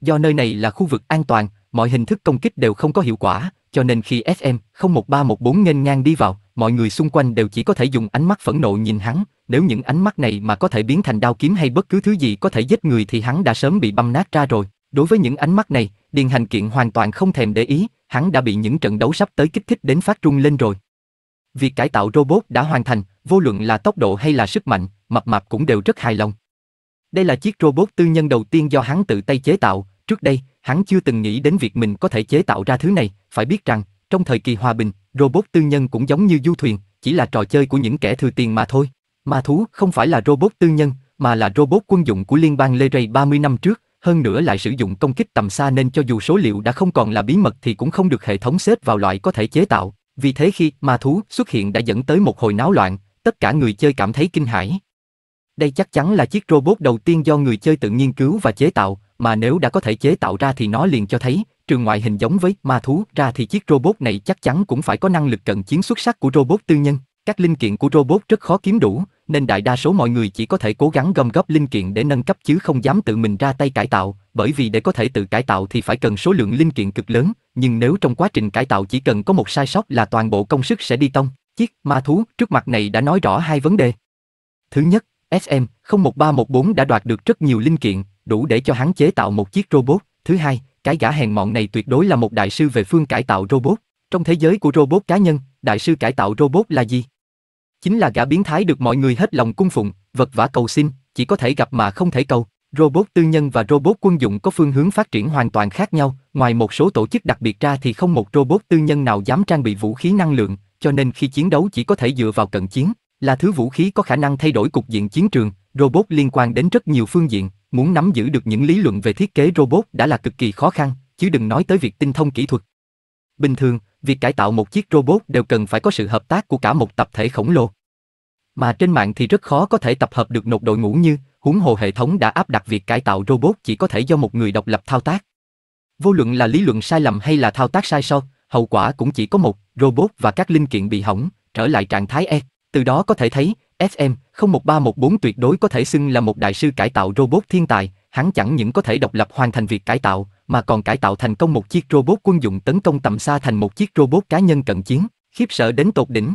Do nơi này là khu vực an toàn, mọi hình thức công kích đều không có hiệu quả, cho nên khi FM 01314 nghênh ngang đi vào, mọi người xung quanh đều chỉ có thể dùng ánh mắt phẫn nộ nhìn hắn, nếu những ánh mắt này mà có thể biến thành đao kiếm hay bất cứ thứ gì có thể giết người thì hắn đã sớm bị băm nát ra rồi. Đối với những ánh mắt này, Điền Hành Kiện hoàn toàn không thèm để ý, hắn đã bị những trận đấu sắp tới kích thích đến phát run lên rồi. Việc cải tạo robot đã hoàn thành, vô luận là tốc độ hay là sức mạnh, mập mạp cũng đều rất hài lòng. Đây là chiếc robot tư nhân đầu tiên do hắn tự tay chế tạo, trước đây, Hắn chưa từng nghĩ đến việc mình có thể chế tạo ra thứ này, phải biết rằng, trong thời kỳ hòa bình, robot tư nhân cũng giống như du thuyền, chỉ là trò chơi của những kẻ thừa tiền mà thôi. Ma thú không phải là robot tư nhân, mà là robot quân dụng của liên bang lê Leray 30 năm trước, hơn nữa lại sử dụng công kích tầm xa nên cho dù số liệu đã không còn là bí mật thì cũng không được hệ thống xếp vào loại có thể chế tạo. Vì thế khi ma thú xuất hiện đã dẫn tới một hồi náo loạn, tất cả người chơi cảm thấy kinh hãi. Đây chắc chắn là chiếc robot đầu tiên do người chơi tự nghiên cứu và chế tạo, mà nếu đã có thể chế tạo ra thì nó liền cho thấy, trừ ngoại hình giống với ma thú ra thì chiếc robot này chắc chắn cũng phải có năng lực cận chiến xuất sắc của robot tư nhân. Các linh kiện của robot rất khó kiếm đủ, nên đại đa số mọi người chỉ có thể cố gắng gom góp linh kiện để nâng cấp chứ không dám tự mình ra tay cải tạo, bởi vì để có thể tự cải tạo thì phải cần số lượng linh kiện cực lớn, nhưng nếu trong quá trình cải tạo chỉ cần có một sai sót là toàn bộ công sức sẽ đi tông. Chiếc ma thú trước mặt này đã nói rõ hai vấn đề. Thứ nhất, SM 01314 đã đoạt được rất nhiều linh kiện, đủ để cho hắn chế tạo một chiếc robot. Thứ hai, cái gã hèn mọn này tuyệt đối là một đại sư về phương cải tạo robot. Trong thế giới của robot cá nhân, đại sư cải tạo robot là gì? Chính là gã biến thái được mọi người hết lòng cung phụng, vật vã cầu xin, chỉ có thể gặp mà không thể cầu. Robot tư nhân và robot quân dụng có phương hướng phát triển hoàn toàn khác nhau, ngoài một số tổ chức đặc biệt ra thì không một robot tư nhân nào dám trang bị vũ khí năng lượng, cho nên khi chiến đấu chỉ có thể dựa vào cận chiến, là thứ vũ khí có khả năng thay đổi cục diện chiến trường, robot liên quan đến rất nhiều phương diện, Muốn nắm giữ được những lý luận về thiết kế robot đã là cực kỳ khó khăn, chứ đừng nói tới việc tinh thông kỹ thuật. Bình thường, việc cải tạo một chiếc robot đều cần phải có sự hợp tác của cả một tập thể khổng lồ. Mà trên mạng thì rất khó có thể tập hợp được một đội ngũ như, huống hồ hệ thống đã áp đặt việc cải tạo robot chỉ có thể do một người độc lập thao tác. Vô luận là lý luận sai lầm hay là thao tác sai sót, hậu quả cũng chỉ có một, robot và các linh kiện bị hỏng, trở lại trạng thái E. Từ đó có thể thấy, FM, 01314 tuyệt đối có thể xưng là một đại sư cải tạo robot thiên tài, hắn chẳng những có thể độc lập hoàn thành việc cải tạo, mà còn cải tạo thành công một chiếc robot quân dụng tấn công tầm xa thành một chiếc robot cá nhân cận chiến, khiếp sợ đến tột đỉnh.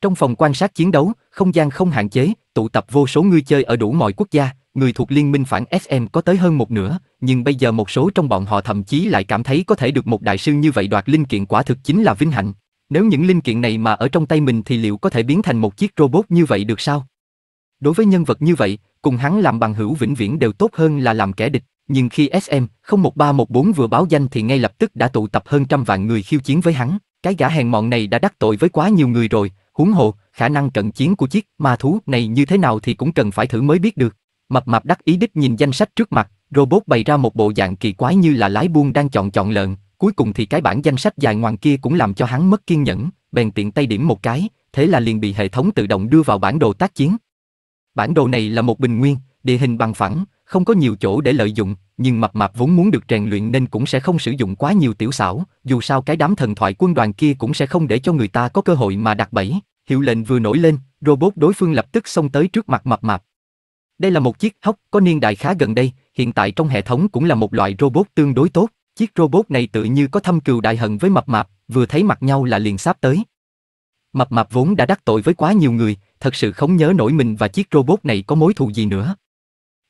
Trong phòng quan sát chiến đấu, không gian không hạn chế, tụ tập vô số người chơi ở đủ mọi quốc gia, người thuộc liên minh phản FM có tới hơn một nửa, nhưng bây giờ một số trong bọn họ thậm chí lại cảm thấy có thể được một đại sư như vậy đoạt linh kiện quả thực chính là vinh hạnh. Nếu những linh kiện này mà ở trong tay mình thì liệu có thể biến thành một chiếc robot như vậy được sao? Đối với nhân vật như vậy, cùng hắn làm bằng hữu vĩnh viễn đều tốt hơn là làm kẻ địch. Nhưng khi SM01314 vừa báo danh thì ngay lập tức đã tụ tập hơn trăm vạn người khiêu chiến với hắn. Cái gã hèn mọn này đã đắc tội với quá nhiều người rồi, huống hồ, khả năng cận chiến của chiếc ma thú này như thế nào thì cũng cần phải thử mới biết được. Mập mạp đắc ý đích nhìn danh sách trước mặt, robot bày ra một bộ dạng kỳ quái như là lái buôn đang chọn chọn lợn, cuối cùng thì cái bản danh sách dài ngoằng kia cũng làm cho hắn mất kiên nhẫn, bèn tiện tay điểm một cái, thế là liền bị hệ thống tự động đưa vào bản đồ tác chiến. Bản đồ này là một bình nguyên, địa hình bằng phẳng, không có nhiều chỗ để lợi dụng, nhưng mập mạp vốn muốn được rèn luyện nên cũng sẽ không sử dụng quá nhiều tiểu xảo, dù sao cái đám thần thoại quân đoàn kia cũng sẽ không để cho người ta có cơ hội mà đặt bẫy. Hiệu lệnh vừa nổi lên, robot đối phương lập tức xông tới trước mặt mập mạp. Đây là một chiếc hốc có niên đại khá gần đây, hiện tại trong hệ thống cũng là một loại robot tương đối tốt. Chiếc robot này tự như có thâm cừu đại hận với mập mạp, vừa thấy mặt nhau là liền sáp tới. Mập mạp vốn đã đắc tội với quá nhiều người, thật sự không nhớ nổi mình và chiếc robot này có mối thù gì nữa.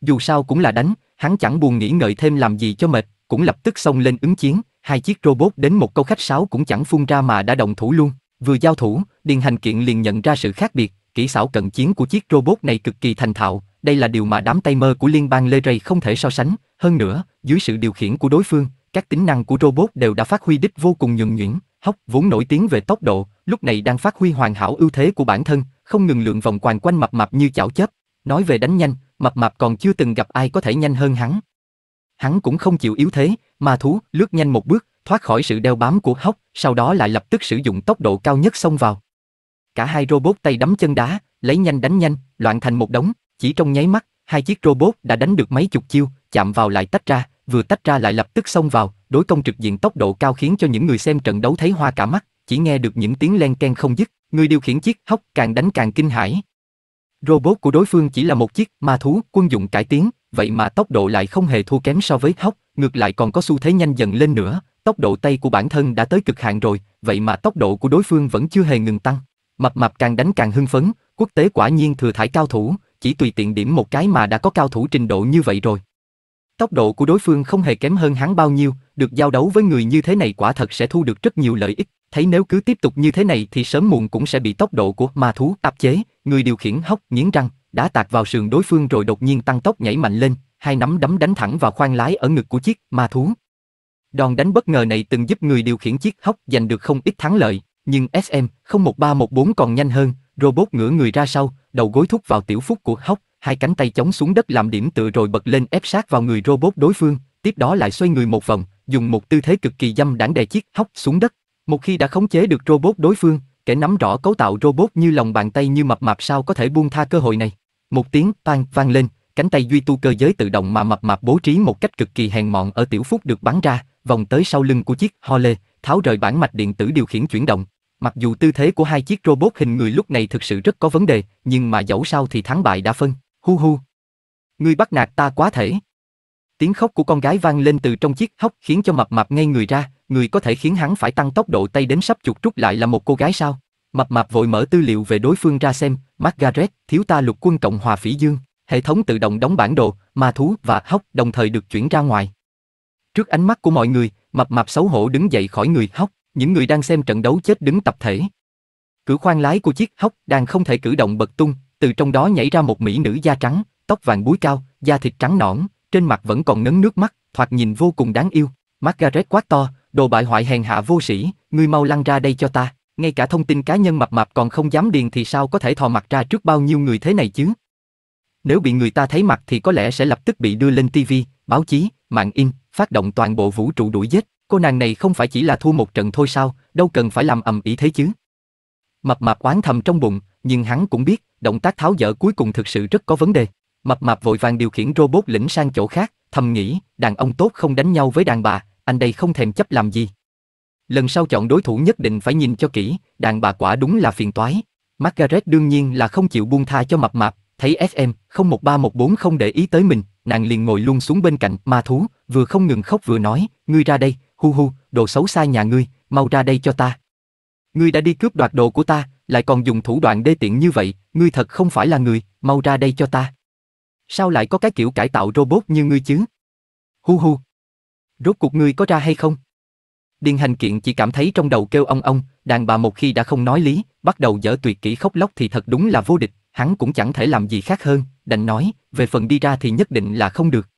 Dù sao cũng là đánh, hắn chẳng buồn nghĩ ngợi thêm làm gì cho mệt, cũng lập tức xông lên ứng chiến, hai chiếc robot đến một câu khách sáo cũng chẳng phun ra mà đã động thủ luôn. Vừa giao thủ, Điền Hành Kiện liền nhận ra sự khác biệt, kỹ xảo cận chiến của chiếc robot này cực kỳ thành thạo, đây là điều mà đám tay mơ của liên bang Lê Ray không thể so sánh, hơn nữa, dưới sự điều khiển của đối phương, các tính năng của robot đều đã phát huy đích vô cùng nhuần nhuyễn, hốc vốn nổi tiếng về tốc độ, lúc này đang phát huy hoàn hảo ưu thế của bản thân, không ngừng lượn vòng quanh quanh mập mạp như chảo chớp. Nói về đánh nhanh, mập mạp còn chưa từng gặp ai có thể nhanh hơn hắn. Hắn cũng không chịu yếu thế, ma thú lướt nhanh một bước, thoát khỏi sự đeo bám của hốc, sau đó lại lập tức sử dụng tốc độ cao nhất xông vào. Cả hai robot tay đấm chân đá, lấy nhanh đánh nhanh, loạn thành một đống, chỉ trong nháy mắt, hai chiếc robot đã đánh được mấy chục chiêu, chạm vào lại tách ra, vừa tách ra lại lập tức xông vào, đối công trực diện tốc độ cao khiến cho những người xem trận đấu thấy hoa cả mắt chỉ nghe được những tiếng len ken không dứt, người điều khiển chiếc hóc càng đánh càng kinh hãi. Robot của đối phương chỉ là một chiếc ma thú quân dụng cải tiến, vậy mà tốc độ lại không hề thua kém so với hóc, ngược lại còn có xu thế nhanh dần lên nữa, tốc độ tay của bản thân đã tới cực hạn rồi, vậy mà tốc độ của đối phương vẫn chưa hề ngừng tăng. Mập mập càng đánh càng hưng phấn, quốc tế quả nhiên thừa thải cao thủ, chỉ tùy tiện điểm một cái mà đã có cao thủ trình độ như vậy rồi. Tốc độ của đối phương không hề kém hơn hắn bao nhiêu, được giao đấu với người như thế này quả thật sẽ thu được rất nhiều lợi ích thấy nếu cứ tiếp tục như thế này thì sớm muộn cũng sẽ bị tốc độ của ma thú áp chế, người điều khiển hốc nghiến răng, đã tạc vào sườn đối phương rồi đột nhiên tăng tốc nhảy mạnh lên, hai nắm đấm đánh thẳng vào khoang lái ở ngực của chiếc ma thú. Đòn đánh bất ngờ này từng giúp người điều khiển chiếc hốc giành được không ít thắng lợi, nhưng SM-01314 còn nhanh hơn, robot ngửa người ra sau, đầu gối thúc vào tiểu phúc của hốc, hai cánh tay chống xuống đất làm điểm tựa rồi bật lên ép sát vào người robot đối phương, tiếp đó lại xoay người một vòng, dùng một tư thế cực kỳ dâm đãng đè chiếc hốc xuống đất. Một khi đã khống chế được robot đối phương, kẻ nắm rõ cấu tạo robot như lòng bàn tay như mập mạp sao có thể buông tha cơ hội này. Một tiếng pan vang lên, cánh tay duy tu cơ giới tự động mà mập mạp bố trí một cách cực kỳ hèn mọn ở tiểu phúc được bắn ra, vòng tới sau lưng của chiếc Hole, tháo rời bản mạch điện tử điều khiển chuyển động. Mặc dù tư thế của hai chiếc robot hình người lúc này thực sự rất có vấn đề, nhưng mà dẫu sao thì thắng bại đã phân. Hu hu. Ngươi bắt nạt ta quá thể. Tiếng khóc của con gái vang lên từ trong chiếc hốc khiến cho mập mạp ngay người ra, người có thể khiến hắn phải tăng tốc độ tay đến sắp chuột rút lại là một cô gái sao? Mập mạp vội mở tư liệu về đối phương ra xem, Margaret, thiếu ta lục quân Cộng hòa Phỉ Dương, hệ thống tự động đóng bản đồ, ma thú và hóc đồng thời được chuyển ra ngoài. Trước ánh mắt của mọi người, mập mạp xấu hổ đứng dậy khỏi người hóc, những người đang xem trận đấu chết đứng tập thể. Cửa khoang lái của chiếc hóc đang không thể cử động bật tung, từ trong đó nhảy ra một mỹ nữ da trắng, tóc vàng búi cao, da thịt trắng nõn, trên mặt vẫn còn nấn nước mắt, thoạt nhìn vô cùng đáng yêu. Margaret quát to, Đồ bại hoại hèn hạ vô sĩ, ngươi mau lăn ra đây cho ta, ngay cả thông tin cá nhân mập mạp còn không dám điền thì sao có thể thò mặt ra trước bao nhiêu người thế này chứ? Nếu bị người ta thấy mặt thì có lẽ sẽ lập tức bị đưa lên TV, báo chí, mạng in, phát động toàn bộ vũ trụ đuổi giết, cô nàng này không phải chỉ là thua một trận thôi sao, đâu cần phải làm ầm ĩ thế chứ. Mập mạp oán thầm trong bụng, nhưng hắn cũng biết, động tác tháo dỡ cuối cùng thực sự rất có vấn đề. Mập mạp vội vàng điều khiển robot lĩnh sang chỗ khác, thầm nghĩ, đàn ông tốt không đánh nhau với đàn bà, anh đây không thèm chấp làm gì. Lần sau chọn đối thủ nhất định phải nhìn cho kỹ, đàn bà quả đúng là phiền toái. Margaret đương nhiên là không chịu buông tha cho mập mạp, thấy FM 013140 không để ý tới mình, nàng liền ngồi luôn xuống bên cạnh ma thú, vừa không ngừng khóc vừa nói, ngươi ra đây, hu hu, đồ xấu xa nhà ngươi, mau ra đây cho ta. Ngươi đã đi cướp đoạt đồ của ta, lại còn dùng thủ đoạn đê tiện như vậy, ngươi thật không phải là người, mau ra đây cho ta. Sao lại có cái kiểu cải tạo robot như ngươi chứ? Hu hu. Rốt cuộc ngươi có ra hay không? Điền hành kiện chỉ cảm thấy trong đầu kêu ong ong. đàn bà một khi đã không nói lý, bắt đầu dở tuyệt kỹ khóc lóc thì thật đúng là vô địch, hắn cũng chẳng thể làm gì khác hơn, đành nói, về phần đi ra thì nhất định là không được.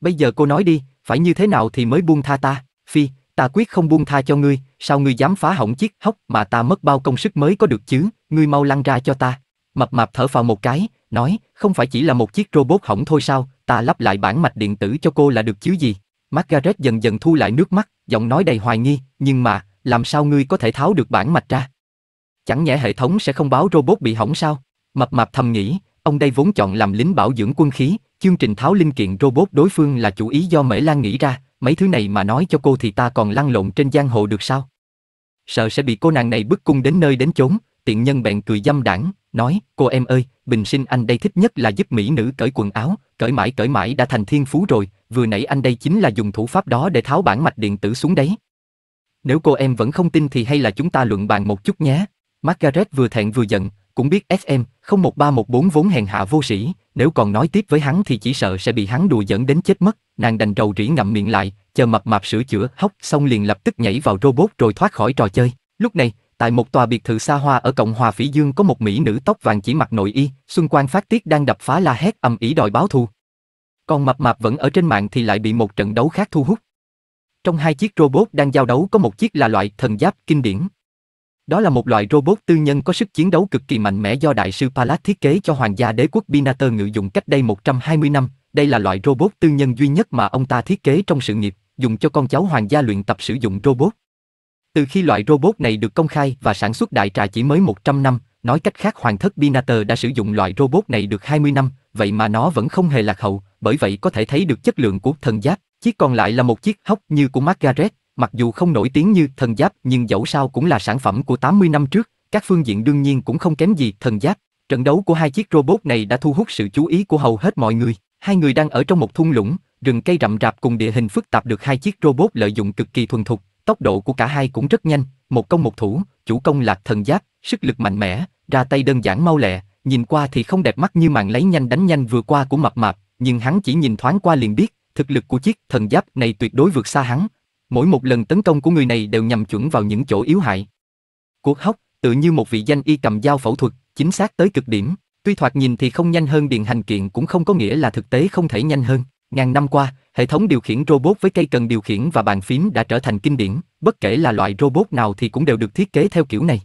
Bây giờ cô nói đi, phải như thế nào thì mới buông tha ta, phi, ta quyết không buông tha cho ngươi, sao ngươi dám phá hỏng chiếc hốc mà ta mất bao công sức mới có được chứ, ngươi mau lăn ra cho ta. Mập mạp thở phào một cái, nói, không phải chỉ là một chiếc robot hỏng thôi sao, ta lắp lại bản mạch điện tử cho cô là được chứ gì. Margaret dần dần thu lại nước mắt, giọng nói đầy hoài nghi, nhưng mà, làm sao ngươi có thể tháo được bản mạch ra? Chẳng nhẽ hệ thống sẽ không báo robot bị hỏng sao? Mập mạp thầm nghĩ, ông đây vốn chọn làm lính bảo dưỡng quân khí, chương trình tháo linh kiện robot đối phương là chủ ý do Mễ Lan nghĩ ra, mấy thứ này mà nói cho cô thì ta còn lăn lộn trên giang hồ được sao? Sợ sẽ bị cô nàng này bức cung đến nơi đến chốn, tiện nhân bèn cười dâm đảng, nói, cô em ơi, bình sinh anh đây thích nhất là giúp mỹ nữ cởi quần áo, cởi mãi cởi mãi đã thành thiên phú rồi, vừa nãy anh đây chính là dùng thủ pháp đó để tháo bản mạch điện tử xuống đấy. Nếu cô em vẫn không tin thì hay là chúng ta luận bàn một chút nhé. Margaret vừa thẹn vừa giận, cũng biết không một ba một bốn vốn hèn hạ vô sĩ, nếu còn nói tiếp với hắn thì chỉ sợ sẽ bị hắn đùa dẫn đến chết mất, nàng đành rầu rĩ ngậm miệng lại, chờ mập mạp sửa chữa, hóc xong liền lập tức nhảy vào robot rồi thoát khỏi trò chơi. Lúc này, Tại một tòa biệt thự xa hoa ở Cộng hòa Phỉ Dương có một mỹ nữ tóc vàng chỉ mặc nội y, Xuân Quang phát tiết đang đập phá la hét ầm ĩ đòi báo thù. Còn mập mạp vẫn ở trên mạng thì lại bị một trận đấu khác thu hút. Trong hai chiếc robot đang giao đấu có một chiếc là loại thần giáp kinh điển. Đó là một loại robot tư nhân có sức chiến đấu cực kỳ mạnh mẽ do đại sư Palat thiết kế cho hoàng gia đế quốc binator ngự dụng cách đây 120 năm. Đây là loại robot tư nhân duy nhất mà ông ta thiết kế trong sự nghiệp, dùng cho con cháu hoàng gia luyện tập sử dụng robot. Từ khi loại robot này được công khai và sản xuất đại trà chỉ mới 100 năm, nói cách khác Hoàng thất Binater đã sử dụng loại robot này được 20 năm, vậy mà nó vẫn không hề lạc hậu, bởi vậy có thể thấy được chất lượng của thần giáp. Chiếc còn lại là một chiếc hốc như của Margaret, mặc dù không nổi tiếng như thần giáp nhưng dẫu sao cũng là sản phẩm của 80 năm trước, các phương diện đương nhiên cũng không kém gì thần giáp. Trận đấu của hai chiếc robot này đã thu hút sự chú ý của hầu hết mọi người. Hai người đang ở trong một thung lũng, rừng cây rậm rạp cùng địa hình phức tạp được hai chiếc robot lợi dụng cực kỳ thuần thục, Tốc độ của cả hai cũng rất nhanh, một công một thủ, chủ công lạc thần giáp, sức lực mạnh mẽ, ra tay đơn giản mau lẹ, nhìn qua thì không đẹp mắt như màn lấy nhanh đánh nhanh vừa qua của mập mạp, nhưng hắn chỉ nhìn thoáng qua liền biết, thực lực của chiếc thần giáp này tuyệt đối vượt xa hắn. Mỗi một lần tấn công của người này đều nhằm chuẩn vào những chỗ yếu hại. Cuộc hốc tự như một vị danh y cầm dao phẫu thuật, chính xác tới cực điểm. Tuy thoạt nhìn thì không nhanh hơn điện hành kiện cũng không có nghĩa là thực tế không thể nhanh hơn. Ngàn năm qua, hệ thống điều khiển robot với cây cần điều khiển và bàn phím đã trở thành kinh điển, bất kể là loại robot nào thì cũng đều được thiết kế theo kiểu này.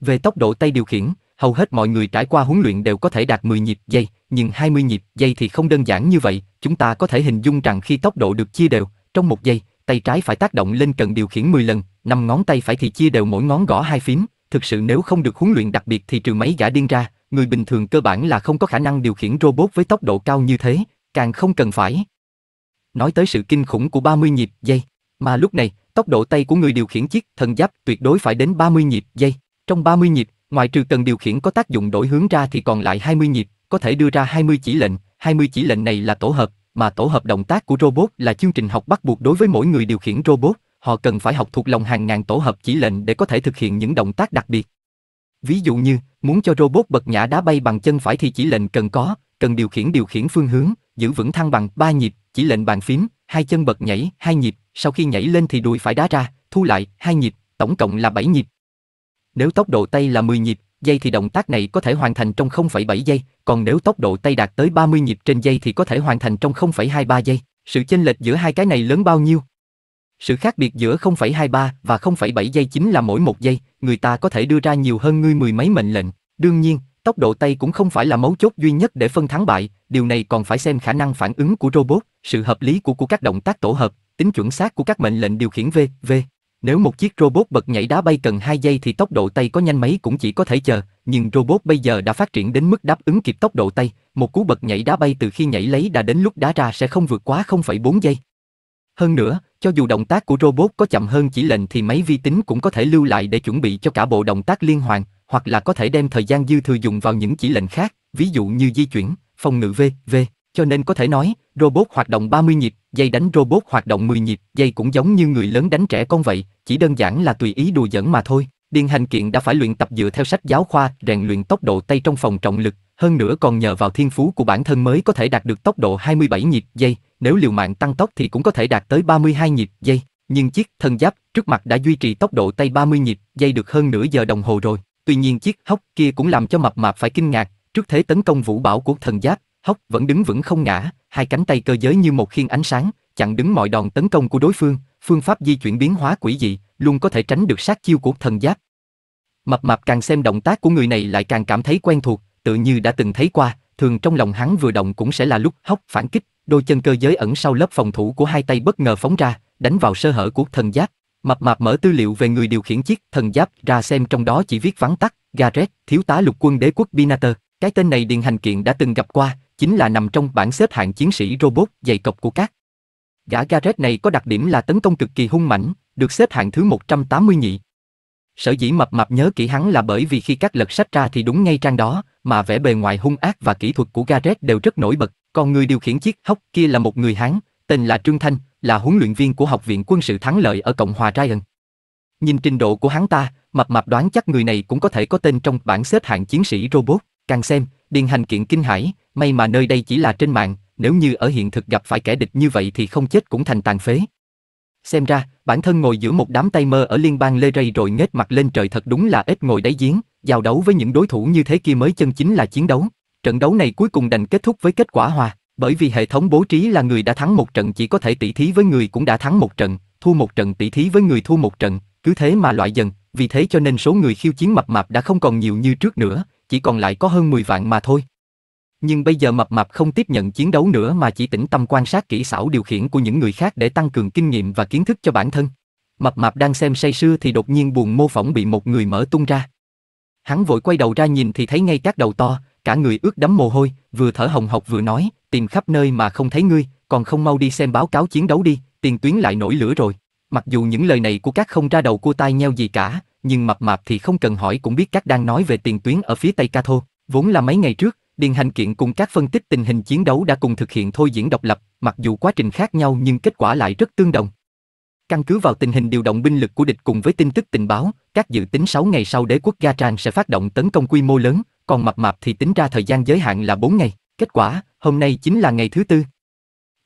Về tốc độ tay điều khiển, hầu hết mọi người trải qua huấn luyện đều có thể đạt 10 nhịp giây, nhưng 20 nhịp giây thì không đơn giản như vậy, chúng ta có thể hình dung rằng khi tốc độ được chia đều, trong một giây, tay trái phải tác động lên cần điều khiển 10 lần, năm ngón tay phải thì chia đều mỗi ngón gõ hai phím, thực sự nếu không được huấn luyện đặc biệt thì trừ mấy gã điên ra, người bình thường cơ bản là không có khả năng điều khiển robot với tốc độ cao như thế, càng không cần phải. Nói tới sự kinh khủng của 30 nhịp giây, mà lúc này, tốc độ tay của người điều khiển chiếc thần giáp tuyệt đối phải đến 30 nhịp giây. Trong 30 nhịp, ngoài trừ cần điều khiển có tác dụng đổi hướng ra thì còn lại 20 nhịp, có thể đưa ra 20 chỉ lệnh, 20 chỉ lệnh này là tổ hợp, mà tổ hợp động tác của robot là chương trình học bắt buộc đối với mỗi người điều khiển robot, họ cần phải học thuộc lòng hàng ngàn tổ hợp chỉ lệnh để có thể thực hiện những động tác đặc biệt. Ví dụ như, muốn cho robot bật nhã đá bay bằng chân phải thì chỉ lệnh cần có, cần điều khiển điều khiển phương hướng, giữ vững thăng bằng, ba nhịp, chỉ lệnh bàn phím, hai chân bật nhảy, hai nhịp, sau khi nhảy lên thì đùi phải đá ra, thu lại, hai nhịp, tổng cộng là 7 nhịp. Nếu tốc độ tay là 10 nhịp, giây thì động tác này có thể hoàn thành trong 0,7 giây, còn nếu tốc độ tay đạt tới 30 nhịp trên giây thì có thể hoàn thành trong 0,23 giây. Sự chênh lệch giữa hai cái này lớn bao nhiêu? Sự khác biệt giữa 0,23 và 0,7 giây chính là mỗi một giây, người ta có thể đưa ra nhiều hơn ngươi mười mấy mệnh lệnh. Đương nhiên, tốc độ tay cũng không phải là mấu chốt duy nhất để phân thắng bại, điều này còn phải xem khả năng phản ứng của robot, sự hợp lý của của các động tác tổ hợp, tính chuẩn xác của các mệnh lệnh điều khiển vv. Nếu một chiếc robot bật nhảy đá bay cần 2 giây thì tốc độ tay có nhanh mấy cũng chỉ có thể chờ, nhưng robot bây giờ đã phát triển đến mức đáp ứng kịp tốc độ tay, một cú bật nhảy đá bay từ khi nhảy lấy đã đến lúc đá ra sẽ không vượt quá 0,4 giây. Hơn nữa, cho dù động tác của robot có chậm hơn chỉ lệnh thì máy vi tính cũng có thể lưu lại để chuẩn bị cho cả bộ động tác liên hoàn, hoặc là có thể đem thời gian dư thừa dùng vào những chỉ lệnh khác, ví dụ như di chuyển, phòng ngự v, v. Cho nên có thể nói, robot hoạt động 30 nhịp, dây đánh robot hoạt động 10 nhịp, dây cũng giống như người lớn đánh trẻ con vậy, chỉ đơn giản là tùy ý đùa giỡn mà thôi. Điền Hành Kiện đã phải luyện tập dựa theo sách giáo khoa, rèn luyện tốc độ tay trong phòng trọng lực, hơn nữa còn nhờ vào thiên phú của bản thân mới có thể đạt được tốc độ 27 nhịp giây, nếu liều mạng tăng tốc thì cũng có thể đạt tới 32 nhịp giây. Nhưng chiếc thân giáp trước mặt đã duy trì tốc độ tay 30 nhịp giây được hơn nửa giờ đồng hồ rồi. Tuy nhiên chiếc hốc kia cũng làm cho mập mạp phải kinh ngạc, trước thế tấn công vũ bảo của thần giáp, hốc vẫn đứng vững không ngã, hai cánh tay cơ giới như một khiên ánh sáng, chặn đứng mọi đòn tấn công của đối phương, phương pháp di chuyển biến hóa quỷ dị, luôn có thể tránh được sát chiêu của thần giáp. Mập mạp càng xem động tác của người này lại càng cảm thấy quen thuộc, tự như đã từng thấy qua, thường trong lòng hắn vừa động cũng sẽ là lúc hốc phản kích, đôi chân cơ giới ẩn sau lớp phòng thủ của hai tay bất ngờ phóng ra, đánh vào sơ hở của thần giáp. Mập mạp mở tư liệu về người điều khiển chiếc thần giáp ra xem trong đó chỉ viết vắn tắt, Garrett, thiếu tá lục quân đế quốc Binater. Cái tên này Điền Hành Kiện đã từng gặp qua, chính là nằm trong bảng xếp hạng chiến sĩ robot dày cộc của các. Gã Garrett này có đặc điểm là tấn công cực kỳ hung mãnh, được xếp hạng thứ 180 nhị. Sở dĩ mập mạp nhớ kỹ hắn là bởi vì khi các lật sách ra thì đúng ngay trang đó, mà vẻ bề ngoài hung ác và kỹ thuật của Garrett đều rất nổi bật, còn người điều khiển chiếc hóc kia là một người Hán, tên là Trương Thanh, là huấn luyện viên của Học viện Quân sự Thắng Lợi ở Cộng hòa Ryan. Nhìn trình độ của hắn ta, mập mập đoán chắc người này cũng có thể có tên trong bảng xếp hạng chiến sĩ robot. Càng xem, điền hành kiện kinh hãi, may mà nơi đây chỉ là trên mạng, nếu như ở hiện thực gặp phải kẻ địch như vậy thì không chết cũng thành tàn phế. Xem ra, bản thân ngồi giữa một đám tay mơ ở liên bang Lê Rây rồi nghếch mặt lên trời thật đúng là ít ngồi đáy giếng, giao đấu với những đối thủ như thế kia mới chân chính là chiến đấu. Trận đấu này cuối cùng đành kết thúc với kết quả hòa. Bởi vì hệ thống bố trí là người đã thắng một trận chỉ có thể tỷ thí với người cũng đã thắng một trận, thua một trận tỷ thí với người thua một trận, cứ thế mà loại dần, vì thế cho nên số người khiêu chiến mập mạp đã không còn nhiều như trước nữa, chỉ còn lại có hơn 10 vạn mà thôi. Nhưng bây giờ mập mạp không tiếp nhận chiến đấu nữa mà chỉ tĩnh tâm quan sát kỹ xảo điều khiển của những người khác để tăng cường kinh nghiệm và kiến thức cho bản thân. Mập mạp đang xem say sưa thì đột nhiên buồn mô phỏng bị một người mở tung ra. Hắn vội quay đầu ra nhìn thì thấy ngay các đầu to, cả người ướt đẫm mồ hôi, vừa thở hồng hộc vừa nói, tìm khắp nơi mà không thấy ngươi, còn không mau đi xem báo cáo chiến đấu đi, tiền tuyến lại nổi lửa rồi. Mặc dù những lời này của các không ra đầu cua tai nheo gì cả, nhưng mập mạp thì không cần hỏi cũng biết các đang nói về tiền tuyến ở phía Tây Ca Thô. Vốn là mấy ngày trước, Điền Hành Kiện cùng các phân tích tình hình chiến đấu đã cùng thực hiện thôi diễn độc lập, mặc dù quá trình khác nhau nhưng kết quả lại rất tương đồng. Căn cứ vào tình hình điều động binh lực của địch cùng với tin tức tình báo, các dự tính 6 ngày sau đế quốc ga Gatran sẽ phát động tấn công quy mô lớn, còn mập mạp thì tính ra thời gian giới hạn là 4 ngày. Kết quả, hôm nay chính là ngày thứ tư.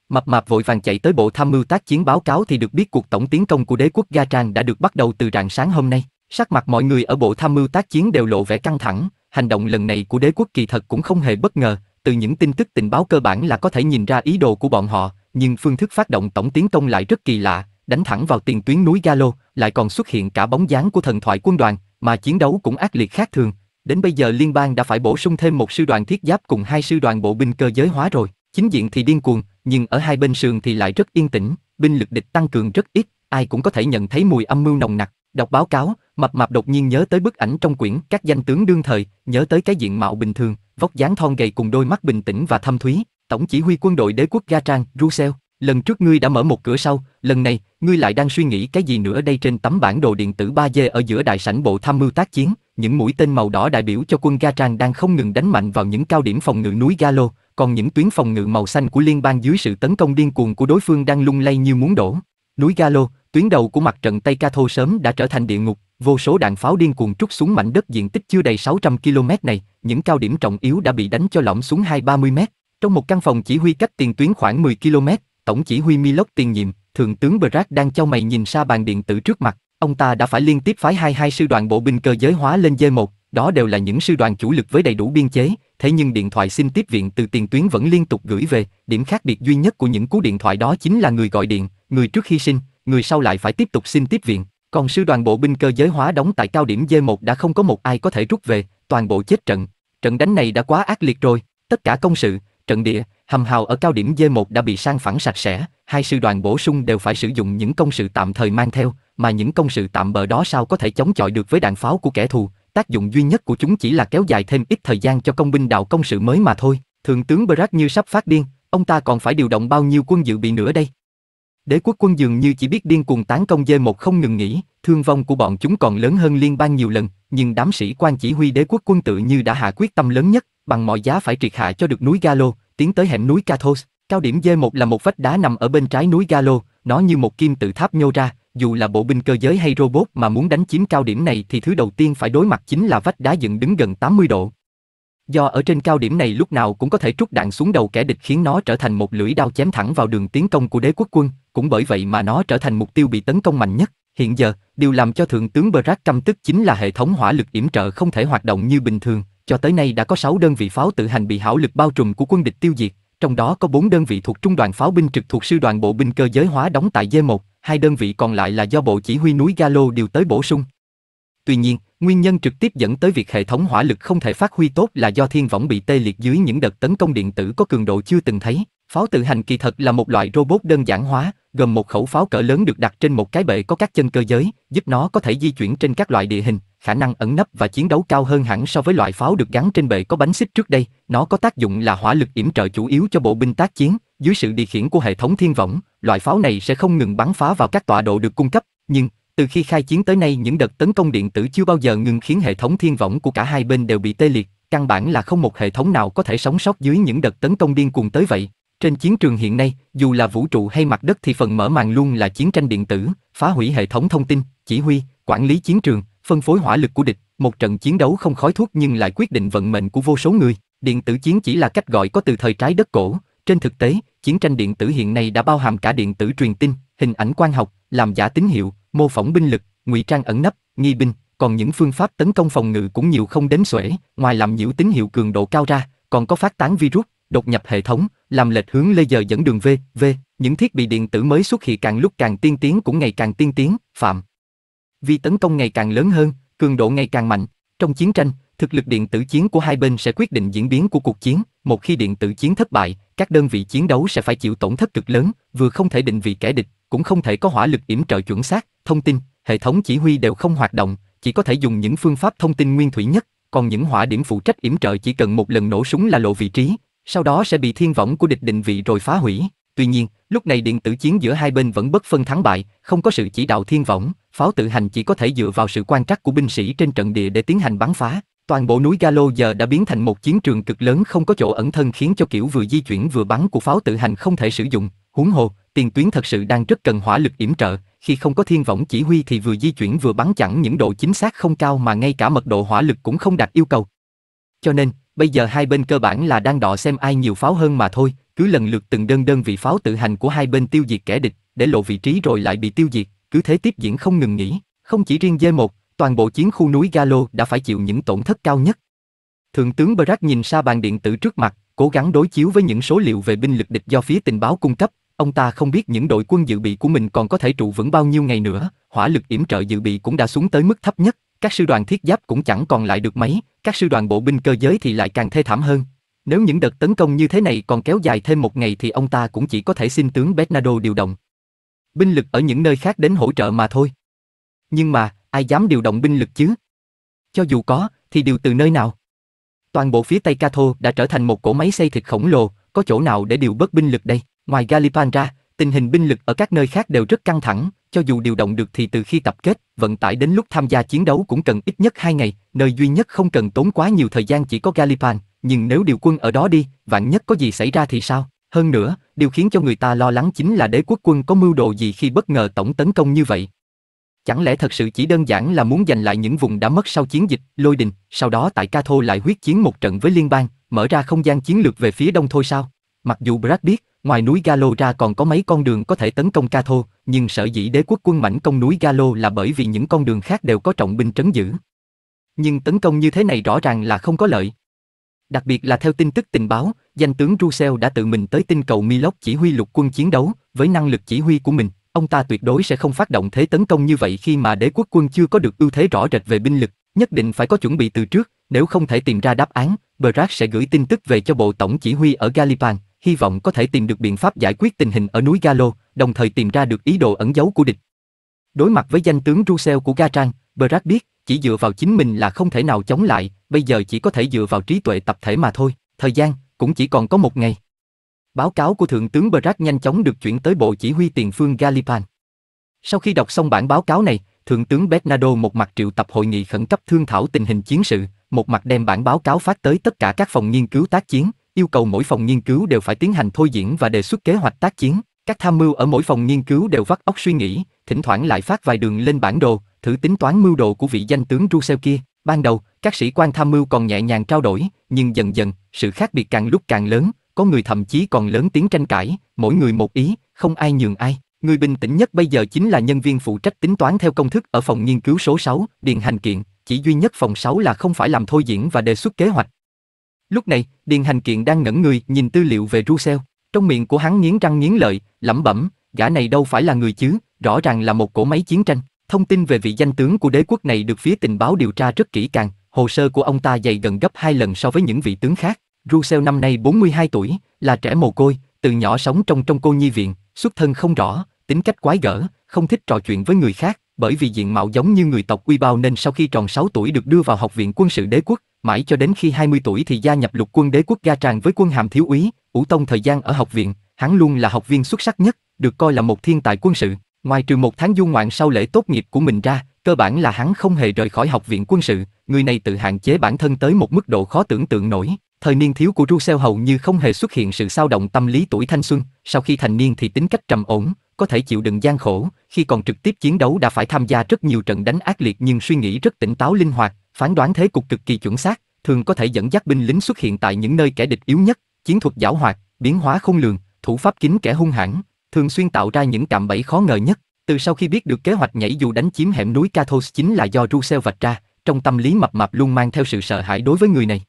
Mập mạp vội vàng chạy tới bộ tham mưu tác chiến báo cáo thì được biết cuộc tổng tiến công của đế quốc Ga Trang đã được bắt đầu từ rạng sáng hôm nay. Sắc mặt mọi người ở bộ tham mưu tác chiến đều lộ vẻ căng thẳng, hành động lần này của đế quốc kỳ thật cũng không hề bất ngờ, từ những tin tức tình báo cơ bản là có thể nhìn ra ý đồ của bọn họ, nhưng phương thức phát động tổng tiến công lại rất kỳ lạ, đánh thẳng vào tiền tuyến núi Galo, lại còn xuất hiện cả bóng dáng của thần thoại quân đoàn, mà chiến đấu cũng ác liệt khác thường, Đến bây giờ liên bang đã phải bổ sung thêm một sư đoàn thiết giáp cùng hai sư đoàn bộ binh cơ giới hóa rồi. Chính diện thì điên cuồng, nhưng ở hai bên sườn thì lại rất yên tĩnh, binh lực địch tăng cường rất ít, ai cũng có thể nhận thấy mùi âm mưu nồng nặc. Đọc báo cáo, Mập Mạp đột nhiên nhớ tới bức ảnh trong quyển Các danh tướng đương thời, nhớ tới cái diện mạo bình thường, vóc dáng thon gầy cùng đôi mắt bình tĩnh và thâm thúy, tổng chỉ huy quân đội đế quốc Ga Trang, Rusel. Lần trước ngươi đã mở một cửa sau, lần này, ngươi lại đang suy nghĩ cái gì nữa đây trên tấm bản đồ điện tử 3D ở giữa đại sảnh bộ tham mưu tác chiến, những mũi tên màu đỏ đại biểu cho quân Ga Trang đang không ngừng đánh mạnh vào những cao điểm phòng ngự núi Galo, còn những tuyến phòng ngự màu xanh của liên bang dưới sự tấn công điên cuồng của đối phương đang lung lay như muốn đổ. Núi Galo, tuyến đầu của mặt trận Tây Ca Thô sớm đã trở thành địa ngục, vô số đạn pháo điên cuồng trút xuống mảnh đất diện tích chưa đầy 600 km này, những cao điểm trọng yếu đã bị đánh cho lõm xuống 230 m. Trong một căn phòng chỉ huy cách tiền tuyến khoảng 10 km, tổng chỉ huy Milok tiền nhiệm, thượng tướng Brad đang cho mày nhìn xa bàn điện tử trước mặt, ông ta đã phải liên tiếp phái hai hai sư đoàn bộ binh cơ giới hóa lên dây một, đó đều là những sư đoàn chủ lực với đầy đủ biên chế, thế nhưng điện thoại xin tiếp viện từ tiền tuyến vẫn liên tục gửi về, điểm khác biệt duy nhất của những cú điện thoại đó chính là người gọi điện, người trước khi sinh, người sau lại phải tiếp tục xin tiếp viện, còn sư đoàn bộ binh cơ giới hóa đóng tại cao điểm d một đã không có một ai có thể rút về, toàn bộ chết trận. Trận đánh này đã quá ác liệt rồi, tất cả công sự, trận địa, hầm hào ở cao điểm D1 đã bị sang phẳng sạch sẽ, hai sư đoàn bổ sung đều phải sử dụng những công sự tạm thời mang theo, mà những công sự tạm bờ đó sao có thể chống chọi được với đạn pháo của kẻ thù, tác dụng duy nhất của chúng chỉ là kéo dài thêm ít thời gian cho công binh đào công sự mới mà thôi. Thượng tướng Brack như sắp phát điên, ông ta còn phải điều động bao nhiêu quân dự bị nữa đây? Đế quốc quân dường như chỉ biết điên cuồng tán công dê 1 không ngừng nghỉ, thương vong của bọn chúng còn lớn hơn liên bang nhiều lần, nhưng đám sĩ quan chỉ huy đế quốc quân tự như đã hạ quyết tâm lớn nhất, bằng mọi giá phải triệt hạ cho được núi Galo, tiến tới hẻm núi Cathos. Cao điểm D1 là một vách đá nằm ở bên trái núi Galo, nó như một kim tự tháp nhô ra, dù là bộ binh cơ giới hay robot mà muốn đánh chiếm cao điểm này thì thứ đầu tiên phải đối mặt chính là vách đá dựng đứng gần 80 độ. Do ở trên cao điểm này lúc nào cũng có thể trút đạn xuống đầu kẻ địch khiến nó trở thành một lưỡi đao chém thẳng vào đường tiến công của đế quốc quân, cũng bởi vậy mà nó trở thành mục tiêu bị tấn công mạnh nhất. Hiện giờ, điều làm cho Thượng tướng Brack căm tức chính là hệ thống hỏa lực yểm trợ không thể hoạt động như bình thường, cho tới nay đã có 6 đơn vị pháo tự hành bị hảo lực bao trùm của quân địch tiêu diệt, trong đó có 4 đơn vị thuộc trung đoàn pháo binh trực thuộc sư đoàn bộ binh cơ giới hóa đóng tại D1, hai đơn vị còn lại là do bộ chỉ huy núi Galo điều tới bổ sung. Tuy nhiên, nguyên nhân trực tiếp dẫn tới việc hệ thống hỏa lực không thể phát huy tốt là do thiên võng bị tê liệt dưới những đợt tấn công điện tử có cường độ chưa từng thấy, Pháo tự hành kỳ thật là một loại robot đơn giản hóa, gồm một khẩu pháo cỡ lớn được đặt trên một cái bệ có các chân cơ giới, giúp nó có thể di chuyển trên các loại địa hình, khả năng ẩn nấp và chiến đấu cao hơn hẳn so với loại pháo được gắn trên bệ có bánh xích trước đây. Nó có tác dụng là hỏa lực yểm trợ chủ yếu cho bộ binh tác chiến. Dưới sự điều khiển của hệ thống thiên võng, loại pháo này sẽ không ngừng bắn phá vào các tọa độ được cung cấp. Nhưng từ khi khai chiến tới nay, những đợt tấn công điện tử chưa bao giờ ngừng khiến hệ thống thiên võng của cả hai bên đều bị tê liệt. Căn bản là không một hệ thống nào có thể sống sót dưới những đợt tấn công điên cuồng tới vậy. Trên chiến trường hiện nay, dù là vũ trụ hay mặt đất thì phần mở màn luôn là chiến tranh điện tử, phá hủy hệ thống thông tin, chỉ huy, quản lý chiến trường, phân phối hỏa lực của địch, một trận chiến đấu không khói thuốc nhưng lại quyết định vận mệnh của vô số người. Điện tử chiến chỉ là cách gọi có từ thời trái đất cổ, trên thực tế, chiến tranh điện tử hiện nay đã bao hàm cả điện tử truyền tin, hình ảnh quang học, làm giả tín hiệu, mô phỏng binh lực, ngụy trang ẩn nấp, nghi binh, còn những phương pháp tấn công phòng ngự cũng nhiều không đếm xuể, ngoài làm nhiễu tín hiệu cường độ cao ra, còn có phát tán virus, đột nhập hệ thống, làm lệch hướng laser dẫn đường V, V, những thiết bị điện tử mới xuất hiện càng lúc càng tiên tiến cũng ngày càng tiên tiến, phạm. Vì tấn công ngày càng lớn hơn, cường độ ngày càng mạnh, trong chiến tranh, thực lực điện tử chiến của hai bên sẽ quyết định diễn biến của cuộc chiến, một khi điện tử chiến thất bại, các đơn vị chiến đấu sẽ phải chịu tổn thất cực lớn, vừa không thể định vị kẻ địch, cũng không thể có hỏa lực yểm trợ chuẩn xác, thông tin, hệ thống chỉ huy đều không hoạt động, chỉ có thể dùng những phương pháp thông tin nguyên thủy nhất, còn những hỏa điểm phụ trách yểm trợ chỉ cần một lần nổ súng là lộ vị trí, sau đó sẽ bị thiên võng của địch định vị rồi phá hủy. Tuy nhiên, lúc này điện tử chiến giữa hai bên vẫn bất phân thắng bại, không có sự chỉ đạo thiên võng, pháo tự hành chỉ có thể dựa vào sự quan trắc của binh sĩ trên trận địa để tiến hành bắn phá. Toàn bộ núi Galo giờ đã biến thành một chiến trường cực lớn không có chỗ ẩn thân khiến cho kiểu vừa di chuyển vừa bắn của pháo tự hành không thể sử dụng. Huống hồ, tiền tuyến thật sự đang rất cần hỏa lực yểm trợ, khi không có thiên võng chỉ huy thì vừa di chuyển vừa bắn chẳng những độ chính xác không cao mà ngay cả mật độ hỏa lực cũng không đạt yêu cầu. Cho nên, bây giờ hai bên cơ bản là đang đọ xem ai nhiều pháo hơn mà thôi, cứ lần lượt từng đơn đơn vị pháo tự hành của hai bên tiêu diệt kẻ địch, để lộ vị trí rồi lại bị tiêu diệt, cứ thế tiếp diễn không ngừng nghỉ, không chỉ riêng d một toàn bộ chiến khu núi Galo đã phải chịu những tổn thất cao nhất. Thượng tướng Brack nhìn xa bàn điện tử trước mặt, cố gắng đối chiếu với những số liệu về binh lực địch do phía tình báo cung cấp, ông ta không biết những đội quân dự bị của mình còn có thể trụ vững bao nhiêu ngày nữa, hỏa lực yểm trợ dự bị cũng đã xuống tới mức thấp nhất, các sư đoàn thiết giáp cũng chẳng còn lại được mấy, các sư đoàn bộ binh cơ giới thì lại càng thê thảm hơn. Nếu những đợt tấn công như thế này còn kéo dài thêm một ngày thì ông ta cũng chỉ có thể xin tướng Bernardo điều động. Binh lực ở những nơi khác đến hỗ trợ mà thôi. Nhưng mà, ai dám điều động binh lực chứ? Cho dù có, thì điều từ nơi nào? Toàn bộ phía Tây Cato đã trở thành một cỗ máy xây thịt khổng lồ, có chỗ nào để điều bớt binh lực đây? Ngoài Galipan ra, tình hình binh lực ở các nơi khác đều rất căng thẳng, cho dù điều động được thì từ khi tập kết, vận tải đến lúc tham gia chiến đấu cũng cần ít nhất 2 ngày, nơi duy nhất không cần tốn quá nhiều thời gian chỉ có Galipan, nhưng nếu điều quân ở đó đi, vạn nhất có gì xảy ra thì sao? Hơn nữa, điều khiến cho người ta lo lắng chính là đế quốc quân có mưu đồ gì khi bất ngờ tổng tấn công như vậy. Chẳng lẽ thật sự chỉ đơn giản là muốn giành lại những vùng đã mất sau chiến dịch, lôi đình, sau đó tại Ca Thô lại huyết chiến một trận với liên bang, mở ra không gian chiến lược về phía đông thôi sao? Mặc dù Brad biết, Ngoài núi Galo ra còn có mấy con đường có thể tấn công Ca Thô, nhưng sở dĩ đế quốc quân mảnh công núi Galo là bởi vì những con đường khác đều có trọng binh trấn giữ. Nhưng tấn công như thế này rõ ràng là không có lợi. Đặc biệt là theo tin tức tình báo, danh tướng Russell đã tự mình tới tinh cầu Milok chỉ huy lục quân chiến đấu, với năng lực chỉ huy của mình, ông ta tuyệt đối sẽ không phát động thế tấn công như vậy khi mà đế quốc quân chưa có được ưu thế rõ rệt về binh lực, nhất định phải có chuẩn bị từ trước, nếu không thể tìm ra đáp án, Bragg sẽ gửi tin tức về cho bộ tổng chỉ huy ở Galipan, hy vọng có thể tìm được biện pháp giải quyết tình hình ở núi Galo, đồng thời tìm ra được ý đồ ẩn giấu của địch. Đối mặt với danh tướng Russell của Gatran, Bragg biết, chỉ dựa vào chính mình là không thể nào chống lại, bây giờ chỉ có thể dựa vào trí tuệ tập thể mà thôi, thời gian cũng chỉ còn có một ngày. Báo cáo của Thượng tướng Bragg nhanh chóng được chuyển tới Bộ Chỉ huy Tiền phương Galipan. Sau khi đọc xong bản báo cáo này, Thượng tướng Bernardo một mặt triệu tập hội nghị khẩn cấp thương thảo tình hình chiến sự, một mặt đem bản báo cáo phát tới tất cả các phòng nghiên cứu tác chiến, yêu cầu mỗi phòng nghiên cứu đều phải tiến hành thôi diễn và đề xuất kế hoạch tác chiến. Các tham mưu ở mỗi phòng nghiên cứu đều vắt óc suy nghĩ, thỉnh thoảng lại phát vài đường lên bản đồ, thử tính toán mưu đồ của vị danh tướng Russell kia. Ban đầu, các sĩ quan tham mưu còn nhẹ nhàng trao đổi, nhưng dần dần, sự khác biệt càng lúc càng lớn, có người thậm chí còn lớn tiếng tranh cãi, mỗi người một ý, không ai nhường ai. Người bình tĩnh nhất bây giờ chính là nhân viên phụ trách tính toán theo công thức ở phòng nghiên cứu số 6, Điền Hành Kiện, chỉ duy nhất phòng 6 là không phải làm thôi diễn và đề xuất kế hoạch, Lúc này, Điền Hành Kiện đang ngẩn người nhìn tư liệu về Russell. Trong miệng của hắn nghiến răng nghiến lợi, lẩm bẩm, gã này đâu phải là người chứ, rõ ràng là một cỗ máy chiến tranh. Thông tin về vị danh tướng của đế quốc này được phía tình báo điều tra rất kỹ càng, hồ sơ của ông ta dày gần gấp hai lần so với những vị tướng khác. Russell năm nay 42 tuổi, là trẻ mồ côi, từ nhỏ sống trong trong cô nhi viện, xuất thân không rõ, tính cách quái gở, không thích trò chuyện với người khác, bởi vì diện mạo giống như người tộc Uy Bao nên sau khi tròn 6 tuổi được đưa vào học viện quân sự đế quốc, mãi cho đến khi 20 tuổi thì gia nhập lục quân đế quốc ga tràng với quân hàm thiếu úy, ủ tông thời gian ở học viện, hắn luôn là học viên xuất sắc nhất, được coi là một thiên tài quân sự. Ngoài trừ một tháng du ngoạn sau lễ tốt nghiệp của mình ra, cơ bản là hắn không hề rời khỏi học viện quân sự, người này tự hạn chế bản thân tới một mức độ khó tưởng tượng nổi. Thời niên thiếu của Russell hầu như không hề xuất hiện sự sao động tâm lý tuổi thanh xuân, sau khi thành niên thì tính cách trầm ổn, có thể chịu đựng gian khổ, khi còn trực tiếp chiến đấu đã phải tham gia rất nhiều trận đánh ác liệt nhưng suy nghĩ rất tỉnh táo linh hoạt, Phán đoán thế cục cực kỳ chuẩn xác, thường có thể dẫn dắt binh lính xuất hiện tại những nơi kẻ địch yếu nhất, chiến thuật giảo hoạt, biến hóa không lường, thủ pháp kín kẻ hung hãn, thường xuyên tạo ra những cạm bẫy khó ngờ nhất. Từ sau khi biết được kế hoạch nhảy dù đánh chiếm hẻm núi Cathos chính là do Russell vạch ra, trong tâm lý mập mạp luôn mang theo sự sợ hãi đối với người này.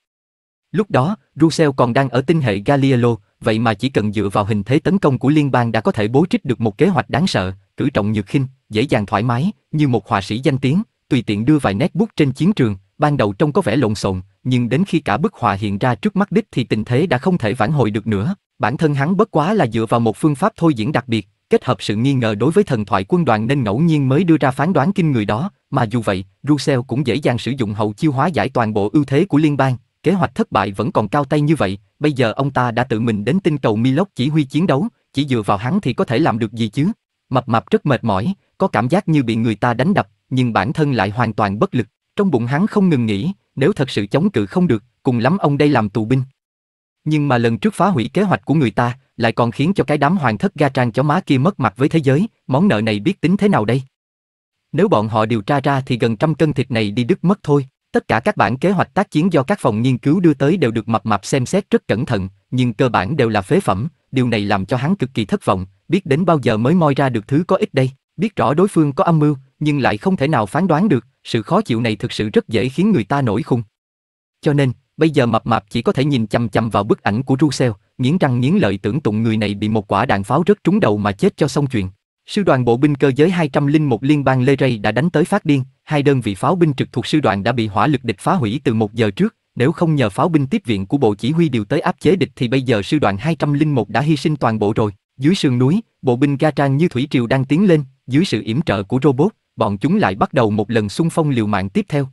Lúc đó, Russell còn đang ở tinh hệ Galileo vậy mà chỉ cần dựa vào hình thế tấn công của liên bang đã có thể bố trích được một kế hoạch đáng sợ, cử trọng nhược khinh, dễ dàng thoải mái, như một họa sĩ danh tiếng, tùy tiện đưa vài nét bút trên chiến trường, ban đầu trông có vẻ lộn xộn, nhưng đến khi cả bức họa hiện ra trước mắt đích thì tình thế đã không thể vãn hồi được nữa. Bản thân hắn bất quá là dựa vào một phương pháp thôi diễn đặc biệt, kết hợp sự nghi ngờ đối với thần thoại quân đoàn nên ngẫu nhiên mới đưa ra phán đoán kinh người đó, mà dù vậy, Russell cũng dễ dàng sử dụng hậu chiêu hóa giải toàn bộ ưu thế của liên bang, kế hoạch thất bại vẫn còn cao tay như vậy, bây giờ ông ta đã tự mình đến tinh cầu Milok chỉ huy chiến đấu, chỉ dựa vào hắn thì có thể làm được gì chứ? Mập mập rất mệt mỏi, có cảm giác như bị người ta đánh đập, nhưng bản thân lại hoàn toàn bất lực, trong bụng hắn không ngừng nghĩ, nếu thật sự chống cự không được, cùng lắm ông đây làm tù binh. Nhưng mà lần trước phá hủy kế hoạch của người ta, lại còn khiến cho cái đám hoàng thất ga trang chó má kia mất mặt với thế giới, món nợ này biết tính thế nào đây? Nếu bọn họ điều tra ra thì gần trăm cân thịt này đi đứt mất thôi, tất cả các bản kế hoạch tác chiến do các phòng nghiên cứu đưa tới đều được mập mạp xem xét rất cẩn thận, nhưng cơ bản đều là phế phẩm, điều này làm cho hắn cực kỳ thất vọng, biết đến bao giờ mới moi ra được thứ có ích đây, biết rõ đối phương có âm mưu, nhưng lại không thể nào phán đoán được, sự khó chịu này thực sự rất dễ khiến người ta nổi khung. Cho nên, bây giờ mập mạp chỉ có thể nhìn chằm chằm vào bức ảnh của Russell, nghiến răng nghiến lợi tưởng tụng người này bị một quả đạn pháo rất trúng đầu mà chết cho xong chuyện. Sư đoàn bộ binh cơ giới 201 liên bang Lê Ray đã đánh tới phát điên, hai đơn vị pháo binh trực thuộc sư đoàn đã bị hỏa lực địch phá hủy từ một giờ trước, nếu không nhờ pháo binh tiếp viện của bộ chỉ huy điều tới áp chế địch thì bây giờ sư đoàn 201 đã hy sinh toàn bộ rồi. Dưới sườn núi, bộ binh ga trang như thủy triều đang tiến lên, dưới sự yểm trợ của robot, bọn chúng lại bắt đầu một lần xung phong liều mạng tiếp theo.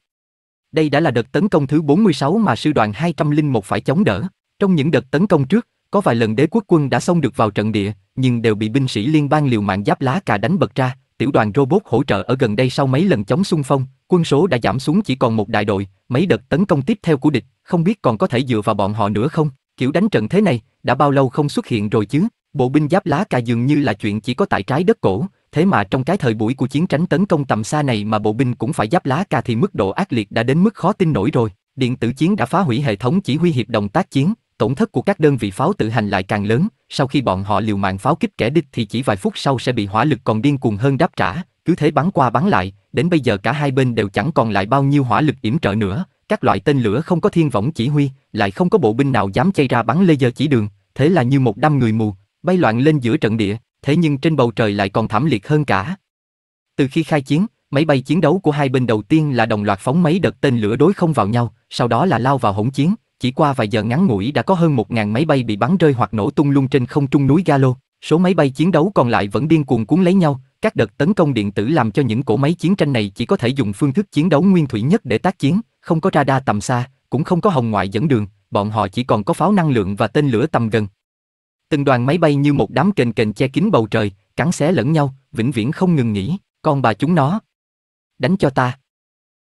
Đây đã là đợt tấn công thứ 46 mà sư đoàn 201 phải chống đỡ. Trong những đợt tấn công trước, có vài lần đế quốc quân đã xông được vào trận địa, nhưng đều bị binh sĩ liên bang liều mạng giáp lá cà đánh bật ra, tiểu đoàn robot hỗ trợ ở gần đây sau mấy lần chống xung phong, quân số đã giảm xuống chỉ còn một đại đội, mấy đợt tấn công tiếp theo của địch, không biết còn có thể dựa vào bọn họ nữa không. Kiểu đánh trận thế này, đã bao lâu không xuất hiện rồi chứ? Bộ binh giáp lá cà dường như là chuyện chỉ có tại trái đất cổ, Thế mà trong cái thời buổi của chiến tránh tấn công tầm xa này mà bộ binh cũng phải giáp lá cà thì mức độ ác liệt đã đến mức khó tin nổi rồi. Điện tử chiến đã phá hủy hệ thống chỉ huy hiệp đồng tác chiến, tổn thất của các đơn vị pháo tự hành lại càng lớn, sau khi bọn họ liều mạng pháo kích kẻ địch thì chỉ vài phút sau sẽ bị hỏa lực còn điên cuồng hơn đáp trả, cứ thế bắn qua bắn lại, đến bây giờ cả hai bên đều chẳng còn lại bao nhiêu hỏa lực yểm trợ nữa, các loại tên lửa không có thiên võng chỉ huy, lại không có bộ binh nào dám chay ra bắn laser chỉ đường, thế là như một đám người mù, bay loạn lên giữa trận địa, thế nhưng trên bầu trời lại còn thảm liệt hơn cả. Từ khi khai chiến, máy bay chiến đấu của hai bên đầu tiên là đồng loạt phóng mấy đợt tên lửa đối không vào nhau, sau đó là lao vào hỗn chiến, chỉ qua vài giờ ngắn ngủi đã có hơn 1.000 máy bay bị bắn rơi hoặc nổ tung lung trên không trung núi Galo. Số máy bay chiến đấu còn lại vẫn điên cuồng cuốn lấy nhau, các đợt tấn công điện tử làm cho những cỗ máy chiến tranh này chỉ có thể dùng phương thức chiến đấu nguyên thủy nhất để tác chiến, không có radar tầm xa, cũng không có hồng ngoại dẫn đường, bọn họ chỉ còn có pháo năng lượng và tên lửa tầm gần. Từng đoàn máy bay như một đám kền kền che kín bầu trời, cắn xé lẫn nhau, vĩnh viễn không ngừng nghỉ, con bà chúng nó. Đánh cho ta.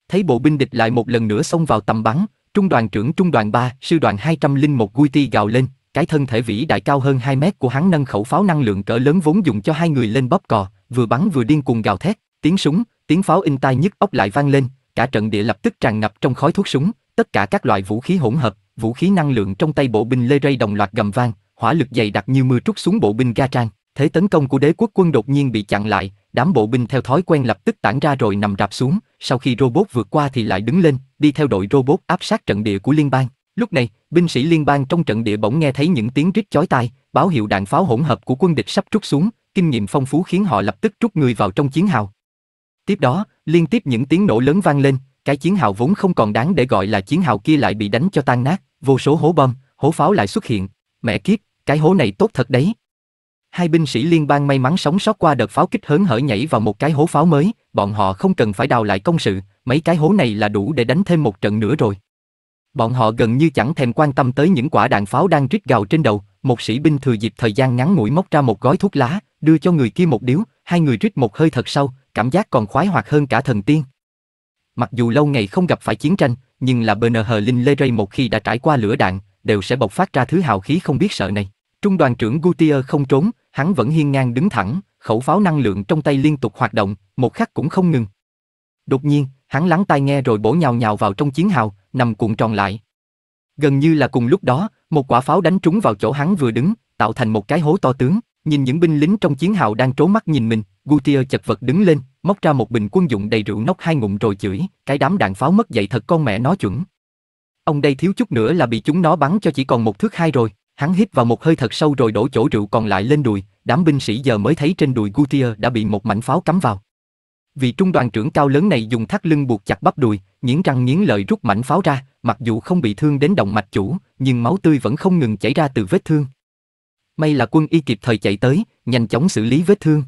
Thấy bộ binh địch lại một lần nữa xông vào tầm bắn, trung đoàn trưởng trung đoàn 3, sư đoàn 201 Guiti gào lên, cái thân thể vĩ đại cao hơn 2 mét của hắn nâng khẩu pháo năng lượng cỡ lớn vốn dùng cho hai người lên bóp cò, vừa bắn vừa điên cuồng gào thét, tiếng súng, tiếng pháo in tai nhức ốc lại vang lên, cả trận địa lập tức tràn ngập trong khói thuốc súng, tất cả các loại vũ khí hỗn hợp, vũ khí năng lượng trong tay bộ binh Lê Ray đồng loạt gầm vang, hỏa lực dày đặc như mưa trút xuống bộ binh Ga Trang, thế tấn công của đế quốc quân đột nhiên bị chặn lại, đám bộ binh theo thói quen lập tức tản ra rồi nằm rạp xuống, sau khi robot vượt qua thì lại đứng lên, đi theo đội robot áp sát trận địa của liên bang. Lúc này, binh sĩ liên bang trong trận địa bỗng nghe thấy những tiếng rít chói tai, báo hiệu đạn pháo hỗn hợp của quân địch sắp trút xuống, kinh nghiệm phong phú khiến họ lập tức rút người vào trong chiến hào. Tiếp đó, liên tiếp những tiếng nổ lớn vang lên, cái chiến hào vốn không còn đáng để gọi là chiến hào kia lại bị đánh cho tan nát, vô số hố bom, hố pháo lại xuất hiện. Mẹ kiếp, cái hố này tốt thật đấy. Hai binh sĩ liên bang may mắn sống sót qua đợt pháo kích hớn hở nhảy vào một cái hố pháo mới, bọn họ không cần phải đào lại công sự, mấy cái hố này là đủ để đánh thêm một trận nữa rồi. Bọn họ gần như chẳng thèm quan tâm tới những quả đạn pháo đang rít gào trên đầu, một sĩ binh thừa dịp thời gian ngắn ngủi móc ra một gói thuốc lá, đưa cho người kia một điếu, hai người rít một hơi thật sâu, cảm giác còn khoái hoạt hơn cả thần tiên. Mặc dù lâu ngày không gặp phải chiến tranh, nhưng là Bernard Linh Lê Ray một khi đã trải qua lửa đạn, đều sẽ bộc phát ra thứ hào khí không biết sợ này. Trung đoàn trưởng Gutier không trốn, hắn vẫn hiên ngang đứng thẳng, khẩu pháo năng lượng trong tay liên tục hoạt động, một khắc cũng không ngừng. Đột nhiên, hắn lắng tai nghe rồi bổ nhào nhào vào trong chiến hào, nằm cuộn tròn lại. Gần như là cùng lúc đó, một quả pháo đánh trúng vào chỗ hắn vừa đứng, tạo thành một cái hố to tướng, nhìn những binh lính trong chiến hào đang trố mắt nhìn mình, Gutier chật vật đứng lên, móc ra một bình quân dụng đầy rượu nóc hai ngụm rồi chửi, cái đám đạn pháo mất dạy thật con mẹ nó chuẩn. Ông đây thiếu chút nữa là bị chúng nó bắn cho chỉ còn một thước hai rồi. Hắn hít vào một hơi thật sâu rồi đổ chỗ rượu còn lại lên đùi, đám binh sĩ giờ mới thấy trên đùi Gutier đã bị một mảnh pháo cắm vào. Vị trung đoàn trưởng cao lớn này dùng thắt lưng buộc chặt bắp đùi, nghiến răng nghiến lợi rút mảnh pháo ra, mặc dù không bị thương đến động mạch chủ, nhưng máu tươi vẫn không ngừng chảy ra từ vết thương. May là quân y kịp thời chạy tới, nhanh chóng xử lý vết thương.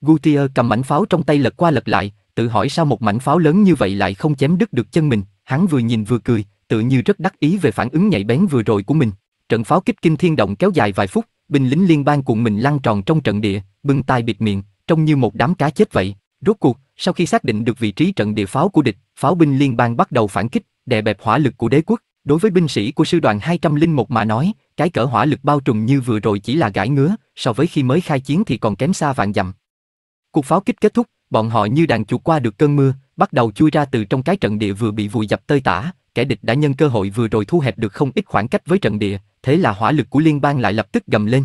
Gutier cầm mảnh pháo trong tay lật qua lật lại, tự hỏi sao một mảnh pháo lớn như vậy lại không chém đứt được chân mình, hắn vừa nhìn vừa cười, tự như rất đắc ý về phản ứng nhạy bén vừa rồi của mình. Trận pháo kích kinh thiên động kéo dài vài phút, binh lính liên bang cuộn mình lăn tròn trong trận địa, bưng tai bịt miệng, trông như một đám cá chết vậy. Rốt cuộc, sau khi xác định được vị trí trận địa pháo của địch, pháo binh liên bang bắt đầu phản kích, đè bẹp hỏa lực của đế quốc. Đối với binh sĩ của sư đoàn 201 mà nói, cái cỡ hỏa lực bao trùm như vừa rồi chỉ là gãi ngứa, so với khi mới khai chiến thì còn kém xa vạn dặm. Cuộc pháo kích kết thúc, bọn họ như đàn chuột qua được cơn mưa, bắt đầu chui ra từ trong cái trận địa vừa bị vùi dập tơi tả, kẻ địch đã nhân cơ hội vừa rồi thu hẹp được không ít khoảng cách với trận địa, thế là hỏa lực của liên bang lại lập tức gầm lên.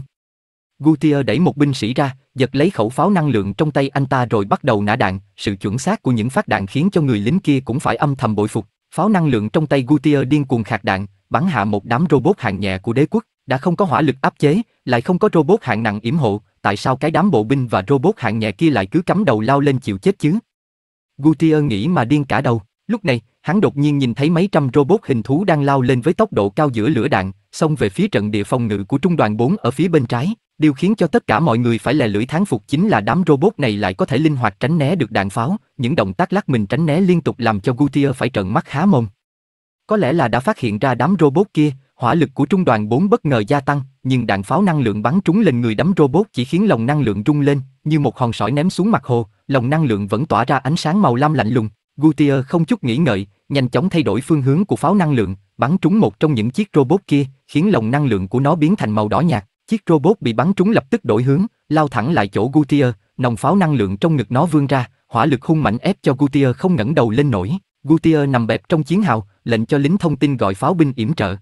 Gutier đẩy một binh sĩ ra, giật lấy khẩu pháo năng lượng trong tay anh ta rồi bắt đầu nã đạn, sự chuẩn xác của những phát đạn khiến cho người lính kia cũng phải âm thầm bội phục. Pháo năng lượng trong tay Gutier điên cuồng khạc đạn, bắn hạ một đám robot hạng nhẹ của đế quốc, đã không có hỏa lực áp chế, lại không có robot hạng nặng yểm hộ, tại sao cái đám bộ binh và robot hạng nhẹ kia lại cứ cắm đầu lao lên chịu chết chứ? Gutier nghĩ mà điên cả đầu, lúc này, hắn đột nhiên nhìn thấy mấy trăm robot hình thú đang lao lên với tốc độ cao giữa lửa đạn, xông về phía trận địa phòng ngự của trung đoàn 4 ở phía bên trái. Điều khiến cho tất cả mọi người phải lè lưỡi tháng phục chính là đám robot này lại có thể linh hoạt tránh né được đạn pháo, những động tác lắc mình tránh né liên tục làm cho Gutier phải trợn mắt há mồm. Có lẽ là đã phát hiện ra đám robot kia, hỏa lực của trung đoàn 4 bất ngờ gia tăng, nhưng đạn pháo năng lượng bắn trúng lên người đám robot chỉ khiến lồng năng lượng rung lên, như một hòn sỏi ném xuống mặt hồ, lồng năng lượng vẫn tỏa ra ánh sáng màu lam lạnh lùng, Gutier không chút nghĩ ngợi, nhanh chóng thay đổi phương hướng của pháo năng lượng, bắn trúng một trong những chiếc robot kia, khiến lồng năng lượng của nó biến thành màu đỏ nhạt. Chiếc robot bị bắn trúng lập tức đổi hướng, lao thẳng lại chỗ Gutier, nòng pháo năng lượng trong ngực nó vươn ra, hỏa lực hung mạnh ép cho Gutier không ngẩng đầu lên nổi. Gutier nằm bẹp trong chiến hào, lệnh cho lính thông tin gọi pháo binh yểm trợ.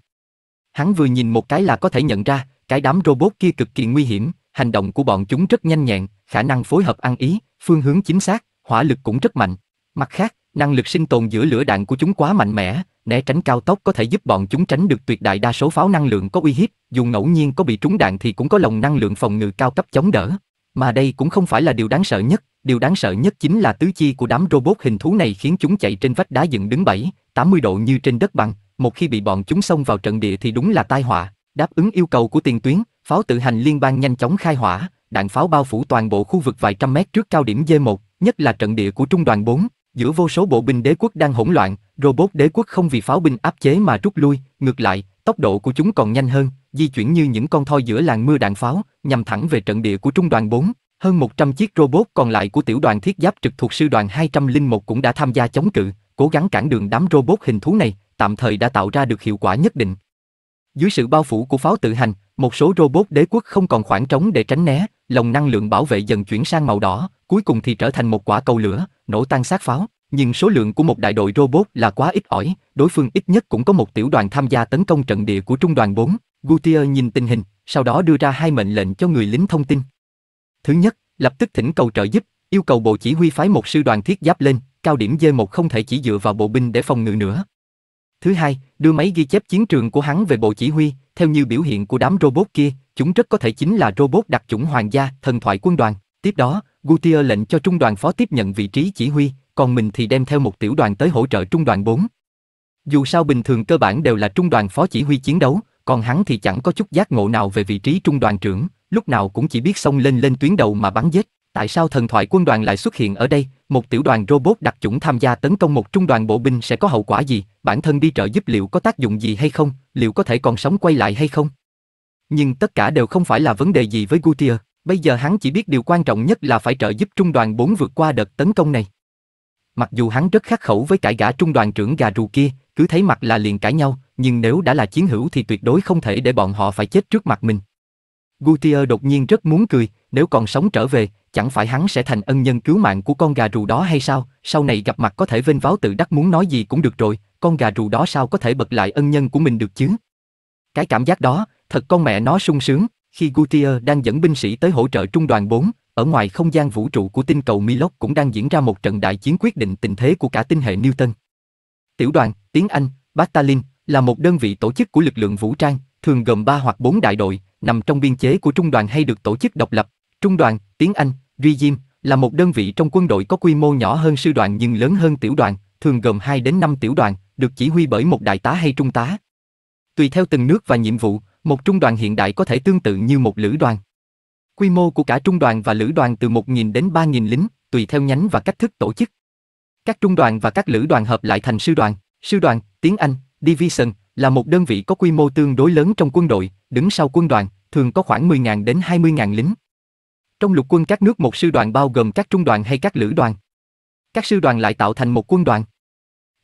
Hắn vừa nhìn một cái là có thể nhận ra, cái đám robot kia cực kỳ nguy hiểm, hành động của bọn chúng rất nhanh nhẹn, khả năng phối hợp ăn ý, phương hướng chính xác, hỏa lực cũng rất mạnh. Mặt khác, năng lực sinh tồn giữa lửa đạn của chúng quá mạnh mẽ, né tránh cao tốc có thể giúp bọn chúng tránh được tuyệt đại đa số pháo năng lượng có uy hiếp, dù ngẫu nhiên có bị trúng đạn thì cũng có lồng năng lượng phòng ngự cao cấp chống đỡ. Mà đây cũng không phải là điều đáng sợ nhất, điều đáng sợ nhất chính là tứ chi của đám robot hình thú này khiến chúng chạy trên vách đá dựng đứng 7, 80 độ như trên đất bằng, một khi bị bọn chúng xông vào trận địa thì đúng là tai họa. Đáp ứng yêu cầu của tiền tuyến, pháo tự hành liên bang nhanh chóng khai hỏa, đạn pháo bao phủ toàn bộ khu vực vài trăm mét trước cao điểm D1, nhất là trận địa của trung đoàn 4, Giữa vô số bộ binh đế quốc đang hỗn loạn, robot đế quốc không vì pháo binh áp chế mà rút lui, ngược lại, tốc độ của chúng còn nhanh hơn, di chuyển như những con thoi giữa làng mưa đạn pháo, nhằm thẳng về trận địa của trung đoàn 4. Hơn 100 chiếc robot còn lại của tiểu đoàn thiết giáp trực thuộc sư đoàn 201 cũng đã tham gia chống cự, cố gắng cản đường đám robot hình thú này, tạm thời đã tạo ra được hiệu quả nhất định. Dưới sự bao phủ của pháo tự hành, một số robot đế quốc không còn khoảng trống để tránh né, lồng năng lượng bảo vệ dần chuyển sang màu đỏ, cuối cùng thì trở thành một quả cầu lửa, nổ tan xác pháo, nhưng số lượng của một đại đội robot là quá ít ỏi, đối phương ít nhất cũng có một tiểu đoàn tham gia tấn công trận địa của trung đoàn 4. Gutier nhìn tình hình, sau đó đưa ra hai mệnh lệnh cho người lính thông tin. Thứ nhất, lập tức thỉnh cầu trợ giúp, yêu cầu bộ chỉ huy phái một sư đoàn thiết giáp lên, cao điểm d một không thể chỉ dựa vào bộ binh để phòng ngự nữa. Thứ hai, đưa máy ghi chép chiến trường của hắn về bộ chỉ huy, theo như biểu hiện của đám robot kia, chúng rất có thể chính là robot đặc chủng hoàng gia, thần thoại quân đoàn. Tiếp đó, Gutier lệnh cho trung đoàn phó tiếp nhận vị trí chỉ huy, còn mình thì đem theo một tiểu đoàn tới hỗ trợ trung đoàn 4. Dù sao bình thường cơ bản đều là trung đoàn phó chỉ huy chiến đấu, còn hắn thì chẳng có chút giác ngộ nào về vị trí trung đoàn trưởng, lúc nào cũng chỉ biết xông lên lên tuyến đầu mà bắn giết. Tại sao thần thoại quân đoàn lại xuất hiện ở đây? Một tiểu đoàn robot đặc chủng tham gia tấn công một trung đoàn bộ binh sẽ có hậu quả gì? Bản thân đi trợ giúp liệu có tác dụng gì hay không? Liệu có thể còn sống quay lại hay không? Nhưng tất cả đều không phải là vấn đề gì với Gutier. Bây giờ hắn chỉ biết điều quan trọng nhất là phải trợ giúp trung đoàn 4 vượt qua đợt tấn công này. Mặc dù hắn rất khắc khẩu với cãi gã trung đoàn trưởng gà rù kia, cứ thấy mặt là liền cãi nhau, nhưng nếu đã là chiến hữu thì tuyệt đối không thể để bọn họ phải chết trước mặt mình. Gutier đột nhiên rất muốn cười, nếu còn sống trở về, chẳng phải hắn sẽ thành ân nhân cứu mạng của con gà rù đó hay sao, sau này gặp mặt có thể vênh váo tự đắc muốn nói gì cũng được rồi, con gà rù đó sao có thể bật lại ân nhân của mình được chứ. Cái cảm giác đó, thật con mẹ nó sung sướng. Khi Gutier đang dẫn binh sĩ tới hỗ trợ trung đoàn 4, ở ngoài không gian vũ trụ của tinh cầu Milok cũng đang diễn ra một trận đại chiến quyết định tình thế của cả tinh hệ Newton. Tiểu đoàn, tiếng Anh, Battalion, là một đơn vị tổ chức của lực lượng vũ trang, thường gồm 3 hoặc 4 đại đội, nằm trong biên chế của trung đoàn hay được tổ chức độc lập. Trung đoàn, tiếng Anh, Regime, là một đơn vị trong quân đội có quy mô nhỏ hơn sư đoàn nhưng lớn hơn tiểu đoàn, thường gồm 2 đến 5 tiểu đoàn, được chỉ huy bởi một đại tá hay trung tá. Tùy theo từng nước và nhiệm vụ, một trung đoàn hiện đại có thể tương tự như một lữ đoàn. Quy mô của cả trung đoàn và lữ đoàn từ 1.000 đến 3.000 lính, tùy theo nhánh và cách thức tổ chức. Các trung đoàn và các lữ đoàn hợp lại thành sư đoàn. Sư đoàn, tiếng Anh, Division, là một đơn vị có quy mô tương đối lớn trong quân đội, đứng sau quân đoàn, thường có khoảng 10.000 đến 20.000 lính. Trong lục quân các nước một sư đoàn bao gồm các trung đoàn hay các lữ đoàn. Các sư đoàn lại tạo thành một quân đoàn.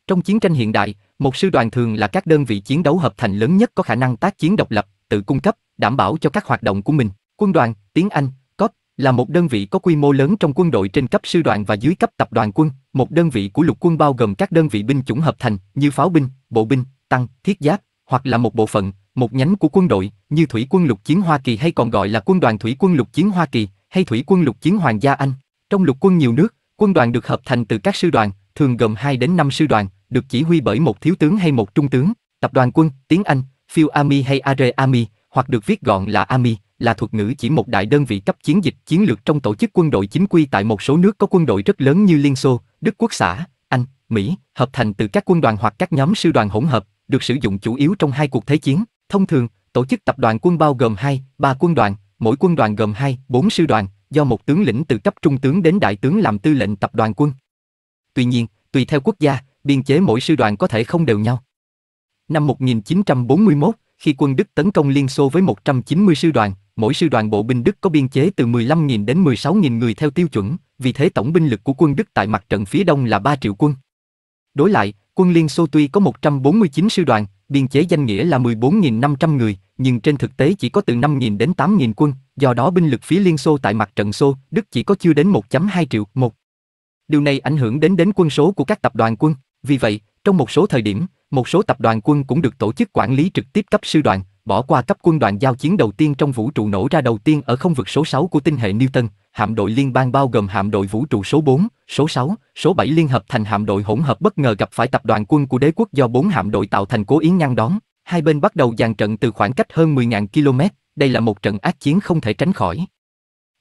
Trong chiến tranh hiện đại, một sư đoàn thường là các đơn vị chiến đấu hợp thành lớn nhất có khả năng tác chiến độc lập, tự cung cấp, đảm bảo cho các hoạt động của mình. Quân đoàn, tiếng Anh, COP, là một đơn vị có quy mô lớn trong quân đội trên cấp sư đoàn và dưới cấp tập đoàn quân, một đơn vị của lục quân bao gồm các đơn vị binh chủng hợp thành như pháo binh, bộ binh, tăng, thiết giáp, hoặc là một bộ phận, một nhánh của quân đội như thủy quân lục chiến Hoa Kỳ hay còn gọi là quân đoàn thủy quân lục chiến Hoa Kỳ hay thủy quân lục chiến Hoàng gia Anh. Trong lục quân nhiều nước, quân đoàn được hợp thành từ các sư đoàn, thường gồm 2 đến 5 sư đoàn, được chỉ huy bởi một thiếu tướng hay một trung tướng, tập đoàn quân, tiếng Anh, Field Army hay Are Army, hoặc được viết gọn là Army, là thuật ngữ chỉ một đại đơn vị cấp chiến dịch chiến lược trong tổ chức quân đội chính quy tại một số nước có quân đội rất lớn như Liên Xô, Đức Quốc xã, Anh, Mỹ, hợp thành từ các quân đoàn hoặc các nhóm sư đoàn hỗn hợp, được sử dụng chủ yếu trong hai cuộc thế chiến. Thông thường, tổ chức tập đoàn quân bao gồm 2, 3 quân đoàn, mỗi quân đoàn gồm 2, 4 sư đoàn, do một tướng lĩnh từ cấp trung tướng đến đại tướng làm tư lệnh tập đoàn quân. Tuy nhiên, tùy theo quốc gia, biên chế mỗi sư đoàn có thể không đều nhau. Năm 1941, khi quân Đức tấn công Liên Xô với 190 sư đoàn, mỗi sư đoàn bộ binh Đức có biên chế từ 15.000 đến 16.000 người theo tiêu chuẩn, vì thế tổng binh lực của quân Đức tại mặt trận phía đông là 3 triệu quân. Đối lại, quân Liên Xô tuy có 149 sư đoàn, biên chế danh nghĩa là 14.500 người, nhưng trên thực tế chỉ có từ 5.000 đến 8.000 quân, do đó binh lực phía Liên Xô tại mặt trận Xô, Đức chỉ có chưa đến 1.2 triệu, một Điều này ảnh hưởng đến đến quân số của các tập đoàn quân, vì vậy, trong một số thời điểm, một số tập đoàn quân cũng được tổ chức quản lý trực tiếp cấp sư đoàn, bỏ qua cấp quân đoàn giao chiến đầu tiên trong vũ trụ nổ ra đầu tiên ở không vực số 6 của tinh hệ Newton, hạm đội liên bang bao gồm hạm đội vũ trụ số 4, số 6, số 7 liên hợp thành hạm đội hỗn hợp bất ngờ gặp phải tập đoàn quân của đế quốc do bốn hạm đội tạo thành cố ý ngăn đón. Hai bên bắt đầu dàn trận từ khoảng cách hơn 10.000 km, đây là một trận ác chiến không thể tránh khỏi.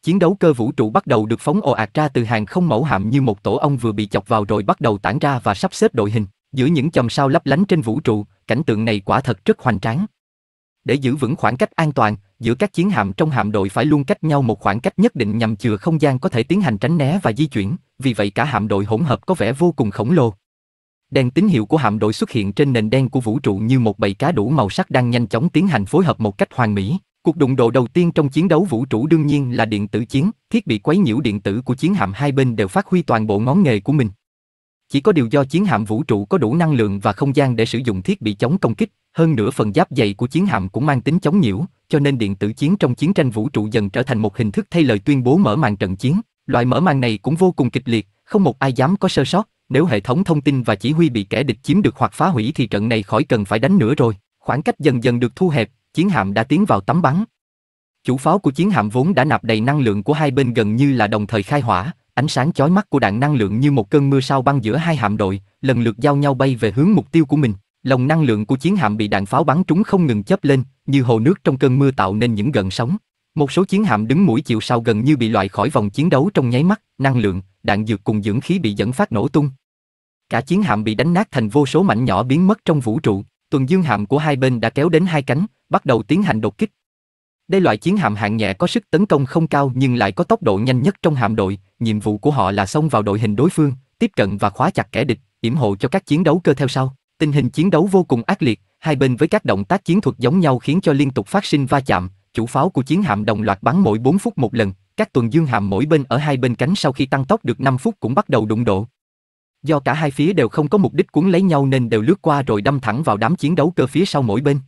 Chiến đấu cơ vũ trụ bắt đầu được phóng ồ ạt ra từ hàng không mẫu hạm như một tổ ong vừa bị chọc vào rồi bắt đầu tản ra và sắp xếp đội hình. Giữa những chòm sao lấp lánh trên vũ trụ, cảnh tượng này quả thật rất hoành tráng. Để giữ vững khoảng cách an toàn, giữa các chiến hạm trong hạm đội phải luôn cách nhau một khoảng cách nhất định nhằm chừa không gian có thể tiến hành tránh né và di chuyển, vì vậy cả hạm đội hỗn hợp có vẻ vô cùng khổng lồ. Đèn tín hiệu của hạm đội xuất hiện trên nền đen của vũ trụ như một bầy cá đủ màu sắc đang nhanh chóng tiến hành phối hợp một cách hoàn mỹ. Cuộc đụng độ đầu tiên trong chiến đấu vũ trụ đương nhiên là điện tử chiến, thiết bị quấy nhiễu điện tử của chiến hạm hai bên đều phát huy toàn bộ ngón nghề của mình. Chỉ có điều do chiến hạm vũ trụ có đủ năng lượng và không gian để sử dụng thiết bị chống công kích, hơn nữa phần giáp dày của chiến hạm cũng mang tính chống nhiễu, cho nên điện tử chiến trong chiến tranh vũ trụ dần trở thành một hình thức thay lời tuyên bố mở màn trận chiến. Loại mở màn này cũng vô cùng kịch liệt, không một ai dám có sơ sót, nếu hệ thống thông tin và chỉ huy bị kẻ địch chiếm được hoặc phá hủy thì trận này khỏi cần phải đánh nữa rồi. Khoảng cách dần dần được thu hẹp, chiến hạm đã tiến vào tấm bắn. Chủ pháo của chiến hạm vốn đã nạp đầy năng lượng của hai bên gần như là đồng thời khai hỏa, ánh sáng chói mắt của đạn năng lượng như một cơn mưa sao băng giữa hai hạm đội, lần lượt giao nhau bay về hướng mục tiêu của mình. Lòng năng lượng của chiến hạm bị đạn pháo bắn trúng không ngừng chớp lên, như hồ nước trong cơn mưa tạo nên những gợn sóng. Một số chiến hạm đứng mũi chịu sao gần như bị loại khỏi vòng chiến đấu trong nháy mắt, năng lượng, đạn dược cùng dưỡng khí bị dẫn phát nổ tung. Cả chiến hạm bị đánh nát thành vô số mảnh nhỏ biến mất trong vũ trụ. Tuần dương hạm của hai bên đã kéo đến hai cánh, bắt đầu tiến hành đột kích. Đây loại chiến hạm hạng nhẹ có sức tấn công không cao nhưng lại có tốc độ nhanh nhất trong hạm đội, nhiệm vụ của họ là xông vào đội hình đối phương, tiếp cận và khóa chặt kẻ địch, yểm hộ cho các chiến đấu cơ theo sau. Tình hình chiến đấu vô cùng ác liệt, hai bên với các động tác chiến thuật giống nhau khiến cho liên tục phát sinh va chạm, chủ pháo của chiến hạm đồng loạt bắn mỗi 4 phút một lần, các tuần dương hạm mỗi bên ở hai bên cánh sau khi tăng tốc được 5 phút cũng bắt đầu đụng độ. Do cả hai phía đều không có mục đích cuốn lấy nhau nên đều lướt qua rồi đâm thẳng vào đám chiến đấu cơ phía sau mỗi bên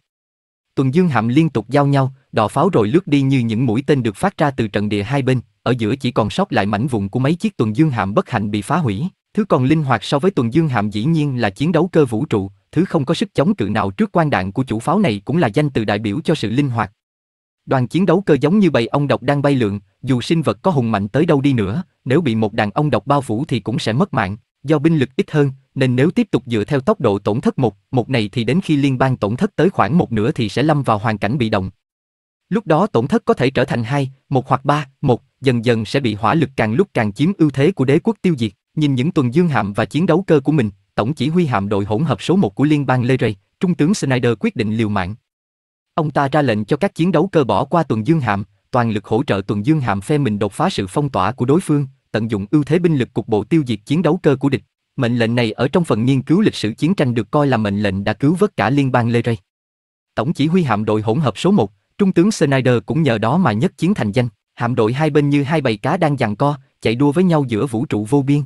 tuần dương hạm liên tục giao nhau, đò pháo rồi lướt đi như những mũi tên được phát ra từ trận địa hai bên, ở giữa chỉ còn sót lại mảnh vụn của mấy chiếc tuần dương hạm bất hạnh bị phá hủy. Thứ còn linh hoạt so với tuần dương hạm dĩ nhiên là chiến đấu cơ vũ trụ, thứ không có sức chống cự nào trước quan đạn của chủ pháo này cũng là danh từ đại biểu cho sự linh hoạt. Đoàn chiến đấu cơ giống như bầy ong độc đang bay lượn, dù sinh vật có hùng mạnh tới đâu đi nữa, nếu bị một đàn ong độc bao phủ thì cũng sẽ mất mạng. Do binh lực ít hơn, nên nếu tiếp tục dựa theo tốc độ tổn thất một, một này thì đến khi liên bang tổn thất tới khoảng một nửa thì sẽ lâm vào hoàn cảnh bị động. Lúc đó tổn thất có thể trở thành hai, một hoặc ba, một, dần dần sẽ bị hỏa lực càng lúc càng chiếm ưu thế của đế quốc tiêu diệt. Nhìn những tuần dương hạm và chiến đấu cơ của mình, tổng chỉ huy hạm đội hỗn hợp số 1 của liên bang Lê Rây, trung tướng Snyder quyết định liều mạng. Ông ta ra lệnh cho các chiến đấu cơ bỏ qua tuần dương hạm, toàn lực hỗ trợ tuần dương hạm phe mình đột phá sự phong tỏa của đối phương, tận dụng ưu thế binh lực cục bộ tiêu diệt chiến đấu cơ của địch. Mệnh lệnh này ở trong phần nghiên cứu lịch sử chiến tranh được coi là mệnh lệnh đã cứu vớt cả liên bang Lê Rây. Tổng chỉ huy hạm đội hỗn hợp số 1, Trung tướng Snyder cũng nhờ đó mà nhất chiến thành danh, hạm đội hai bên như hai bầy cá đang giằng co, chạy đua với nhau giữa vũ trụ vô biên.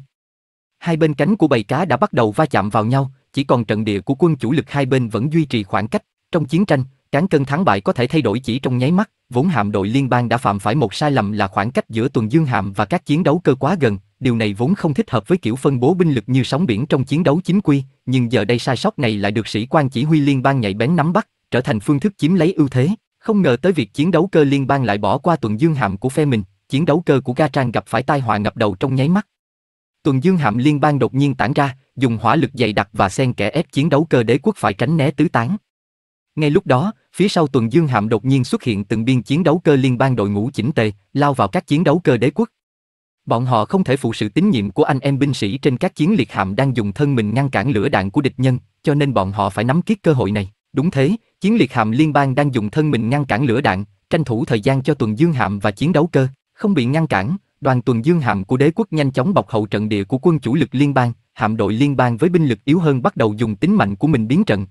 Hai bên cánh của bầy cá đã bắt đầu va chạm vào nhau, chỉ còn trận địa của quân chủ lực hai bên vẫn duy trì khoảng cách. Trong chiến tranh, cán cân thắng bại có thể thay đổi chỉ trong nháy mắt, vốn hạm đội liên bang đã phạm phải một sai lầm là khoảng cách giữa tuần dương hạm và các chiến đấu cơ quá gần, điều này vốn không thích hợp với kiểu phân bố binh lực như sóng biển trong chiến đấu chính quy, nhưng giờ đây sai sót này lại được sĩ quan chỉ huy liên bang nhạy bén nắm bắt, trở thành phương thức chiếm lấy ưu thế. Không ngờ tới việc chiến đấu cơ liên bang lại bỏ qua tuần dương hạm của phe mình, chiến đấu cơ của Ga Trang gặp phải tai họa ngập đầu trong nháy mắt. Tuần dương hạm liên bang đột nhiên tản ra, dùng hỏa lực dày đặc và xen kẽ ép chiến đấu cơ đế quốc phải tránh né tứ tán. Ngay lúc đó, phía sau tuần dương hạm đột nhiên xuất hiện từng biên chiến đấu cơ liên bang đội ngũ chỉnh tề, lao vào các chiến đấu cơ đế quốc. Bọn họ không thể phụ sự tín nhiệm của anh em binh sĩ trên các chiến liệt hạm đang dùng thân mình ngăn cản lửa đạn của địch nhân, cho nên bọn họ phải nắm kiết cơ hội này. Đúng thế, chiến liệt hạm liên bang đang dùng thân mình ngăn cản lửa đạn, tranh thủ thời gian cho tuần dương hạm và chiến đấu cơ, không bị ngăn cản, đoàn tuần dương hạm của đế quốc nhanh chóng bọc hậu trận địa của quân chủ lực liên bang, hạm đội liên bang với binh lực yếu hơn bắt đầu dùng tính mạnh của mình biến trận.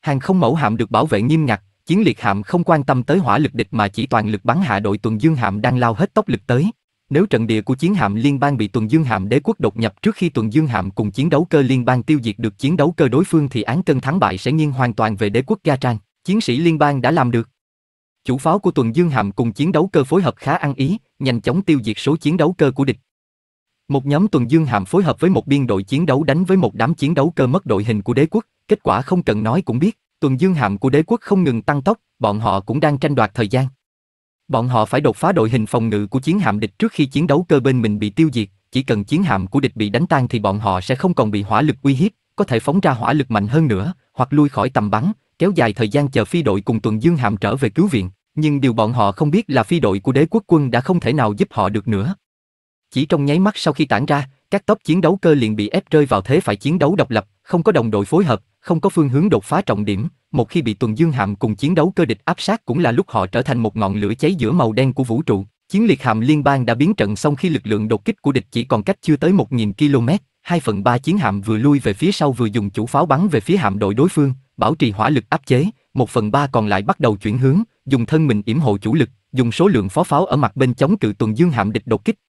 Hàng không mẫu hạm được bảo vệ nghiêm ngặt, chiến liệt hạm không quan tâm tới hỏa lực địch mà chỉ toàn lực bắn hạ đội tuần dương hạm đang lao hết tốc lực tới, nếu trận địa của chiến hạm liên bang bị tuần dương hạm đế quốc đột nhập trước khi tuần dương hạm cùng chiến đấu cơ liên bang tiêu diệt được chiến đấu cơ đối phương thì án cân thắng bại sẽ nghiêng hoàn toàn về đế quốc Ga Trang, chiến sĩ liên bang đã làm được. Chủ pháo của tuần dương hạm cùng chiến đấu cơ phối hợp khá ăn ý, nhanh chóng tiêu diệt số chiến đấu cơ của địch. Một nhóm tuần dương hạm phối hợp với một biên đội chiến đấu đánh với một đám chiến đấu cơ mất đội hình của đế quốc, kết quả không cần nói cũng biết, tuần dương hạm của đế quốc không ngừng tăng tốc, bọn họ cũng đang tranh đoạt thời gian. Bọn họ phải đột phá đội hình phòng ngự của chiến hạm địch trước khi chiến đấu cơ bên mình bị tiêu diệt, chỉ cần chiến hạm của địch bị đánh tan thì bọn họ sẽ không còn bị hỏa lực uy hiếp, có thể phóng ra hỏa lực mạnh hơn nữa, hoặc lui khỏi tầm bắn, kéo dài thời gian chờ phi đội cùng tuần dương hạm trở về cứu viện. Nhưng điều bọn họ không biết là phi đội của đế quốc quân đã không thể nào giúp họ được nữa. Chỉ trong nháy mắt sau khi tản ra, các tốc chiến đấu cơ liền bị ép rơi vào thế phải chiến đấu độc lập, không có đồng đội phối hợp, không có phương hướng đột phá trọng điểm, một khi bị Tuần Dương Hạm cùng chiến đấu cơ địch áp sát cũng là lúc họ trở thành một ngọn lửa cháy giữa màu đen của vũ trụ. Chiến liệt hạm liên bang đã biến trận xong khi lực lượng đột kích của địch chỉ còn cách chưa tới 1.000 km, 2 phần 3 chiến hạm vừa lui về phía sau vừa dùng chủ pháo bắn về phía hạm đội đối phương, bảo trì hỏa lực áp chế, 1 phần 3 còn lại bắt đầu chuyển hướng, dùng thân mình yểm hộ chủ lực, dùng số lượng phó pháo ở mặt bên chống cự tuần dương hạm địch đột kích,